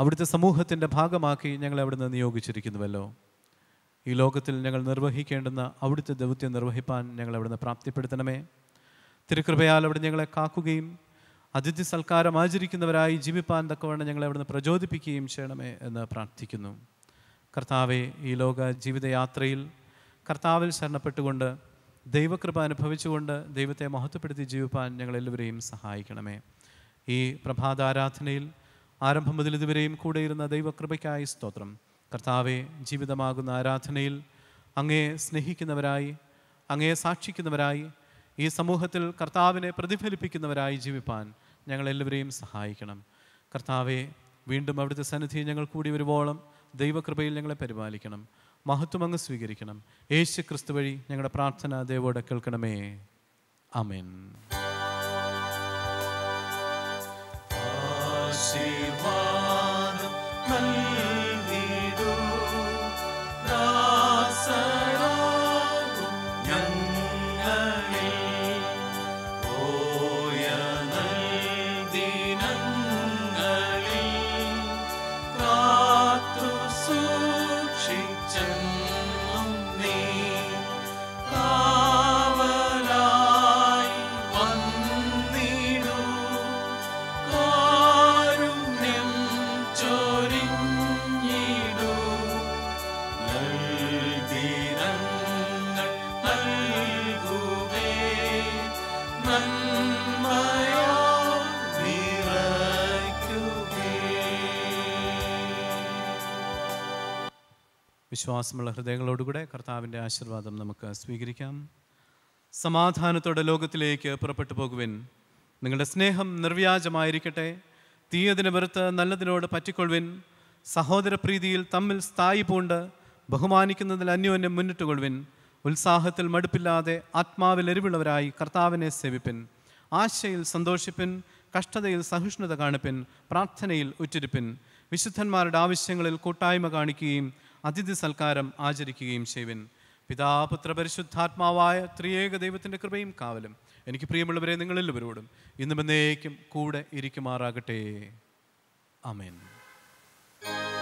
അവിടുത്തെ സമൂഹത്തിൻ്റെ ഭാഗമാക്കി ഞങ്ങളെ അവിടുന്ന് നിയോഗിച്ചിരിക്കുന്നുവല്ലോ ഈ ലോകത്തിൽ ഞങ്ങൾ നിർവഹിക്കേണ്ടുന്ന അവിടുത്തെ ദൗത്യം നിർവഹിപ്പാൻ ഞങ്ങളെ അവിടുന്ന് പ്രാപ്തിപ്പെടുത്തണമേ തിരുകൃപയാൽ അവിടെ ഞങ്ങളെ കാക്കുകയും അതിഥി സൽക്കാരം ആചരിക്കുന്നവരായി ജീവിപ്പാൻ തക്കവണ്ണം ഞങ്ങളെ അവിടുന്ന് പ്രചോദിപ്പിക്കുകയും ചെയ്യണമേ എന്ന് പ്രാർത്ഥിക്കുന്നു കർത്താവെ ഈ ലോക ജീവിതയാത്രയിൽ കർത്താവിൽ ശരണപ്പെട്ടുകൊണ്ട് ദൈവകൃപ അനുഭവിച്ചുകൊണ്ട് ദൈവത്തെ മഹത്വപ്പെടുത്തി ജീവിപ്പാൻ ഞങ്ങളെല്ലാവരെയും സഹായിക്കണമേ ഈ പ്രഭാതാരാധനയിൽ ആരംഭം മുതൽ ഇതുവരെയും കൂടെയിരുന്ന ദൈവകൃപയ്ക്കായി സ്തോത്രം കർത്താവെ ജീവിതമാകുന്ന ആരാധനയിൽ അങ്ങയെ സ്നേഹിക്കുന്നവരായി അങ്ങയെ സാക്ഷിക്കുന്നവരായി ഈ സമൂഹത്തിൽ കർത്താവിനെ പ്രതിഫലിപ്പിക്കുന്നവരായി ജീവിപ്പാൻ ഞങ്ങളെല്ലാവരെയും സഹായിക്കണം കർത്താവെ വീണ്ടും അവിടുത്തെ സന്നിധി ഞങ്ങൾ കൂടി വരുവോളം ദൈവകൃപയിൽ ഞങ്ങളെ പരിപാലിക്കണം മഹത്വം അങ്ങ് സ്വീകരിക്കണം യേശു ക്രിസ്തു വഴി ഞങ്ങളുടെ പ്രാർത്ഥന ദൈവോടെ കേൾക്കണമേ അമേൻ വിശ്വാസമുള്ള ഹൃദയങ്ങളോടുകൂടെ കർത്താവിൻ്റെ ആശീർവാദം നമുക്ക് സ്വീകരിക്കാം സമാധാനത്തോടെ ലോകത്തിലേക്ക് പുറപ്പെട്ടു പോകുവിൻ നിങ്ങളുടെ സ്നേഹം നിർവ്യാജമായിരിക്കട്ടെ തീയതിന് വെറുത്ത് നല്ലതിനോട് പറ്റിക്കൊള്ളുവിൻ സഹോദരപ്രീതിയിൽ തമ്മിൽ സ്ഥായി പൂണ്ട് ബഹുമാനിക്കുന്നതിൽ അന്യോന്യം മുന്നിട്ട് കൊള്ളുവിൻ ഉത്സാഹത്തിൽ മടുപ്പില്ലാതെ ആത്മാവിൽ എരിവുള്ളവരായി കർത്താവിനെ സേവിപ്പിൻ ആശയിൽ സന്തോഷിപ്പിൻ കഷ്ടതയിൽ സഹിഷ്ണുത കാണിപ്പിൻ പ്രാർത്ഥനയിൽ ഉറ്റിരിപ്പിൻ വിശുദ്ധന്മാരുടെ ആവശ്യങ്ങളിൽ കൂട്ടായ്മ കാണിക്കുകയും അതിഥി സൽക്കാരം ആചരിക്കുകയും ചെയ്യുവിൻ പിതാപുത്ര പരിശുദ്ധാത്മാവായ ത്രിയേക ദൈവത്തിൻ്റെ കൃപയും കാവലും എനിക്ക് പ്രിയമുള്ളവരെ നിങ്ങളെല്ലാവരോടും ഇന്നും എന്നേക്കും കൂടെ ഇരിക്കുമാറാകട്ടെ അമേൻ